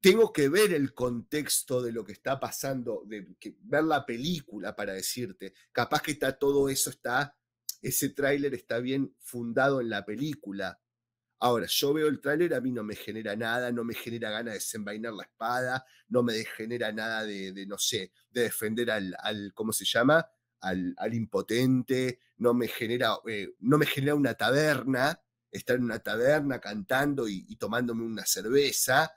tengo que ver el contexto de lo que está pasando, de ver la película para decirte. Capaz que está todo eso, está, ese tráiler está bien fundado en la película Ahora, yo veo el tráiler, a mí no me genera nada, no me genera ganas de desenvainar la espada, no me genera nada de, no sé, de defender al, ¿cómo se llama? Al, impotente, no me, genera, eh, no me genera una taberna, estar en una taberna cantando y, tomándome una cerveza,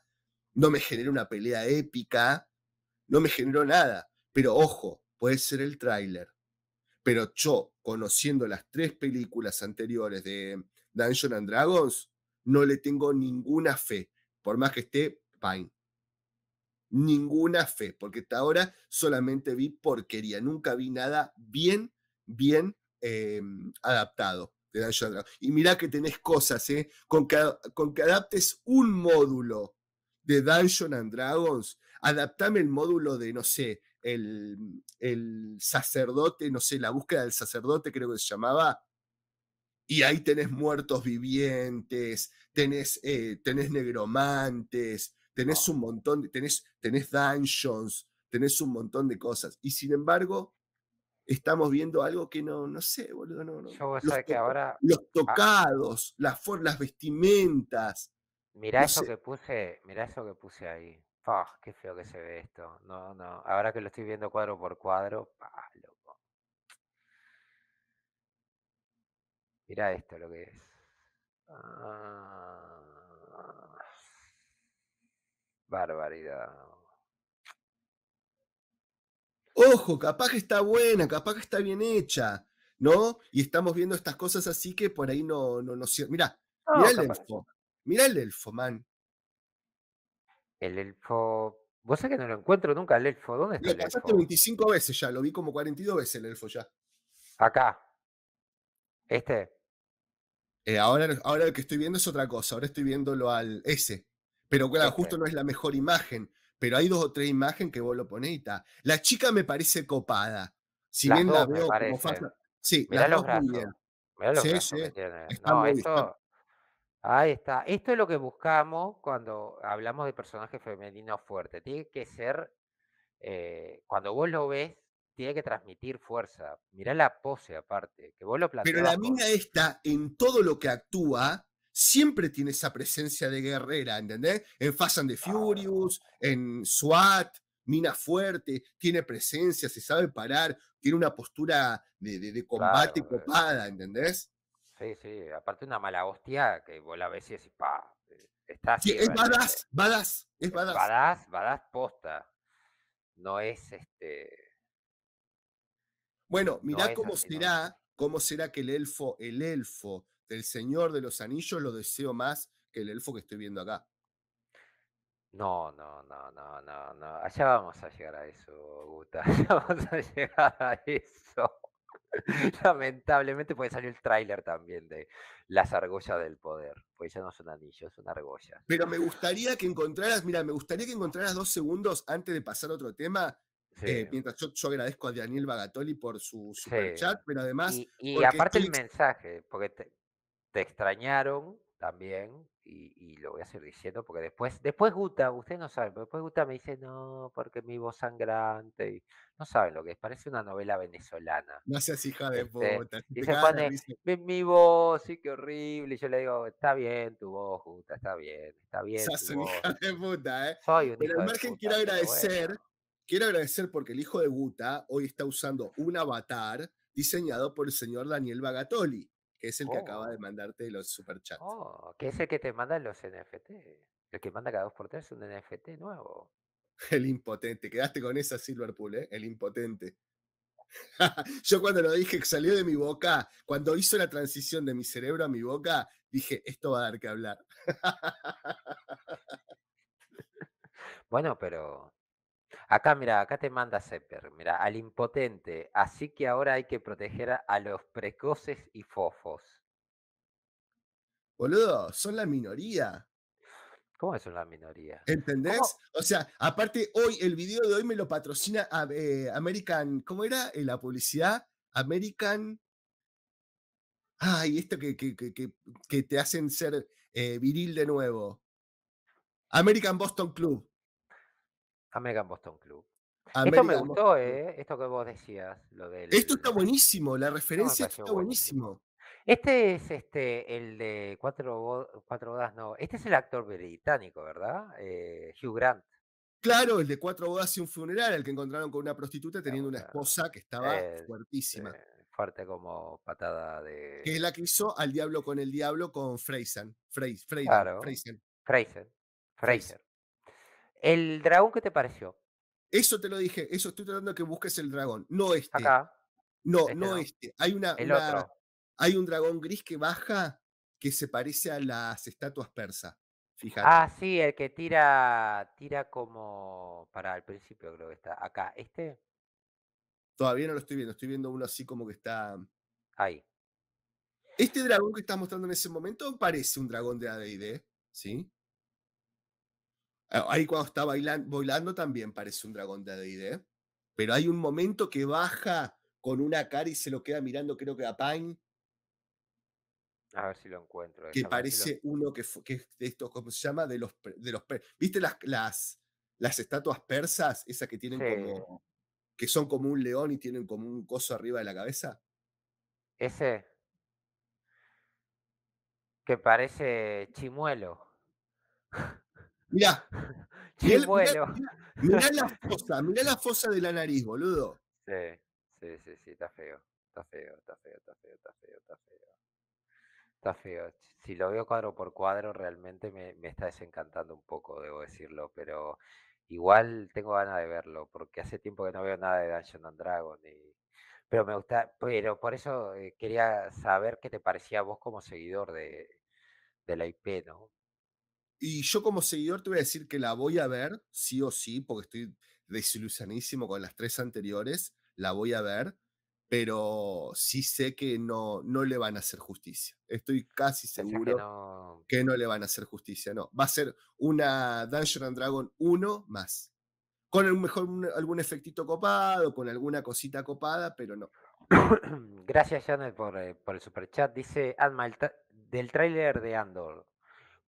no me genera una pelea épica, no me generó nada. Pero ojo, puede ser el tráiler. Pero yo, conociendo las tres películas anteriores de Dungeons and Dragons, no le tengo ninguna fe, por más que esté Pine. Ninguna fe, porque hasta ahora solamente vi porquería, nunca vi nada bien, bien em, adaptado. De y mirá que tenés cosas, ¿eh? Con que, con que adaptes un módulo de Dungeon and Dragons, adaptame el módulo de, no sé, el, el sacerdote, no sé, la búsqueda del sacerdote creo que se llamaba, y ahí tenés muertos vivientes, tenés, eh, negromantes, tenés un montón de, tenés, tenés dungeons, tenés un montón de cosas. Y sin embargo, estamos viendo algo que no, no sé, boludo, no, no. Yo, los, que ahora... los ah. tocados, las, las vestimentas. Mirá eso que puse, mirá eso que puse ahí. qué feo que se ve esto. No, no. Ahora que lo estoy viendo cuadro por cuadro, Mirá esto lo que es. Ah. barbaridad. Ojo, capaz que está buena, capaz que está bien hecha, ¿no? Y estamos viendo estas cosas así que por ahí no no, no Mirá, mirá el elfo. Mirá el elfo, man. El elfo. Vos sabés que no lo encuentro nunca el elfo. ¿Dónde está? Lo el elfo? 25 veces ya, lo vi como 42 veces el elfo ya. Acá. Este. Eh, ahora, ahora lo que estoy viendo es otra cosa, ahora estoy viéndolo al S. Pero claro, justo no es la mejor imagen, pero hay dos o tres imágenes que vos lo ponés y está. La chica me parece copada. Si las bien la veo como fácil. Sí, Mirá las los dos sí, sí. no, Ahí está. Esto es lo que buscamos cuando hablamos de personaje femenino fuerte. Tiene que ser, eh, cuando vos lo ves, tiene que transmitir fuerza. Mirá la pose aparte, que Pero la mina esta, en todo lo que actúa, siempre tiene esa presencia de guerrera, ¿entendés? En Fast and the Furious, en SWAT, mina fuerte, tiene presencia, se sabe parar, tiene una postura de, combate eh. copada, ¿entendés? Sí, sí, aparte una mala hostia que vos a veces y pa, eh, está Sí, es badass, badass, es badass. Badass, badass posta. No es este bueno, mirá cómo será, cómo será que el elfo, el elfo del Señor de los Anillos lo deseo más que el elfo que estoy viendo acá. No, no, no, no, no, no. Allá vamos a llegar a eso, Guta. Allá vamos a llegar a eso. Lamentablemente, puede salir el tráiler también de Las argollas del poder. Pues ya no son anillos, anillo, es una argolla. Pero me gustaría que encontraras, mira, me gustaría que encontraras dos segundos antes de pasar a otro tema eh, mientras yo, agradezco a Daniel Bagatoli por su super chat, pero además. Y, aparte el mensaje, porque te, te extrañaron también, y, lo voy a seguir diciendo, porque después, después Guta, ustedes no saben, pero después Guta me dice, no, porque mi voz sangrante, y no saben lo que es, parece una novela venezolana. No seas hija de este, puta. Y se pone, mi, voz, sí, qué horrible, y yo le digo, está bien tu voz, Guta, está bien, está bien. Seas tu hija de puta, ¿eh? Soy un pero margen quiero agradecer. Quiero agradecer porque el hijo de Guta hoy está usando un avatar diseñado por el señor Daniel Bagatoli, que es el que oh. acaba de mandarte los superchats. Oh, que es el que te manda los NFT. El que manda cada dos por tres un NFT nuevo. El impotente. Quedaste con esa Silverpool, ¿eh? El impotente. Yo cuando lo dije que salió de mi boca, cuando hizo la transición de mi cerebro a mi boca, dije, esto va a dar que hablar. bueno, pero Acá, mira, acá te manda Sepper, mira, al impotente. Así que ahora hay que proteger a los precoces y fofos. Boludo, son la minoría. ¿Cómo son la minoría? ¿Entendés? O sea, aparte hoy, el video de hoy me lo patrocina ah, eh, American, ¿cómo era? Eh, la publicidad, American. Ay, esto que, que, que, que te hacen ser eh, viril de nuevo. American Boston Club. American Boston Club. A Esto me gustó, ¿eh? Esto que vos decías, lo del... Esto está buenísimo, la referencia está buenísimo. Este es este, el de cuatro, cuatro bodas, no. Este es el actor británico, ¿verdad? Eh, Hugh Grant. Claro, el de cuatro bodas y un funeral, el que encontraron con una prostituta teniendo una esposa que estaba eh, fuertísima. fuerte como patada de. Que es la que hizo al diablo con el diablo con Fraser Fraser Fraser ¿El dragón qué te pareció? Eso te lo dije, eso estoy tratando de que busques el dragón, no este. Acá. Este, este no, no, este. Hay una, hay un dragón gris que baja que se parece a las estatuas persas. Fíjate. Ah, sí, el que tira tira como para el principio creo que está acá, este. Todavía no lo estoy viendo, estoy viendo uno así como que está ahí. Este dragón que estás mostrando en ese momento parece un dragón de AD&D, ¿sí? Ah, ahí cuando está bailando, también parece un dragón de AD&D, pero hay un momento que baja con una cara y se lo queda mirando, creo que a Pain. A ver si lo encuentro. Que parece uno que, es de estos, ¿cómo se llama? De los, de los ¿Viste las, las, las estatuas persas? Esas que tienen como. que son como un león y tienen como un coso arriba de la cabeza. Ese. Que parece chimuelo. Mirá. mirá, la fosa, mirá la fosa de la nariz, boludo. Sí, sí, sí, sí, está feo. Está feo, está feo, está feo, está feo, está feo. Está feo. Si lo veo cuadro por cuadro, realmente me, está desencantando un poco, debo decirlo, pero igual tengo ganas de verlo, porque hace tiempo que no veo nada de Dungeon and Dragon pero me gusta, pero por eso eh, quería saber qué te parecía a vos como seguidor de, de la IP, ¿no? Y yo como seguidor te voy a decir que la voy a ver, sí o sí, porque estoy desilusionísimo con las tres anteriores, la voy a ver, pero sí sé que no, no le van a hacer justicia. Estoy casi seguro que, no... le van a hacer justicia, no. Va a ser una Dungeon and Dragon 1 más con el mejor algún efectito copado, con alguna cosita copada, pero no. Gracias, Janet, por, eh, por el superchat. Dice Alma, del tráiler de Andor,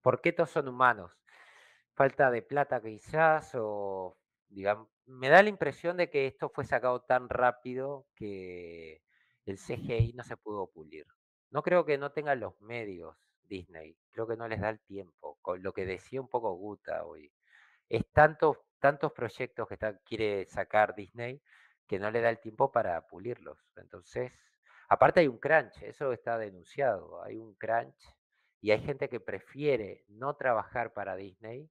¿Por qué todos son humanos? Falta de plata quizás o, digamos, me da la impresión de que esto fue sacado tan rápido que el CGI no se pudo pulir. No creo que no tengan los medios Disney, creo que no les da el tiempo, con lo que decía un poco Guta hoy. Es tantos, tantos proyectos que quiere sacar Disney que no le da el tiempo para pulirlos. Entonces, aparte hay un crunch, eso está denunciado, hay un crunch y hay gente que prefiere no trabajar para Disney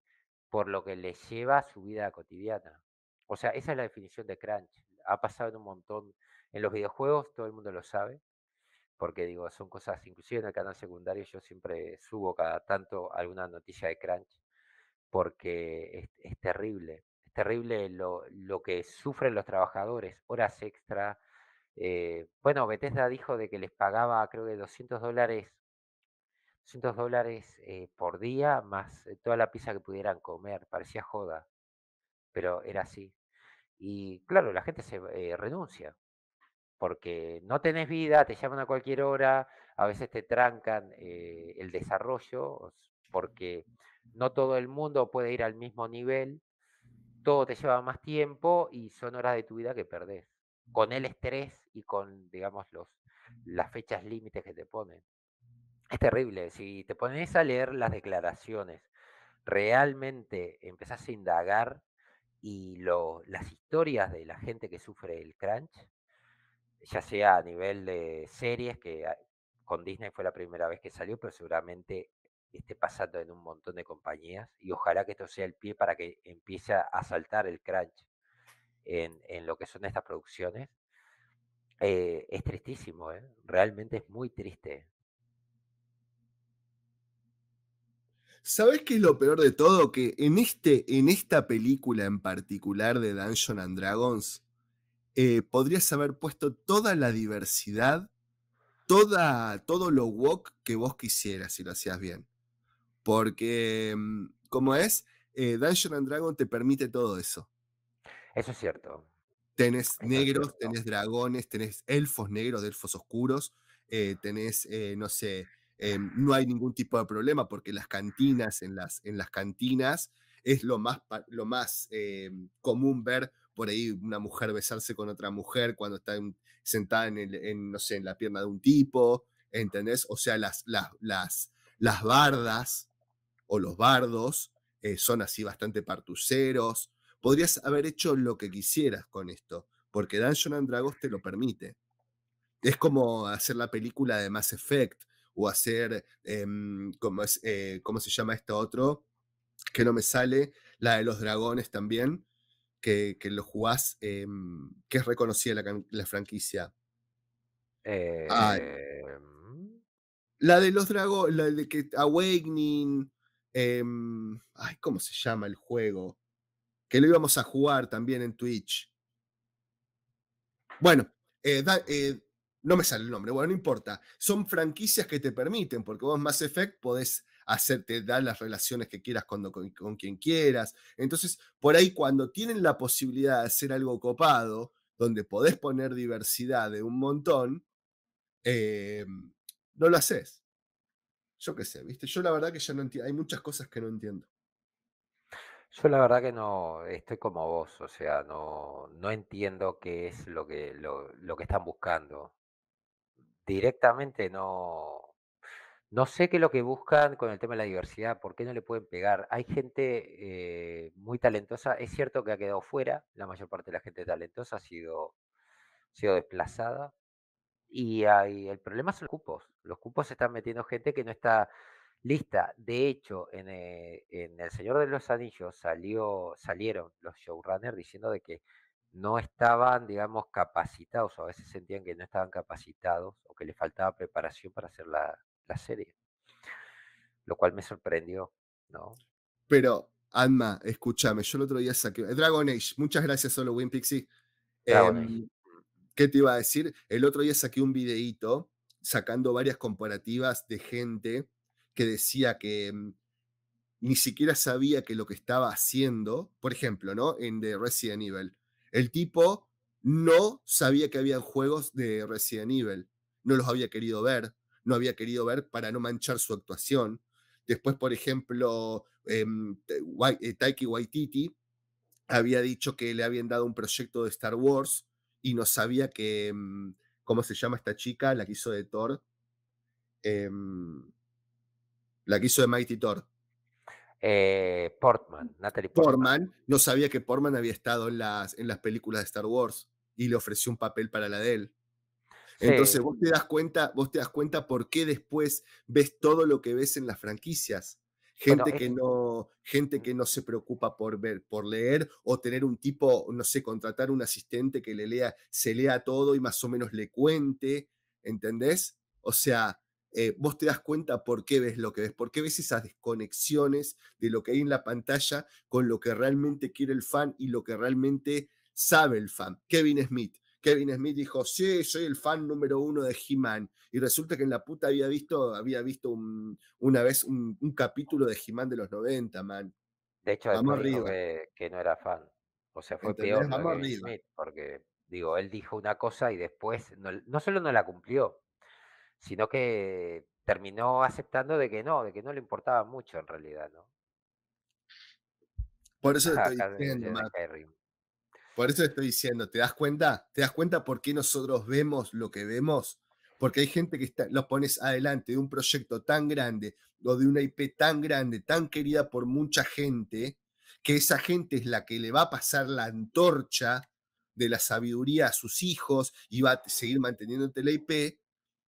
por lo que le lleva a su vida cotidiana. O sea, esa es la definición de crunch. Ha pasado en un montón, en los videojuegos todo el mundo lo sabe, porque digo, son cosas, inclusive en el canal secundario yo siempre subo cada tanto alguna noticia de crunch, porque es, terrible, es terrible lo, que sufren los trabajadores, horas extra. Eh, bueno, Bethesda dijo de que les pagaba creo que 200 dólares 200 dólares eh, por día más eh, toda la pizza que pudieran comer, parecía joda, pero era así. Y claro, la gente se eh, renuncia, porque no tenés vida, te llaman a cualquier hora, a veces te trancan el desarrollo, porque no todo el mundo puede ir al mismo nivel, todo te lleva más tiempo y son horas de tu vida que perdés, con el estrés y con, digamos, los, las fechas límites que te ponen es terrible. Si te pones a leer las declaraciones, realmente empezás a indagar y lo, las historias de la gente que sufre el crunch, ya sea a nivel de series, que ah, con Disney fue la primera vez que salió, pero seguramente esté pasando en un montón de compañías y ojalá que esto sea el pie para que empiece a saltar el crunch en, lo que son estas producciones. Eh, es tristísimo, ¿eh? realmente es muy triste ¿Sabes qué es lo peor de todo? Que en, este, en esta película en particular de Dungeon and Dragons, eh, podrías haber puesto toda la diversidad, toda, todo lo walk que vos quisieras si lo hacías bien. Porque, mm, como es, eh, Dungeon and Dragons te permite todo eso. Eso es cierto. Tenés negros, tenés dragones, tenés elfos negros, elfos oscuros, eh, tenés, eh, no sé, Em, no hay ningún tipo de problema porque las cantinas, en las, en las cantinas es lo más, lo más em, común ver por ahí una mujer besarse con otra mujer cuando está sentada en, no sé, en la pierna de un tipo, ¿entendés? O sea, las, las, las, las bardas o los bardos eh, son así bastante partuceros. Podrías haber hecho lo que quisieras con esto, porque Dungeon and Dragons te lo permite. Es como hacer la película de Mass Effect, o hacer, em, como es, eh, ¿cómo se llama este otro? Que no me sale, la de los dragones también, que, lo jugás, em, que es reconocida la, franquicia. Em. la de los dragones, la de que Awakening, ay, ¿cómo se llama el juego? Que lo íbamos a jugar también en Twitch. Bueno, eh, eh, no me sale el nombre, bueno, no importa. Son franquicias que te permiten, porque vos Mass Effect podés hacerte, dar las relaciones que quieras con, quien quieras. Entonces, por ahí cuando tienen la posibilidad de hacer algo copado, donde podés poner diversidad de un montón, eh, no lo haces. Yo qué sé, ¿viste? Yo la verdad que ya no entiendo, hay muchas cosas que no entiendo. Yo la verdad que no estoy como vos, o sea, no, no entiendo qué es lo que, lo, lo que están buscando directamente no, no sé qué es lo que buscan con el tema de la diversidad, por qué no le pueden pegar. Hay gente eh, muy talentosa, es cierto que ha quedado fuera, la mayor parte de la gente talentosa ha sido, sido desplazada. Y hay, el problema son los cupos. Los cupos están metiendo gente que no está lista. De hecho, en, eh, El Señor de los Anillos salió, salieron los showrunners diciendo de que no estaban, digamos, capacitados, a veces sentían que no estaban capacitados o que les faltaba preparación para hacer la, serie. Lo cual me sorprendió, ¿no? Pero, Alma, escúchame, yo el otro día saqué. Eh, Dragon Age, muchas gracias, solo WinPixie. Em, ¿Qué te iba a decir? El otro día saqué un videíto sacando varias comparativas de gente que decía que mm, ni siquiera sabía que lo que estaba haciendo, por ejemplo, ¿no? En The Resident Evil el tipo no sabía que había juegos de Resident Evil, no los había querido ver, no había querido ver para no manchar su actuación. Después, por ejemplo, em, eh, Taiki Waititi había dicho que le habían dado un proyecto de Star Wars y no sabía que, em, ¿cómo se llama esta chica? La que hizo de Thor. Em, la que hizo de Mighty Thor. Eh, Portman, Natalie Portman. Portman. No sabía que Portman había estado en las, en las películas de Star Wars y le ofreció un papel para la de él. Entonces vos te das cuenta, vos te das cuenta por qué después ves todo lo que ves en las franquicias. Gente, que no, gente que no se preocupa por ver, por leer, o tener un tipo, no sé, contratar un asistente que le lea, se lea todo y más o menos le cuente, ¿entendés? O sea, eh, vos te das cuenta por qué ves lo que ves, por qué ves esas desconexiones de lo que hay en la pantalla con lo que realmente quiere el fan y lo que realmente sabe el fan. Kevin Smith. Kevin Smith dijo, sí, soy el fan número uno de He-Man. Y resulta que en la puta había visto, había visto una vez un, capítulo de He-Man de los 90, man. De hecho, que, no era fan. O sea, fue peor porque digo, él dijo una cosa y después no solo no la cumplió, sino que terminó aceptando de que no, de que no le importaba mucho en realidad, ¿no? Por eso te estoy diciendo, por eso te estoy diciendo, ¿te das cuenta? ¿Te das cuenta por qué nosotros vemos lo que vemos? Porque hay gente que está, los pones adelante de un proyecto tan grande o de una IP tan grande, tan querida por mucha gente, que esa gente es la que le va a pasar la antorcha de la sabiduría a sus hijos y va a seguir manteniéndote la IP,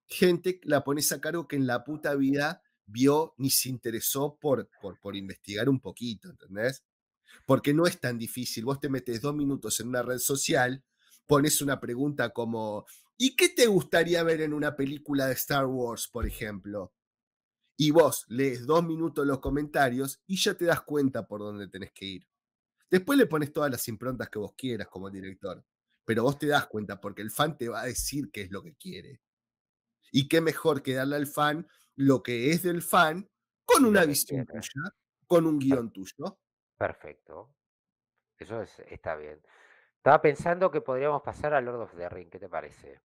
gente la pones a cargo que en la puta vida vio ni se interesó por, por, por investigar un poquito, ¿entendés? Porque no es tan difícil. Vos te metes dos minutos en una red social, pones una pregunta como, ¿y qué te gustaría ver en una película de Star Wars, por ejemplo? Y vos lees dos minutos los comentarios y ya te das cuenta por dónde tenés que ir. Después le pones todas las improntas que vos quieras como director, pero vos te das cuenta porque el fan te va a decir qué es lo que quiere. Y qué mejor que darle al fan lo que es del fan con una visión tuya, con un guión tuyo. Perfecto. Eso está bien. Estaba pensando que podríamos pasar a Lord of the Ring, ¿qué te parece?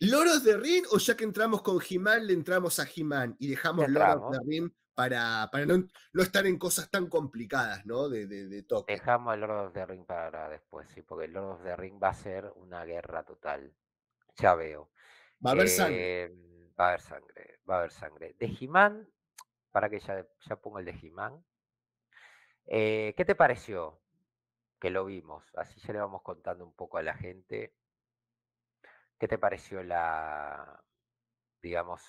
¿Lord of the Ring o ya que entramos con he le entramos a he y dejamos Lord of the Ring para, para no, estar en cosas tan complicadas, ¿no? De, de, toque. Dejamos a Lord of the Ring para después, sí, porque Lord of the Ring va a ser una guerra total. Ya veo. Va a haber sangre. Eh, va a haber sangre, va a haber sangre. De para que ya, ya ponga el de Jimán. Eh, ¿Qué te pareció que lo vimos? Así ya le vamos contando un poco a la gente. ¿Qué te pareció la, digamos,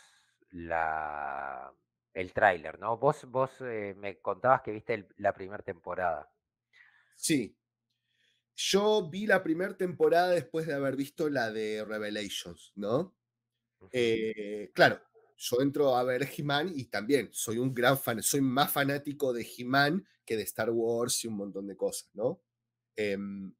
la, el tráiler, ¿no? Vos, vos eh, me contabas que viste la primera temporada. Sí. Yo vi la primera temporada después de haber visto la de Revelations, ¿no? Eh, claro, yo entro a ver he y también soy un gran fan, soy más fanático de he que de Star Wars y un montón de cosas, ¿no? Em,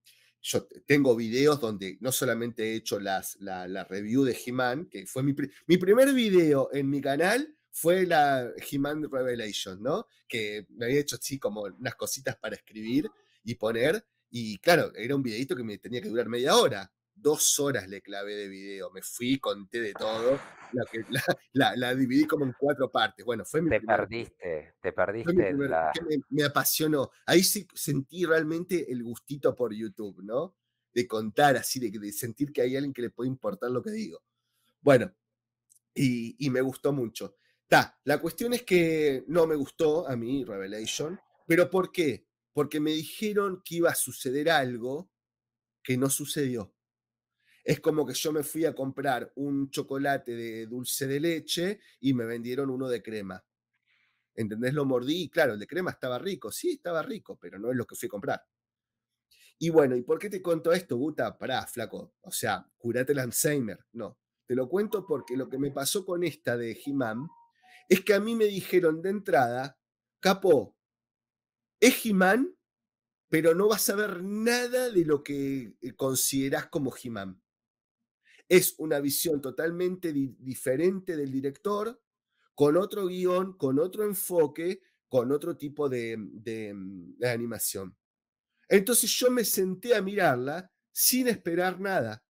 yo tengo videos donde no solamente he hecho las, la, review de he que fue mi, primer video en mi canal, fue la he Revelation, ¿no? Que me había hecho así como unas cositas para escribir y poner. Y claro, era un videito que me tenía que durar media hora dos horas le clavé de video. Me fui, conté de todo. La, dividí como en cuatro partes. Bueno, fue mi Te perdiste, te perdiste. me, apasionó. Ahí sí sentí realmente el gustito por YouTube, ¿no? De contar así, de, sentir que hay alguien que le puede importar lo que digo. Bueno, y, me gustó mucho. está la cuestión es que no me gustó a mí Revelation, pero ¿por qué? Porque me dijeron que iba a suceder algo que no sucedió. Es como que yo me fui a comprar un chocolate de dulce de leche y me vendieron uno de crema. ¿Entendés? Lo mordí y claro, el de crema estaba rico, sí, estaba rico, pero no es lo que fui a comprar. Y bueno, ¿y por qué te cuento esto, Guta? Pará, flaco. O sea, curate el Alzheimer. No, te lo cuento porque lo que me pasó con esta de He-Man es que a mí me dijeron de entrada, capo, es Jimán, pero no vas a ver nada de lo que eh, considerás como Jimán es una visión totalmente diferente del director, con otro guión, con otro enfoque, con otro tipo mm, de, animación. Entonces yo me senté a mirarla sin esperar nada.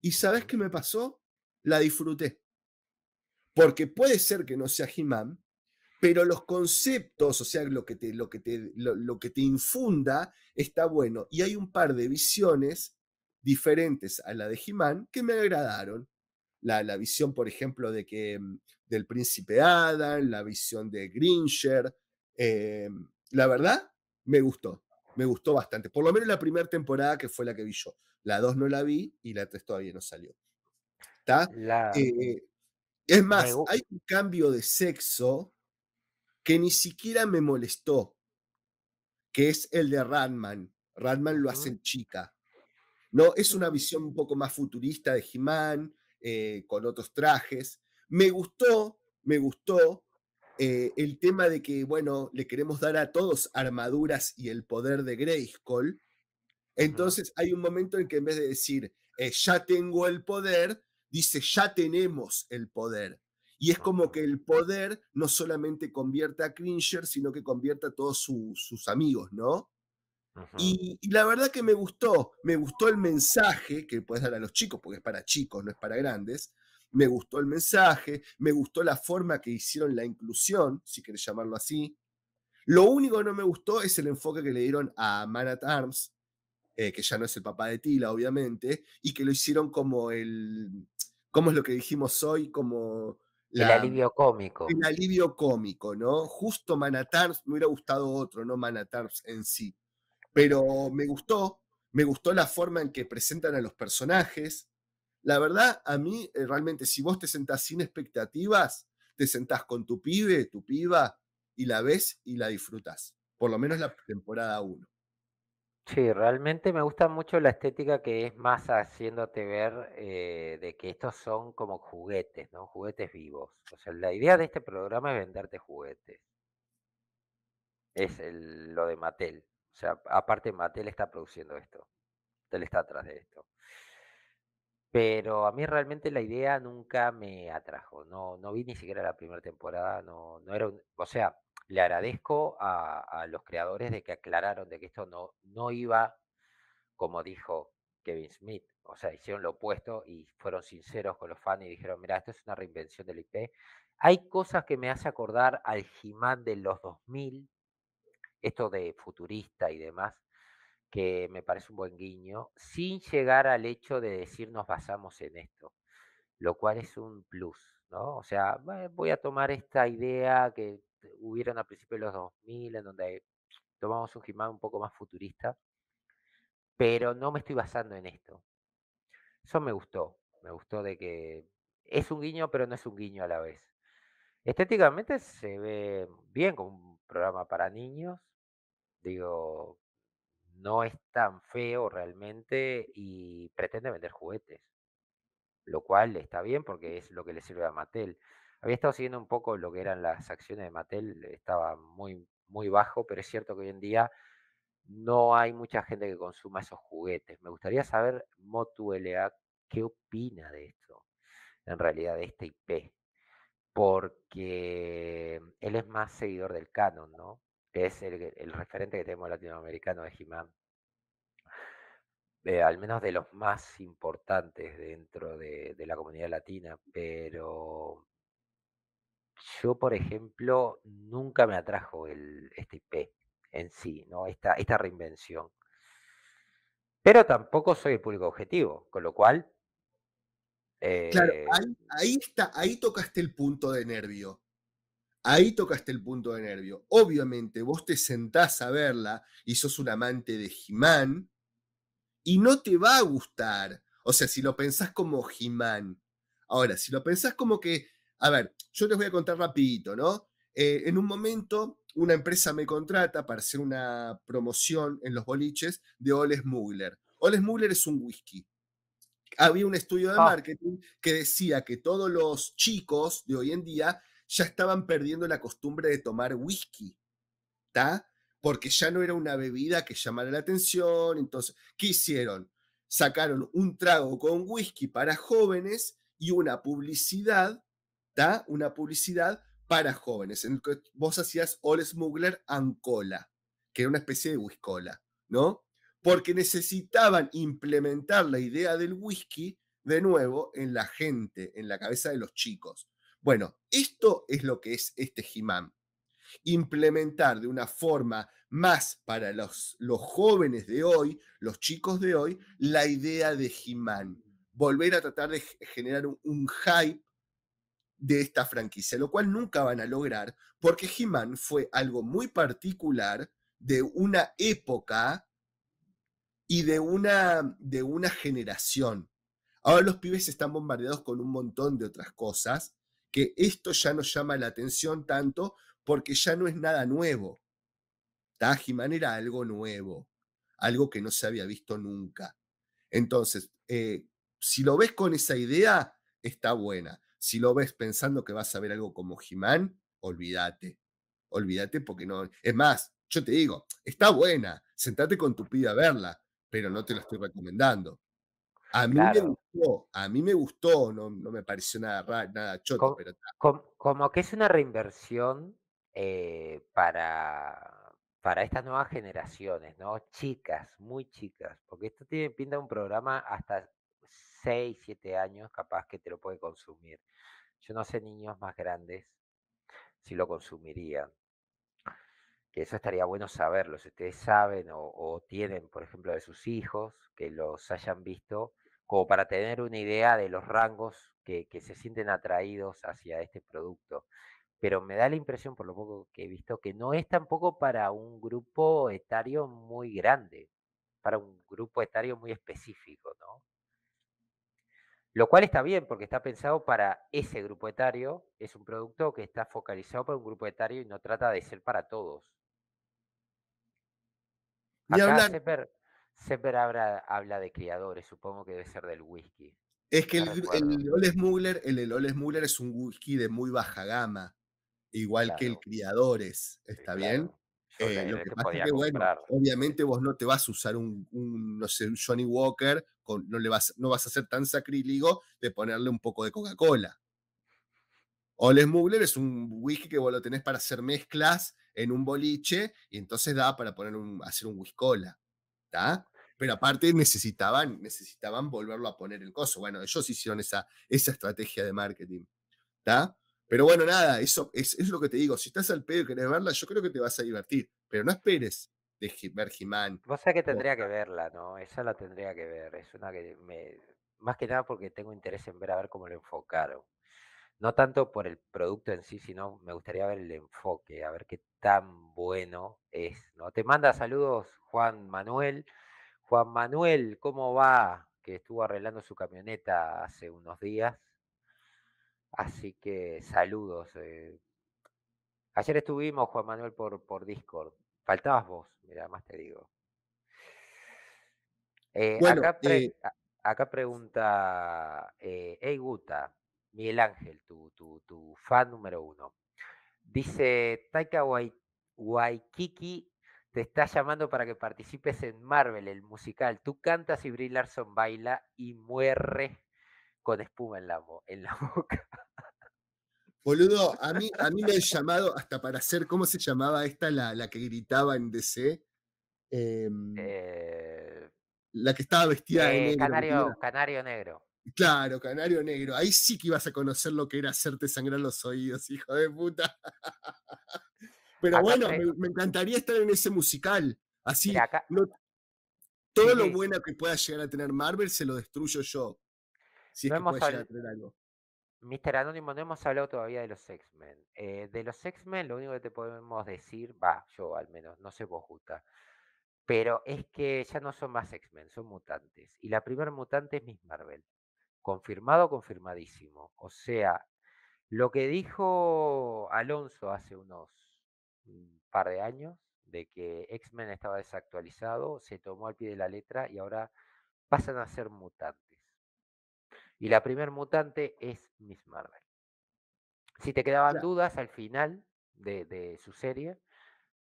¿Y sabes qué me pasó? La disfruté. Porque puede ser que no sea he pero los conceptos, o sea, lo que, lo, que te, lo que te infunda, está bueno. Y hay un par de visiones diferentes a la de he que me agradaron. La, visión, por ejemplo, de que, mm, del príncipe Adam, la visión de Gringer. Eh, la verdad, me gustó, me gustó bastante. Por lo menos la primera temporada que fue la que vi yo. La 2 no la vi y la 3 todavía no salió. ¿Está? Eh, es más, hay un cambio de sexo que ni siquiera me molestó, que es el de Ratman. Ratman lo hacen chica. ¿no? Es una visión un poco más futurista de He-Man, eh, con otros trajes. Me gustó, me gustó eh, el tema de que, bueno, le queremos dar a todos armaduras y el poder de Grayskull. Entonces hay un momento en que en vez de decir, eh, ya tengo el poder, dice, ya tenemos el poder. Y es como que el poder no solamente convierte a Cringer, sino que convierte a todos sus amigos, ¿no? Y, la verdad que me gustó, me gustó el mensaje que puedes dar a los chicos, porque es para chicos, no es para grandes. Me gustó el mensaje, me gustó la forma que hicieron la inclusión, si querés llamarlo así. Lo único que no me gustó es el enfoque que le dieron a Man Arms, eh, que ya no es el papá de Tila, obviamente, y que lo hicieron como el. ¿Cómo es lo que dijimos hoy? Como. el alivio cómico. El alivio cómico, ¿no? Justo Man Arms, me hubiera gustado otro, no Man Arms en sí. Pero me gustó, me gustó la forma en que presentan a los personajes. La verdad, a mí eh, realmente, si vos te sentás sin expectativas, te sentás con tu pibe, tu piba, y la ves y la disfrutás. Por lo menos la temporada 1. Sí, realmente me gusta mucho la estética que es más haciéndote ver eh, de que estos son como juguetes, ¿no? Juguetes vivos. O sea, la idea de este programa es venderte juguetes. Es lo de Mattel. O sea, aparte Mattel está produciendo esto. Mattel está atrás de esto. Pero a mí realmente la idea nunca me atrajo. No, no vi ni siquiera la primera temporada. No, no era un, o sea, le agradezco a, los creadores de que aclararon de que esto no, no iba como dijo Kevin Smith. O sea, hicieron lo opuesto y fueron sinceros con los fans y dijeron, mira, esto es una reinvención del IP. Hay cosas que me hace acordar al he de los 2000, esto de futurista y demás, que me parece un buen guiño, sin llegar al hecho de decir nos basamos en esto, lo cual es un plus, ¿no? O sea, voy a tomar esta idea que hubieron a principios de los 2000, en donde tomamos un gimán un poco más futurista, pero no me estoy basando en esto. Eso me gustó, me gustó de que es un guiño, pero no es un guiño a la vez. Estéticamente se ve bien como un programa para niños, Digo, no es tan feo realmente y pretende vender juguetes, lo cual está bien porque es lo que le sirve a Mattel. Había estado siguiendo un poco lo que eran las acciones de Mattel, estaba muy, muy bajo, pero es cierto que hoy en día no hay mucha gente que consuma esos juguetes. Me gustaría saber, MotuLA, qué opina de esto, en realidad, de este IP, porque él es más seguidor del canon, ¿no? que es el, referente que tenemos latinoamericano de Jimán, eh, al menos de los más importantes dentro de, la comunidad latina, pero yo, por ejemplo, nunca me atrajo el, este IP en sí, ¿no? Esta, esta reinvención. Pero tampoco soy el público objetivo, con lo cual. claro, eh, ahí, está, ahí tocaste el punto de nervio. Ahí tocaste el punto de nervio. Obviamente, vos te sentás a verla y sos un amante de Jimán y no te va a gustar. O sea, si lo pensás como Jimán. Ahora, si lo pensás como que, a ver, yo les voy a contar rapidito, ¿no? Eh, en un momento, una empresa me contrata para hacer una promoción en los boliches de Oles Mugler. Oles Mugler es un whisky. Había un estudio de ah. marketing que decía que todos los chicos de hoy en día ya estaban perdiendo la costumbre de tomar whisky, ¿está? Porque ya no era una bebida que llamara la atención. Entonces, ¿qué hicieron? Sacaron un trago con whisky para jóvenes y una publicidad, ¿está? Una publicidad para jóvenes, en que vos hacías All Smuggler and que era una especie de whiskola, ¿no? Porque necesitaban implementar la idea del whisky de nuevo en la gente, en la cabeza de los chicos. Bueno, esto es lo que es este Jimán. Implementar de una forma más para los, jóvenes de hoy, los chicos de hoy, la idea de Jimán. Volver a tratar de generar un, hype de esta franquicia, lo cual nunca van a lograr porque he fue algo muy particular de una época y de una, de una generación. Ahora los pibes están bombardeados con un montón de otras cosas que esto ya no llama la atención tanto porque ya no es nada nuevo. Tajiman era algo nuevo, algo que no se había visto nunca. Entonces, eh, si lo ves con esa idea, está buena. Si lo ves pensando que vas a ver algo como Jimán, olvídate. Olvídate porque no. Es más, yo te digo, está buena, sentate con tu pibe a verla, pero no te la estoy recomendando. A mí me gustó, a mí me gustó, no, me pareció nada raro, choto. pero... como que es una reinversión eh, para, para estas nuevas generaciones, ¿no? Chicas, muy chicas, porque esto tiene pinta de un programa hasta 6, 7 años, capaz que te lo puede consumir. Yo no sé niños más grandes si lo consumirían. Que eso estaría bueno saberlo. Si ustedes saben o tienen, por ejemplo, de sus hijos que los hayan visto, como para tener una idea de los rangos que, se sienten atraídos hacia este producto. Pero me da la impresión, por lo poco que he visto, que no es tampoco para un grupo etario muy grande, para un grupo etario muy específico, ¿no? Lo cual está bien porque está pensado para ese grupo etario, es un producto que está focalizado para un grupo etario y no trata de ser para todos. Siempre habla, de criadores, supongo que debe ser del whisky. Es que el, el, oles el, es un whisky de muy baja gama, igual que el Criadores, ¿está bien? Eh, lo que pasa es que, bueno, obviamente vos no te vas a usar un, no sé, un Johnny Walker, con, no, le vas, no vas a ser tan sacríligo de ponerle un poco de Coca-Cola. Oles Mugler es un whisky que vos lo tenés para hacer mezclas en un boliche y entonces da para poner un, hacer un cola. Pero aparte necesitaban, necesitaban volverlo a poner el coso. Bueno, ellos hicieron esa, esa estrategia de marketing, Pero bueno, nada, eso es, lo que te digo. Si estás al pedo y querés verla, yo creo que te vas a divertir. Pero no esperes de ver He-Man. Vos que tendría que verla, ¿no? Esa la tendría que ver. Es una que me... Más que nada porque tengo interés en ver a ver cómo lo enfocaron no tanto por el producto en sí, sino me gustaría ver el enfoque, a ver qué tan bueno es. ¿no? Te manda saludos Juan Manuel. Juan Manuel, ¿cómo va? Que estuvo arreglando su camioneta hace unos días. Así que saludos. Eh. Ayer estuvimos, Juan Manuel, por, por Discord. Faltabas vos, mira, más te digo. Eh, eh acá, pregunta Ey Guta, Miguel Ángel, tu, tu, fan número uno. Dice Taika Waikiki, te está llamando para que participes en Marvel, el musical. Tú cantas y Brie Larson baila y muere con espuma en la, en la boca. Boludo, a mí, a mí me han llamado hasta para hacer, ¿cómo se llamaba esta, la, que gritaba en DC? Em, eh, la que estaba vestida en eh, negro. Canario, canario negro. Claro, Canario Negro. Ahí sí que ibas a conocer lo que era hacerte sangrar los oídos, hijo de puta. Pero bueno, me, encantaría estar en ese musical. Así, todo lo bueno que pueda llegar a tener Marvel se lo destruyo yo. Si es que a tener algo. Mister Anónimo, no hemos hablado todavía de los X-Men. Eh, de los X-Men, lo único que te podemos decir, va, yo al menos, no sé vos, gusta, pero es que ya no son más X-Men, son mutantes. Y la primera mutante es Miss Marvel confirmado, confirmadísimo. O sea, lo que dijo Alonso hace unos mm, par de años, de que X-Men estaba desactualizado, se tomó al pie de la letra y ahora pasan a ser mutantes. Y la primer mutante es Miss Marvel. Si te quedaban dudas al final de, su serie,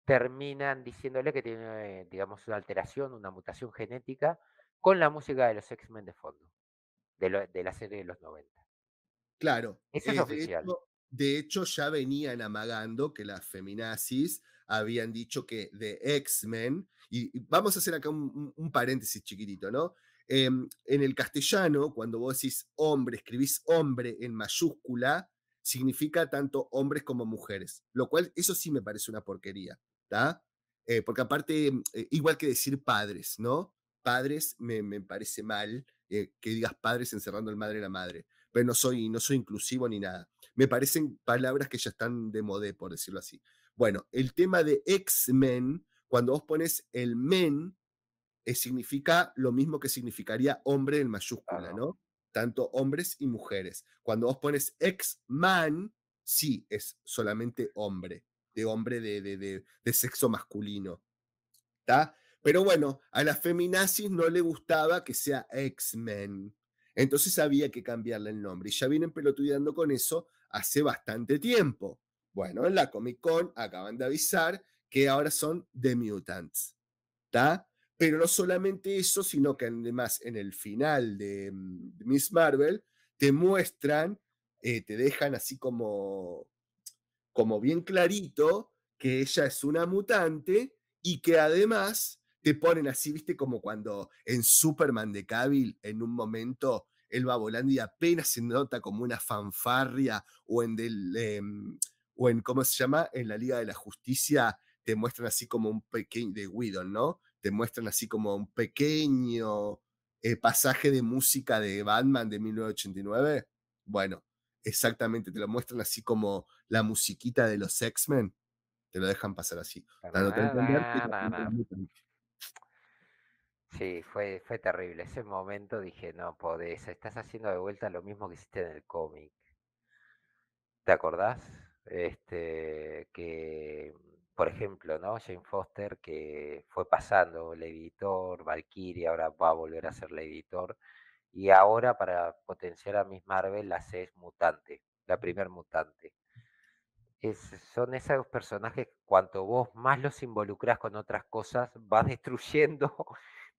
terminan diciéndole que tiene, digamos, una alteración, una mutación genética con la música de los X-Men de fondo de, la serie de los 90. Claro. Eso es, eh, oficial. De hecho, ya venían amagando que las feminazis habían dicho que de X-Men, y, vamos a hacer acá un, paréntesis chiquitito, ¿no? Em, en el castellano, cuando vos decís hombre, escribís hombre en mayúscula, significa tanto hombres como mujeres, lo cual eso sí me parece una porquería, ¿está? Eh, porque aparte, eh, igual que decir padres, ¿no? padres me, parece mal eh, que digas padres encerrando al madre y la madre, pero pues, no soy, no soy inclusivo ni nada. Me parecen palabras que ya están de modé, por decirlo así. Bueno, el tema de X-Men, cuando vos pones el men, eh, significa lo mismo que significaría hombre en mayúscula, ¿no? Tanto hombres y mujeres. Cuando vos pones X-Man, sí, es solamente hombre, de hombre de, de, de, de sexo masculino. ¿Está? Pero bueno, a la feminazis no le gustaba que sea X-Men. Entonces había que cambiarle el nombre. Y ya vienen pelotudeando con eso hace bastante tiempo. Bueno, en la Comic Con acaban de avisar que ahora son The Mutants. ¿Está? Pero no solamente eso, sino que además en el final de, mm, Miss Marvel te muestran, eh, te dejan así como, como bien clarito que ella es una mutante y que además te ponen así, viste, como cuando en Superman de Cavill, en un momento, él va volando y apenas se nota como una fanfarria, o en del, em, o en, ¿cómo se llama? En la Liga de la Justicia te muestran así como un pequeño, de Widow, ¿no? Te muestran así como un pequeño eh, pasaje de música de Batman de 1989. Bueno, exactamente, te lo muestran así como la musiquita de los X-Men. Te lo dejan pasar así. Sí, fue, fue terrible. Ese momento dije, no podés, estás haciendo de vuelta lo mismo que hiciste en el cómic. ¿Te acordás? Este, que, por ejemplo, ¿no? Jane Foster, que fue pasando el editor, Valkyrie, ahora va a volver a ser la editor. Y ahora, para potenciar a Miss Marvel, la C mutante, la primer mutante. son esos personajes, cuanto vos más los involucras con otras cosas, vas destruyendo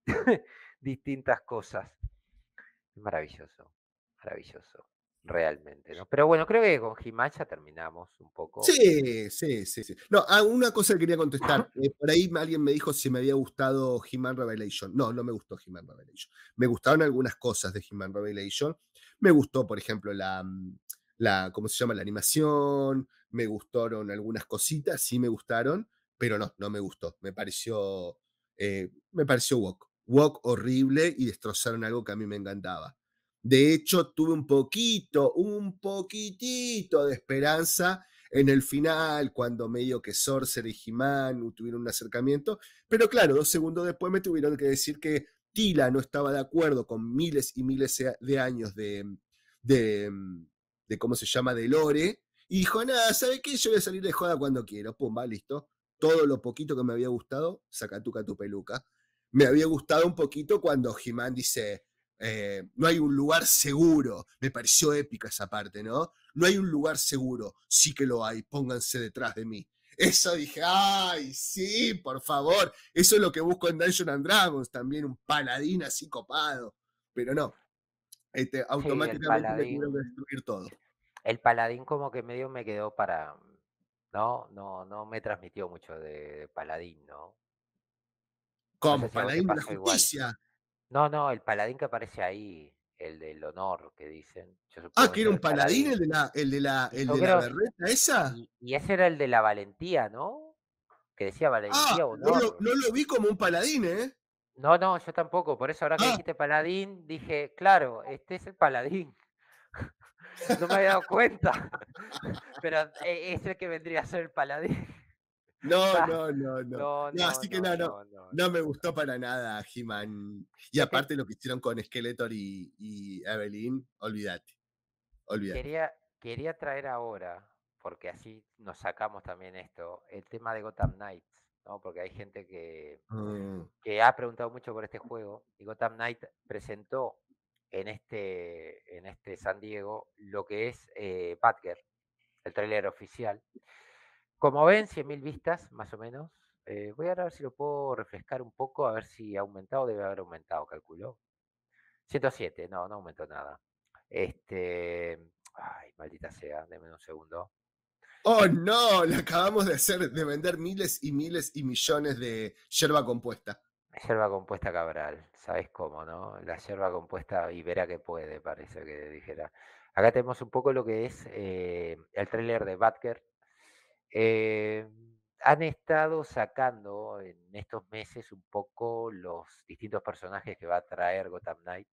distintas cosas. Maravilloso, maravilloso, realmente. Pero bueno, creo que con Himacha terminamos un poco. Sí, sí, sí. No, ah, una cosa que quería contestar. Eh, por ahí alguien me dijo si me había gustado He-Man Revelation. No, no me gustó He-Man Revelation. Me gustaron algunas cosas de He-Man Revelation. Me gustó, por ejemplo, la, mm, la, ¿cómo se llama? La animación. Me gustaron algunas cositas, sí me gustaron, pero no, no me gustó. Me pareció, eh, me pareció woke walk horrible y destrozaron algo que a mí me encantaba. De hecho, tuve un poquito, un poquitito de esperanza en el final, cuando medio que Sorcerer y he tuvieron un acercamiento. Pero claro, dos segundos después me tuvieron que decir que Tila no estaba de acuerdo con miles y miles de años de, mm, mm, de, cómo se llama, de lore. Y dijo, nada, ¿sabe qué? Yo voy a salir de joda cuando quiero. Pum, va, listo. Todo lo poquito que me había gustado, saca tu peluca me había gustado un poquito cuando Jimán dice, eh, no hay un lugar seguro, me pareció épica esa parte, ¿no? No hay un lugar seguro, sí que lo hay, pónganse detrás de mí. Eso dije, ay, sí, por favor, eso es lo que busco en Dungeons and Dragons, también un paladín así copado, pero no, este, automáticamente destruir todo. El paladín como que medio me quedó para, no, no, no me transmitió mucho de paladín, ¿no? como ¿Paladín de la justicia? No, no, el paladín que aparece ahí, el del honor que dicen. Ah, que era un paladín, el de la, el de la, el berreta esa. Y, ese era el de la valentía, ¿no? Que decía ah, valentía No lo, vi como un paladín, ¿eh? No, no, yo tampoco. Por eso ahora que ah. dijiste paladín, dije, claro, este es el paladín. no me había dado cuenta. Pero eh, es el que vendría a ser el paladín. Ah. No, no, no, no. no, así que no, no, no, me gustó para nada He-Man. Y aparte lo que hicieron con Skeletor y, Evelyn, olvídate. Olvídate. Quería, traer ahora, porque así nos sacamos también esto, el tema de Gotham Knights, ¿no? Porque hay gente que, mm. que ha preguntado mucho por este juego. Y Gotham Knight presentó en este, en este San Diego lo que es eh, Batgirl, el trailer oficial. Como ven, 100.000 vistas, más o menos. Eh, voy a ver si lo puedo refrescar un poco, a ver si ha aumentado, debe haber aumentado, calculo. 107, no, no aumentó nada. Este, ay, maldita sea, denme un segundo. Oh no, le acabamos de hacer, de vender miles y miles y millones de yerba compuesta. Yerba compuesta cabral, ¿sabes cómo, no? La yerba compuesta y que puede, parece que dijera. Acá tenemos un poco lo que es eh, el tráiler de Batker, eh, han estado sacando en estos meses un poco los distintos personajes que va a traer Gotham Knight.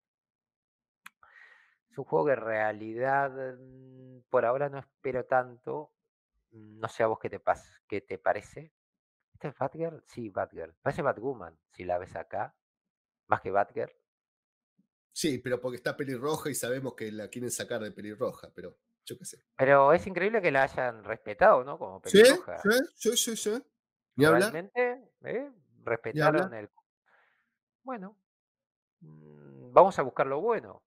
Es un juego que en realidad mm, por ahora no espero tanto. No sé a vos qué te, qué te parece. ¿Este es Batgirl? Sí, Batgirl. Parece Batwoman, si la ves acá. Más que Batgirl. Sí, pero porque está pelirroja y sabemos que la quieren sacar de pelirroja, pero. Pero es increíble que la hayan respetado, ¿no? Como Sí, sí, sí, sí. Realmente, ¿eh? respetaron el. Bueno, mm, vamos a buscar lo bueno.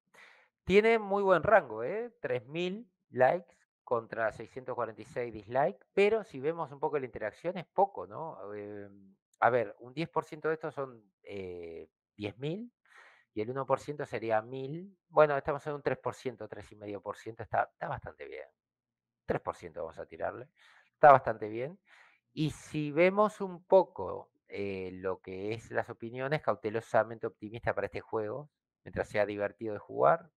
Tiene muy buen rango, ¿eh? 3.000 likes contra 646 dislikes, pero si vemos un poco la interacción es poco, ¿no? Em, a ver, un 10% de estos son 10.000 eh, y el 1% sería 1000. Bueno, estamos en un 3%, 3,5%, está, está bastante bien. 3% vamos a tirarle, está bastante bien. Y si vemos un poco eh, lo que es las opiniones, cautelosamente optimista para este juego, mientras sea divertido de jugar.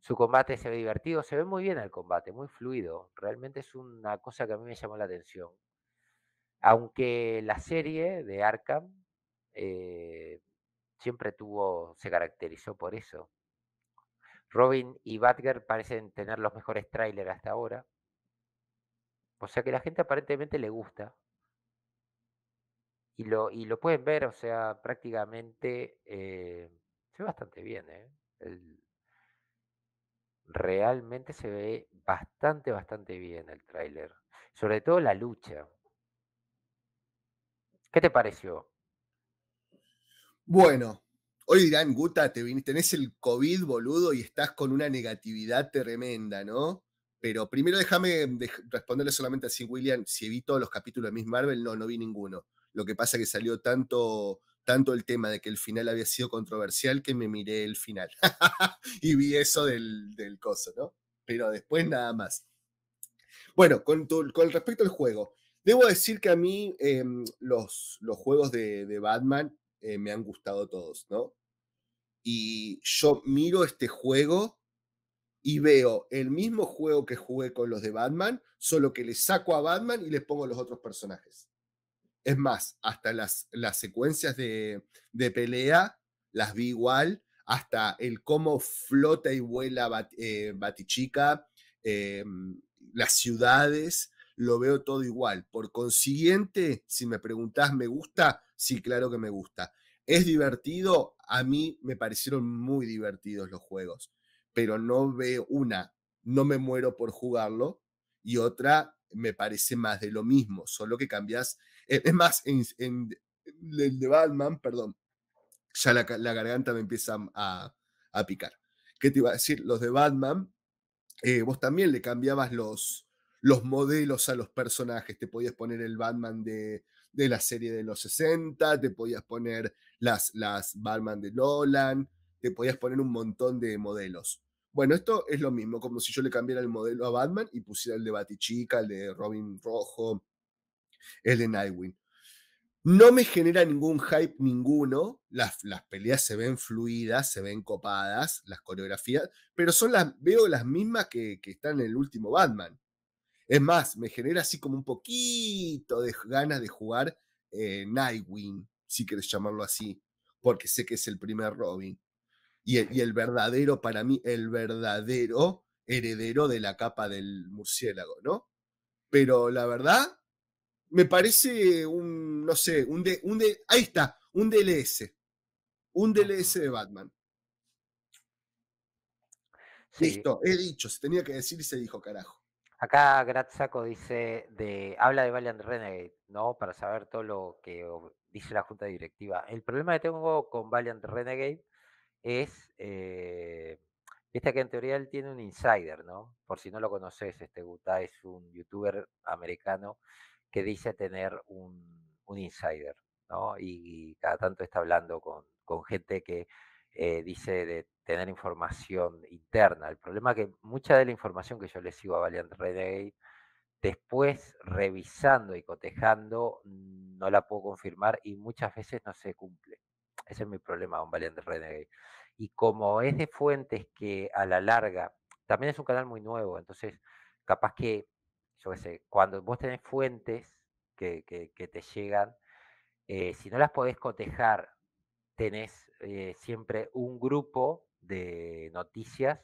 Su combate se ve divertido, se ve muy bien el combate, muy fluido. Realmente es una cosa que a mí me llamó la atención. Aunque la serie de Arkham eh, siempre tuvo, se caracterizó por eso. Robin y Batgirl parecen tener los mejores trailers hasta ahora. O sea que la gente aparentemente le gusta. Y lo, y lo pueden ver, o sea, prácticamente eh, se ve bastante bien. ¿eh? realmente se ve bastante, bastante bien el tráiler. Sobre todo la lucha. ¿Qué te pareció? Bueno, hoy dirán, Guta, te tenés el COVID, boludo, y estás con una negatividad tremenda, ¿no? Pero primero déjame responderle solamente así, William si vi todos los capítulos de Miss Marvel. No, no vi ninguno. Lo que pasa es que salió tanto, tanto el tema de que el final había sido controversial que me miré el final. y vi eso del, del coso, ¿no? Pero después nada más. Bueno, con, con respecto al juego, debo decir que a mí em, los, los juegos de, de Batman eh, me han gustado todos, ¿no? Y yo miro este juego y veo el mismo juego que jugué con los de Batman, solo que le saco a Batman y les pongo los otros personajes. Es más, hasta las, las secuencias de, pelea las vi igual, hasta el cómo flota y vuela eh, Batichica, eh, las ciudades, lo veo todo igual. Por consiguiente, si me preguntás, me gusta, sí, claro que me gusta. ¿Es divertido? A mí me parecieron muy divertidos los juegos, pero no veo una, no me muero por jugarlo, y otra me parece más de lo mismo, solo que cambias. E, es más, en, el de Batman, perdón, ya la, garganta me empieza a, picar. ¿Qué te iba a decir? Los de Batman, eh, vos también le cambiabas los, los modelos a los personajes. Te podías poner el Batman de de la serie de los 60, te podías poner las, las Batman de Nolan, te podías poner un montón de modelos. Bueno, esto es lo mismo, como si yo le cambiara el modelo a Batman y pusiera el de Batichica, el de Robin Rojo, el de Nightwing. No me genera ningún hype ninguno, las, peleas se ven fluidas, se ven copadas, las coreografías, pero son veo las mismas que, que están en el último Batman. Es más, me genera así como un poquito de ganas de jugar eh, Nightwing, si quieres llamarlo así, porque sé que es el primer Robin. Y el, verdadero, para mí, el verdadero heredero de la capa del murciélago, ¿no? Pero la verdad, me parece un, no sé, un, de, un de, ahí está, un DLS, un DLS de Batman. Listo, he dicho, se tenía que decir y se dijo, carajo. Acá Gratzaco dice de habla de Valiant Renegade, ¿no? Para saber todo lo que dice la junta directiva. El problema que tengo con Valiant Renegade es eh, que en teoría él tiene un insider, ¿no? Por si no lo conoces, este Guta es un youtuber americano que dice tener un, insider, ¿no? Y, cada tanto está hablando con gente que eh, dice de tener información interna. El problema es que mucha de la información que yo le sigo a Valiant Renegade, después revisando y cotejando, no la puedo confirmar y muchas veces no se cumple. Ese es mi problema con Valiant Renegade. Y como es de fuentes que a la larga, también es un canal muy nuevo, entonces capaz que, yo sé, cuando vos tenés fuentes que, te llegan, eh, si no las podés cotejar, tenés eh, siempre un grupo de noticias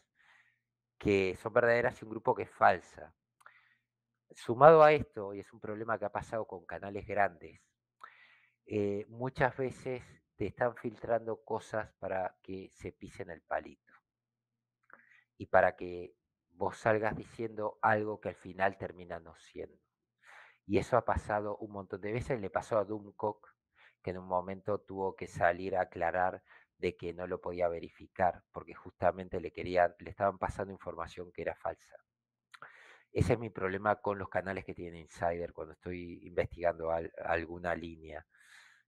que son verdaderas y un grupo que es falsa. Sumado a esto, y es un problema que ha pasado con canales grandes, eh, muchas veces te están filtrando cosas para que se pisen el palito y para que vos salgas diciendo algo que al final termina no siendo. Y eso ha pasado un montón de veces, le pasó a Dumcock que en un momento tuvo que salir a aclarar de que no lo podía verificar, porque justamente le, querían, le estaban pasando información que era falsa. Ese es mi problema con los canales que tiene Insider cuando estoy investigando alguna línea.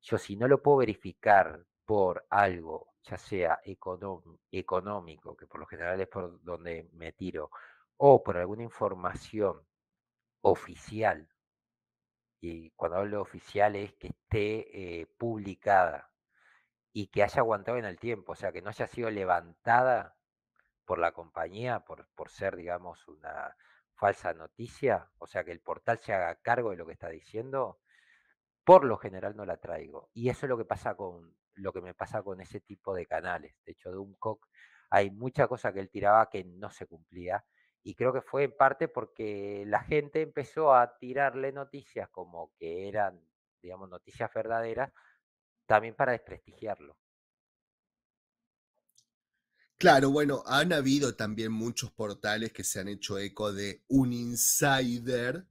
Yo si no lo puedo verificar por algo, ya sea económico, que por lo general es por donde me tiro, o por alguna información oficial y cuando hablo oficial es que esté eh, publicada y que haya aguantado en el tiempo, o sea, que no haya sido levantada por la compañía por, ser, digamos, una falsa noticia, o sea, que el portal se haga cargo de lo que está diciendo, por lo general no la traigo. Y eso es lo que pasa con lo que me pasa con ese tipo de canales. De hecho, de hay mucha cosa que él tiraba que no se cumplía y creo que fue en parte porque la gente empezó a tirarle noticias como que eran, digamos, noticias verdaderas, también para desprestigiarlo. Claro, bueno, han habido también muchos portales que se han hecho eco de un insider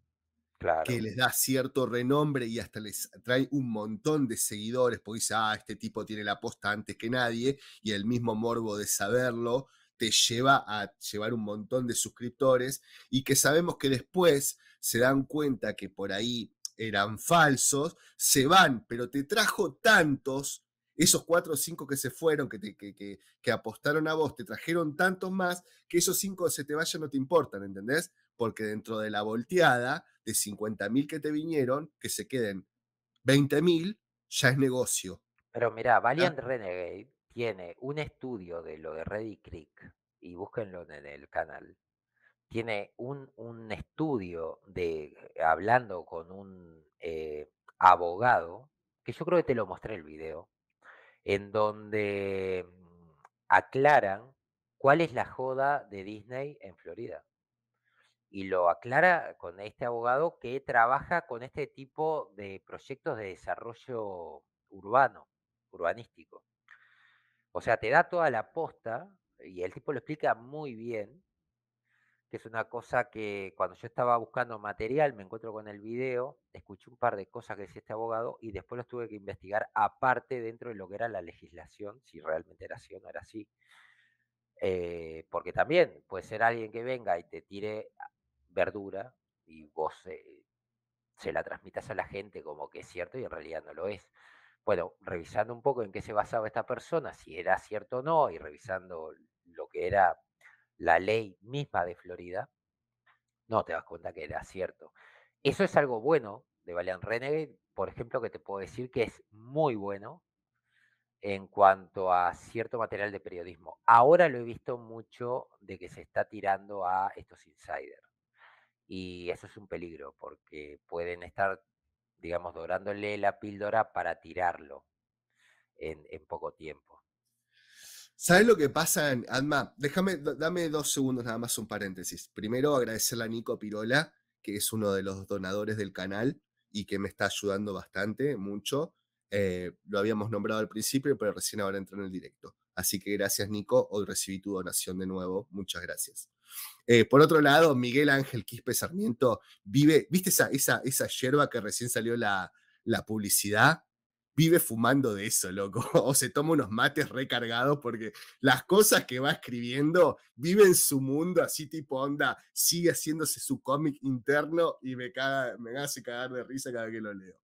que les da cierto renombre y hasta les trae un montón de seguidores, porque dice, ah, este tipo tiene la posta antes que nadie y el mismo morbo de saberlo te lleva a llevar un montón de suscriptores y que sabemos que después se dan cuenta que por ahí eran falsos, se van, pero te trajo tantos, esos cuatro o cinco que se fueron, que, que, apostaron a vos, te trajeron tantos más, que esos cinco se te vayan no te importan, ¿entendés? Porque dentro de la volteada de 50.000 que te vinieron, que se queden 20.000, ya es negocio. Pero mirá, ¿Ah? Valiant Renegade tiene un estudio de lo de Ready Creek, y búsquenlo en el canal, tiene un, estudio de eh, hablando con un eh, abogado, que yo creo que te lo mostré el video, en donde mm, aclaran cuál es la joda de Disney en Florida. Y lo aclara con este abogado que trabaja con este tipo de proyectos de desarrollo urbano, urbanístico. O sea, te da toda la posta y el tipo lo explica muy bien, que es una cosa que cuando yo estaba buscando material, me encuentro con el video, escuché un par de cosas que decía este abogado y después los tuve que investigar aparte dentro de lo que era la legislación, si realmente era así o no era así. Eh, porque también puede ser alguien que venga y te tire verdura y vos eh, se la transmitas a la gente como que es cierto y en realidad no lo es. Bueno, revisando un poco en qué se basaba esta persona, si era cierto o no, y revisando lo que era la ley misma de Florida, no te das cuenta que era cierto. Eso es algo bueno de Valiant Renegade, por ejemplo, que te puedo decir que es muy bueno en cuanto a cierto material de periodismo. Ahora lo he visto mucho de que se está tirando a estos insiders. Y eso es un peligro, porque pueden estar digamos, dorándole la píldora para tirarlo en, poco tiempo. ¿Sabes lo que pasa, Adma? Déjame, dame dos segundos nada más un paréntesis. Primero, agradecerle a Nico Pirola, que es uno de los donadores del canal y que me está ayudando bastante, mucho. Eh, lo habíamos nombrado al principio, pero recién ahora entró en el directo. Así que gracias, Nico. Hoy recibí tu donación de nuevo. Muchas gracias. Eh, por otro lado, Miguel Ángel Quispe Sarmiento vive, ¿viste esa, esa, esa yerba que recién salió la, la publicidad? Vive fumando de eso, loco. O se toma unos mates recargados porque las cosas que va escribiendo vive en su mundo, así tipo onda, sigue haciéndose su cómic interno y me, me hace cagar de risa cada que lo leo.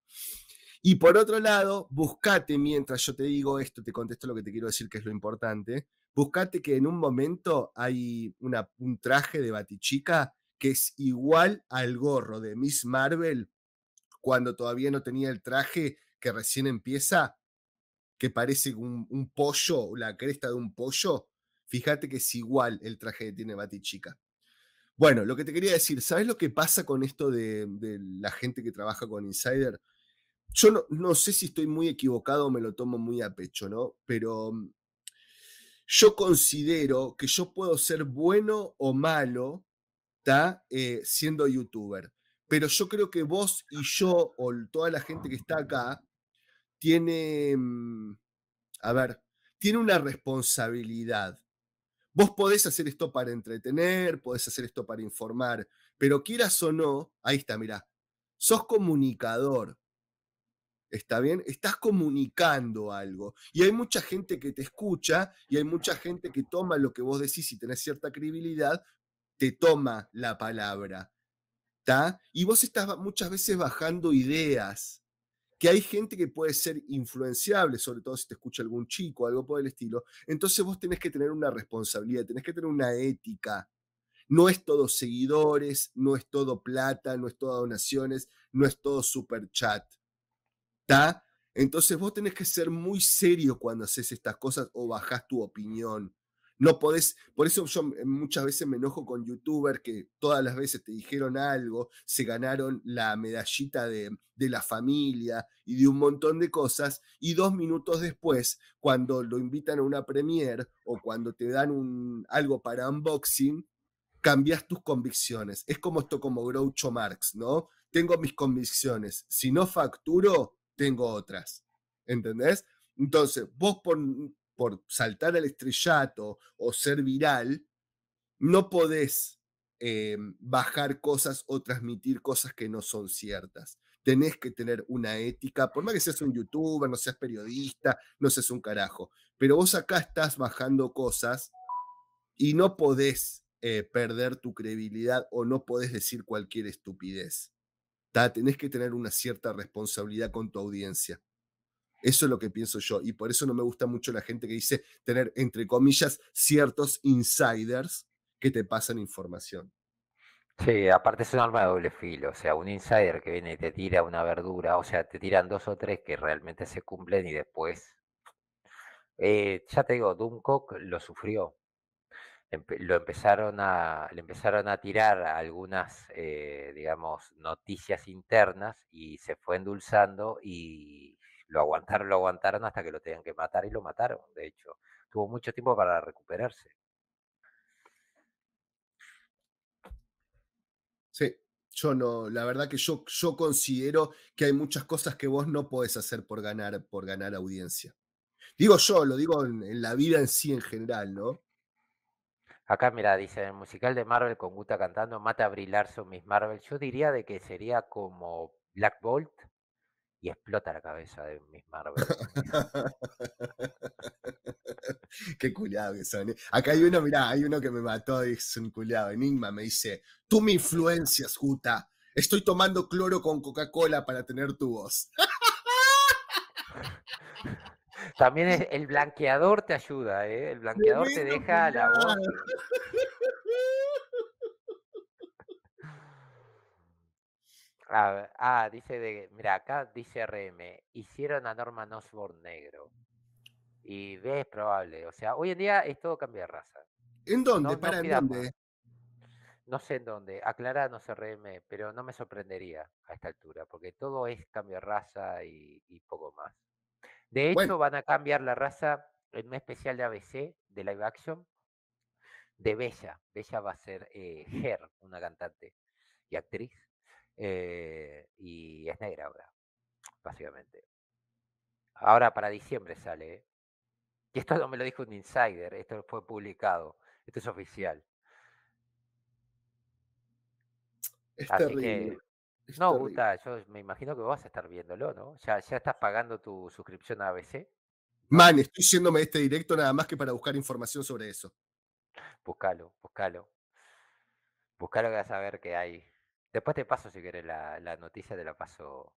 Y por otro lado, buscate mientras yo te digo esto, te contesto lo que te quiero decir, que es lo importante. Buscate que en un momento hay un traje de Batichica que es igual al gorro de Miss Marvel cuando todavía no tenía el traje que recién empieza, que parece un, pollo, la cresta de un pollo. Fíjate que es igual el traje que tiene Batichica. Bueno, lo que te quería decir, ¿sabes lo que pasa con esto de la gente que trabaja con Insider? yo no, sé si estoy muy equivocado o me lo tomo muy a pecho, ¿no? Pero mm, yo considero que yo puedo ser bueno o malo, eh, siendo youtuber. Pero yo creo que vos y yo, o toda la gente que está acá, tiene, mm, a ver, tiene una responsabilidad. Vos podés hacer esto para entretener, podés hacer esto para informar, pero quieras o no, ahí está, mirá, sos comunicador, ¿Está bien? Estás comunicando algo. Y hay mucha gente que te escucha y hay mucha gente que toma lo que vos decís y tenés cierta credibilidad, te toma la palabra. ¿Está? Y vos estás muchas veces bajando ideas. Que hay gente que puede ser influenciable, sobre todo si te escucha algún chico, algo por el estilo. Entonces vos tenés que tener una responsabilidad, tenés que tener una ética. No es todo seguidores, no es todo plata, no es todo donaciones, no es todo super chat entonces vos tenés que ser muy serio cuando haces estas cosas o bajás tu opinión. No podés, por eso yo muchas veces me enojo con youtubers que todas las veces te dijeron algo, se ganaron la medallita de, de, la familia y de un montón de cosas, y dos minutos después, cuando lo invitan a una premiere o cuando te dan un, algo para unboxing, cambias tus convicciones. Es como esto como Groucho Marx, ¿no? Tengo mis convicciones. Si no facturo, tengo otras. ¿Entendés? Entonces, vos mm, por, saltar al estrellato o ser viral, no podés em, bajar cosas o transmitir cosas que no son ciertas. Tenés que tener una ética, por más que seas un youtuber, no seas periodista, no seas un carajo, pero vos acá estás bajando cosas y no podés eh, perder tu credibilidad o no podés decir cualquier estupidez tenés que tener una cierta responsabilidad con tu audiencia. Eso es lo que pienso yo. Y por eso no me gusta mucho la gente que dice tener, entre comillas, ciertos insiders que te pasan información. Sí, aparte es un arma de doble filo. O sea, un insider que viene y te tira una verdura, o sea, te tiran dos o tres que realmente se cumplen y después. Eh, ya te digo, Doomcock lo sufrió lo empezaron a, le empezaron a tirar algunas, eh, digamos, noticias internas y se fue endulzando y lo aguantaron, lo aguantaron hasta que lo tenían que matar y lo mataron, de hecho. Tuvo mucho tiempo para recuperarse. Sí, yo no, la verdad que yo, yo considero que hay muchas cosas que vos no podés hacer por ganar, por ganar audiencia. Digo yo, lo digo en la vida en sí en general, ¿no? Acá, mira, dice, el musical de Marvel con Guta cantando, mata a Brie Miss Marvel. Yo diría de que sería como Black Bolt y explota la cabeza de Miss Marvel. Qué culiado que son. ¿eh? Acá hay uno, mira hay uno que me mató, es un culiado. Enigma me dice, tú me influencias, Guta. Estoy tomando cloro con Coca-Cola para tener tu voz. También e, el blanqueador te ayuda, ¿eh? El blanqueador te deja la voz. Ah, ah, dice de. Mira, acá dice RM. Hicieron a Norman Osborn negro. Y B es probable. O sea, hoy en día es todo cambio de raza. ¿En dónde? No, ¿Para en dónde? No sé en dónde. Aclaranos RM, pero no me sorprendería a esta altura, porque todo es cambio de raza y poco más. De hecho, van a cambiar la raza en un especial de ABC, de live action, de Bella. Bella va a ser Ger, eh, una cantante y actriz. Eh, y es negra ahora, básicamente. Ahora para diciembre sale. ¿eh? Y esto no me lo dijo un insider, esto fue publicado, esto es oficial. Es Así terrible no, yo me imagino que vas a estar viéndolo, ¿no? Ya, ya estás pagando tu suscripción a ABC. Man, estoy yéndome este directo nada más que para buscar información sobre eso. Búscalo, búscalo. Búscalo que vas a ver que hay. Después te paso, si quieres, la, noticia, te la paso.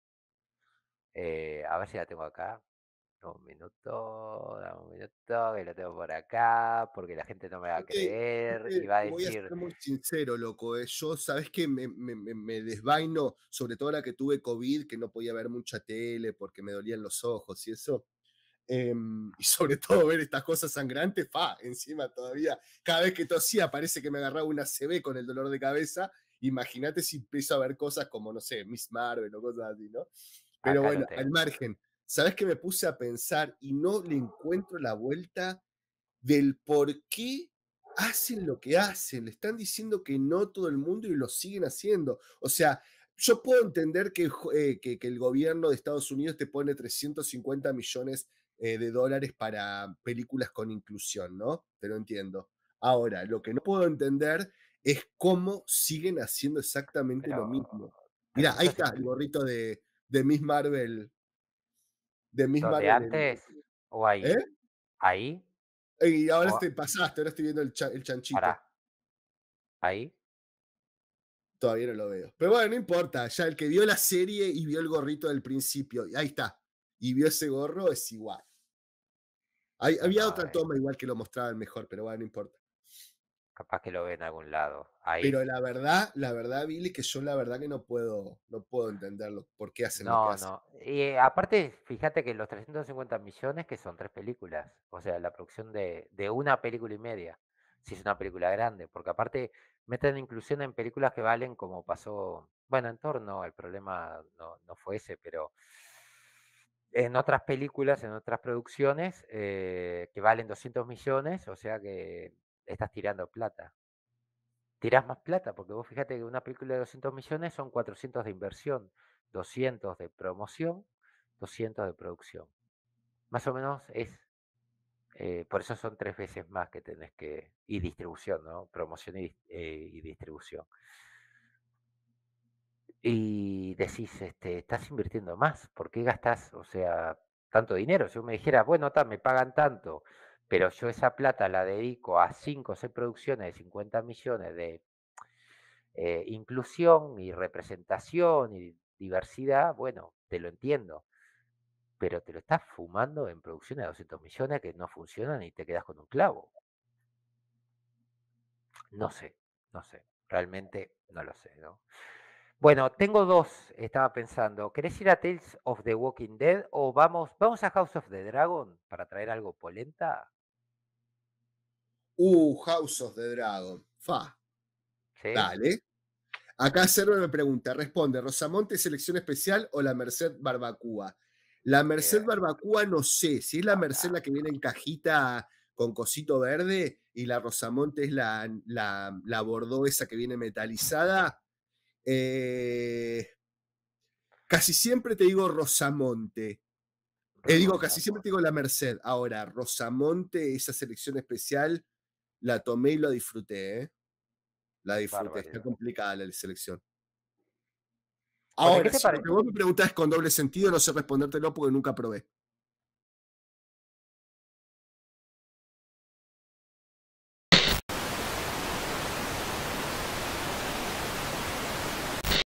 Eh, a ver si la tengo acá un minuto, dame un minuto, que lo tengo por acá, porque la gente no me va a creer y va a decir. Voy a ser muy sincero, loco. Eh, yo, sabes que me, me, desvaino, sobre todo ahora que tuve COVID, que no podía ver mucha tele porque me dolían los ojos y eso. Em, y sobre todo ver estas cosas sangrantes, fa, encima todavía. Cada vez que tosía, parece que me agarraba una CB con el dolor de cabeza. Imagínate si empiezo a ver cosas como, no sé, Miss Marvel o cosas así, ¿no? Pero bueno, al margen. ¿Sabes que me puse a pensar y no le encuentro la vuelta del por qué hacen lo que hacen? Le están diciendo que no todo el mundo y lo siguen haciendo. O sea, yo puedo entender que, eh, que, el gobierno de Estados Unidos te pone 350 millones eh, de dólares para películas con inclusión, ¿no? Te lo entiendo. Ahora, lo que no puedo entender es cómo siguen haciendo exactamente lo mismo. mira ahí está el gorrito de, de Miss Marvel de misma antes o ahí? ¿Eh? ¿Ahí? Y ahora te pasaste, ahora estoy viendo el, chanchito. ¿Ahí? Todavía no lo veo. Pero bueno, no importa. Ya el que vio la serie y vio el gorrito del principio, ahí está. Y vio ese gorro, es igual. Hay, había otra toma igual que lo mostraban mejor, pero bueno, no importa capaz que lo ve en algún lado. Ahí. Pero la verdad, la verdad, Billy, que yo la verdad que no puedo, no puedo entenderlo. ¿Por qué hacen no, lo No, Y eh, aparte, fíjate que los 350 millones, que son tres películas, o sea, la producción de, una película y media, si es una película grande, porque aparte meten inclusión en películas que valen como pasó, bueno, en torno, el problema no, fue ese, pero en otras películas, en otras producciones, eh, que valen 200 millones, o sea que estás tirando plata. Tirás más plata, porque vos fíjate que una película de 200 millones son 400 de inversión, 200 de promoción, 200 de producción. Más o menos es, eh, por eso son tres veces más que tenés que, y distribución, ¿no? Promoción eh, y, distribución y decís, este, estás invirtiendo más, ¿por qué gastás, o sea, tanto dinero? Si yo me dijera, bueno, está me pagan tanto, pero yo esa plata la dedico a 5 o 6 producciones de 50 millones de eh, inclusión y representación y diversidad, bueno, te lo entiendo, pero te lo estás fumando en producciones de 200 millones que no funcionan y te quedas con un clavo. No sé, no sé, realmente no lo sé, ¿no? Bueno, tengo dos, estaba pensando. ¿Querés ir a Tales of the Walking Dead o vamos, vamos a House of the Dragon para traer algo polenta? Uh, House of the Dragon. Fa. Dale. Acá Cerro me pregunta, responde, ¿Rosamonte selección especial o la Merced Barbacúa? La Merced Barbacúa no sé, si es la Merced la que viene en cajita con cosito verde y la Rosamonte es la, la, esa que viene metalizada. Eh, casi siempre te digo Rosamonte. te eh, digo, casi siempre te digo la Merced. Ahora, Rosamonte, esa selección especial, la tomé y ¿eh? la disfruté. La disfruté. Está complicada la selección. Ahora, ¿qué te vos me preguntas con doble sentido, no sé respondértelo porque nunca probé.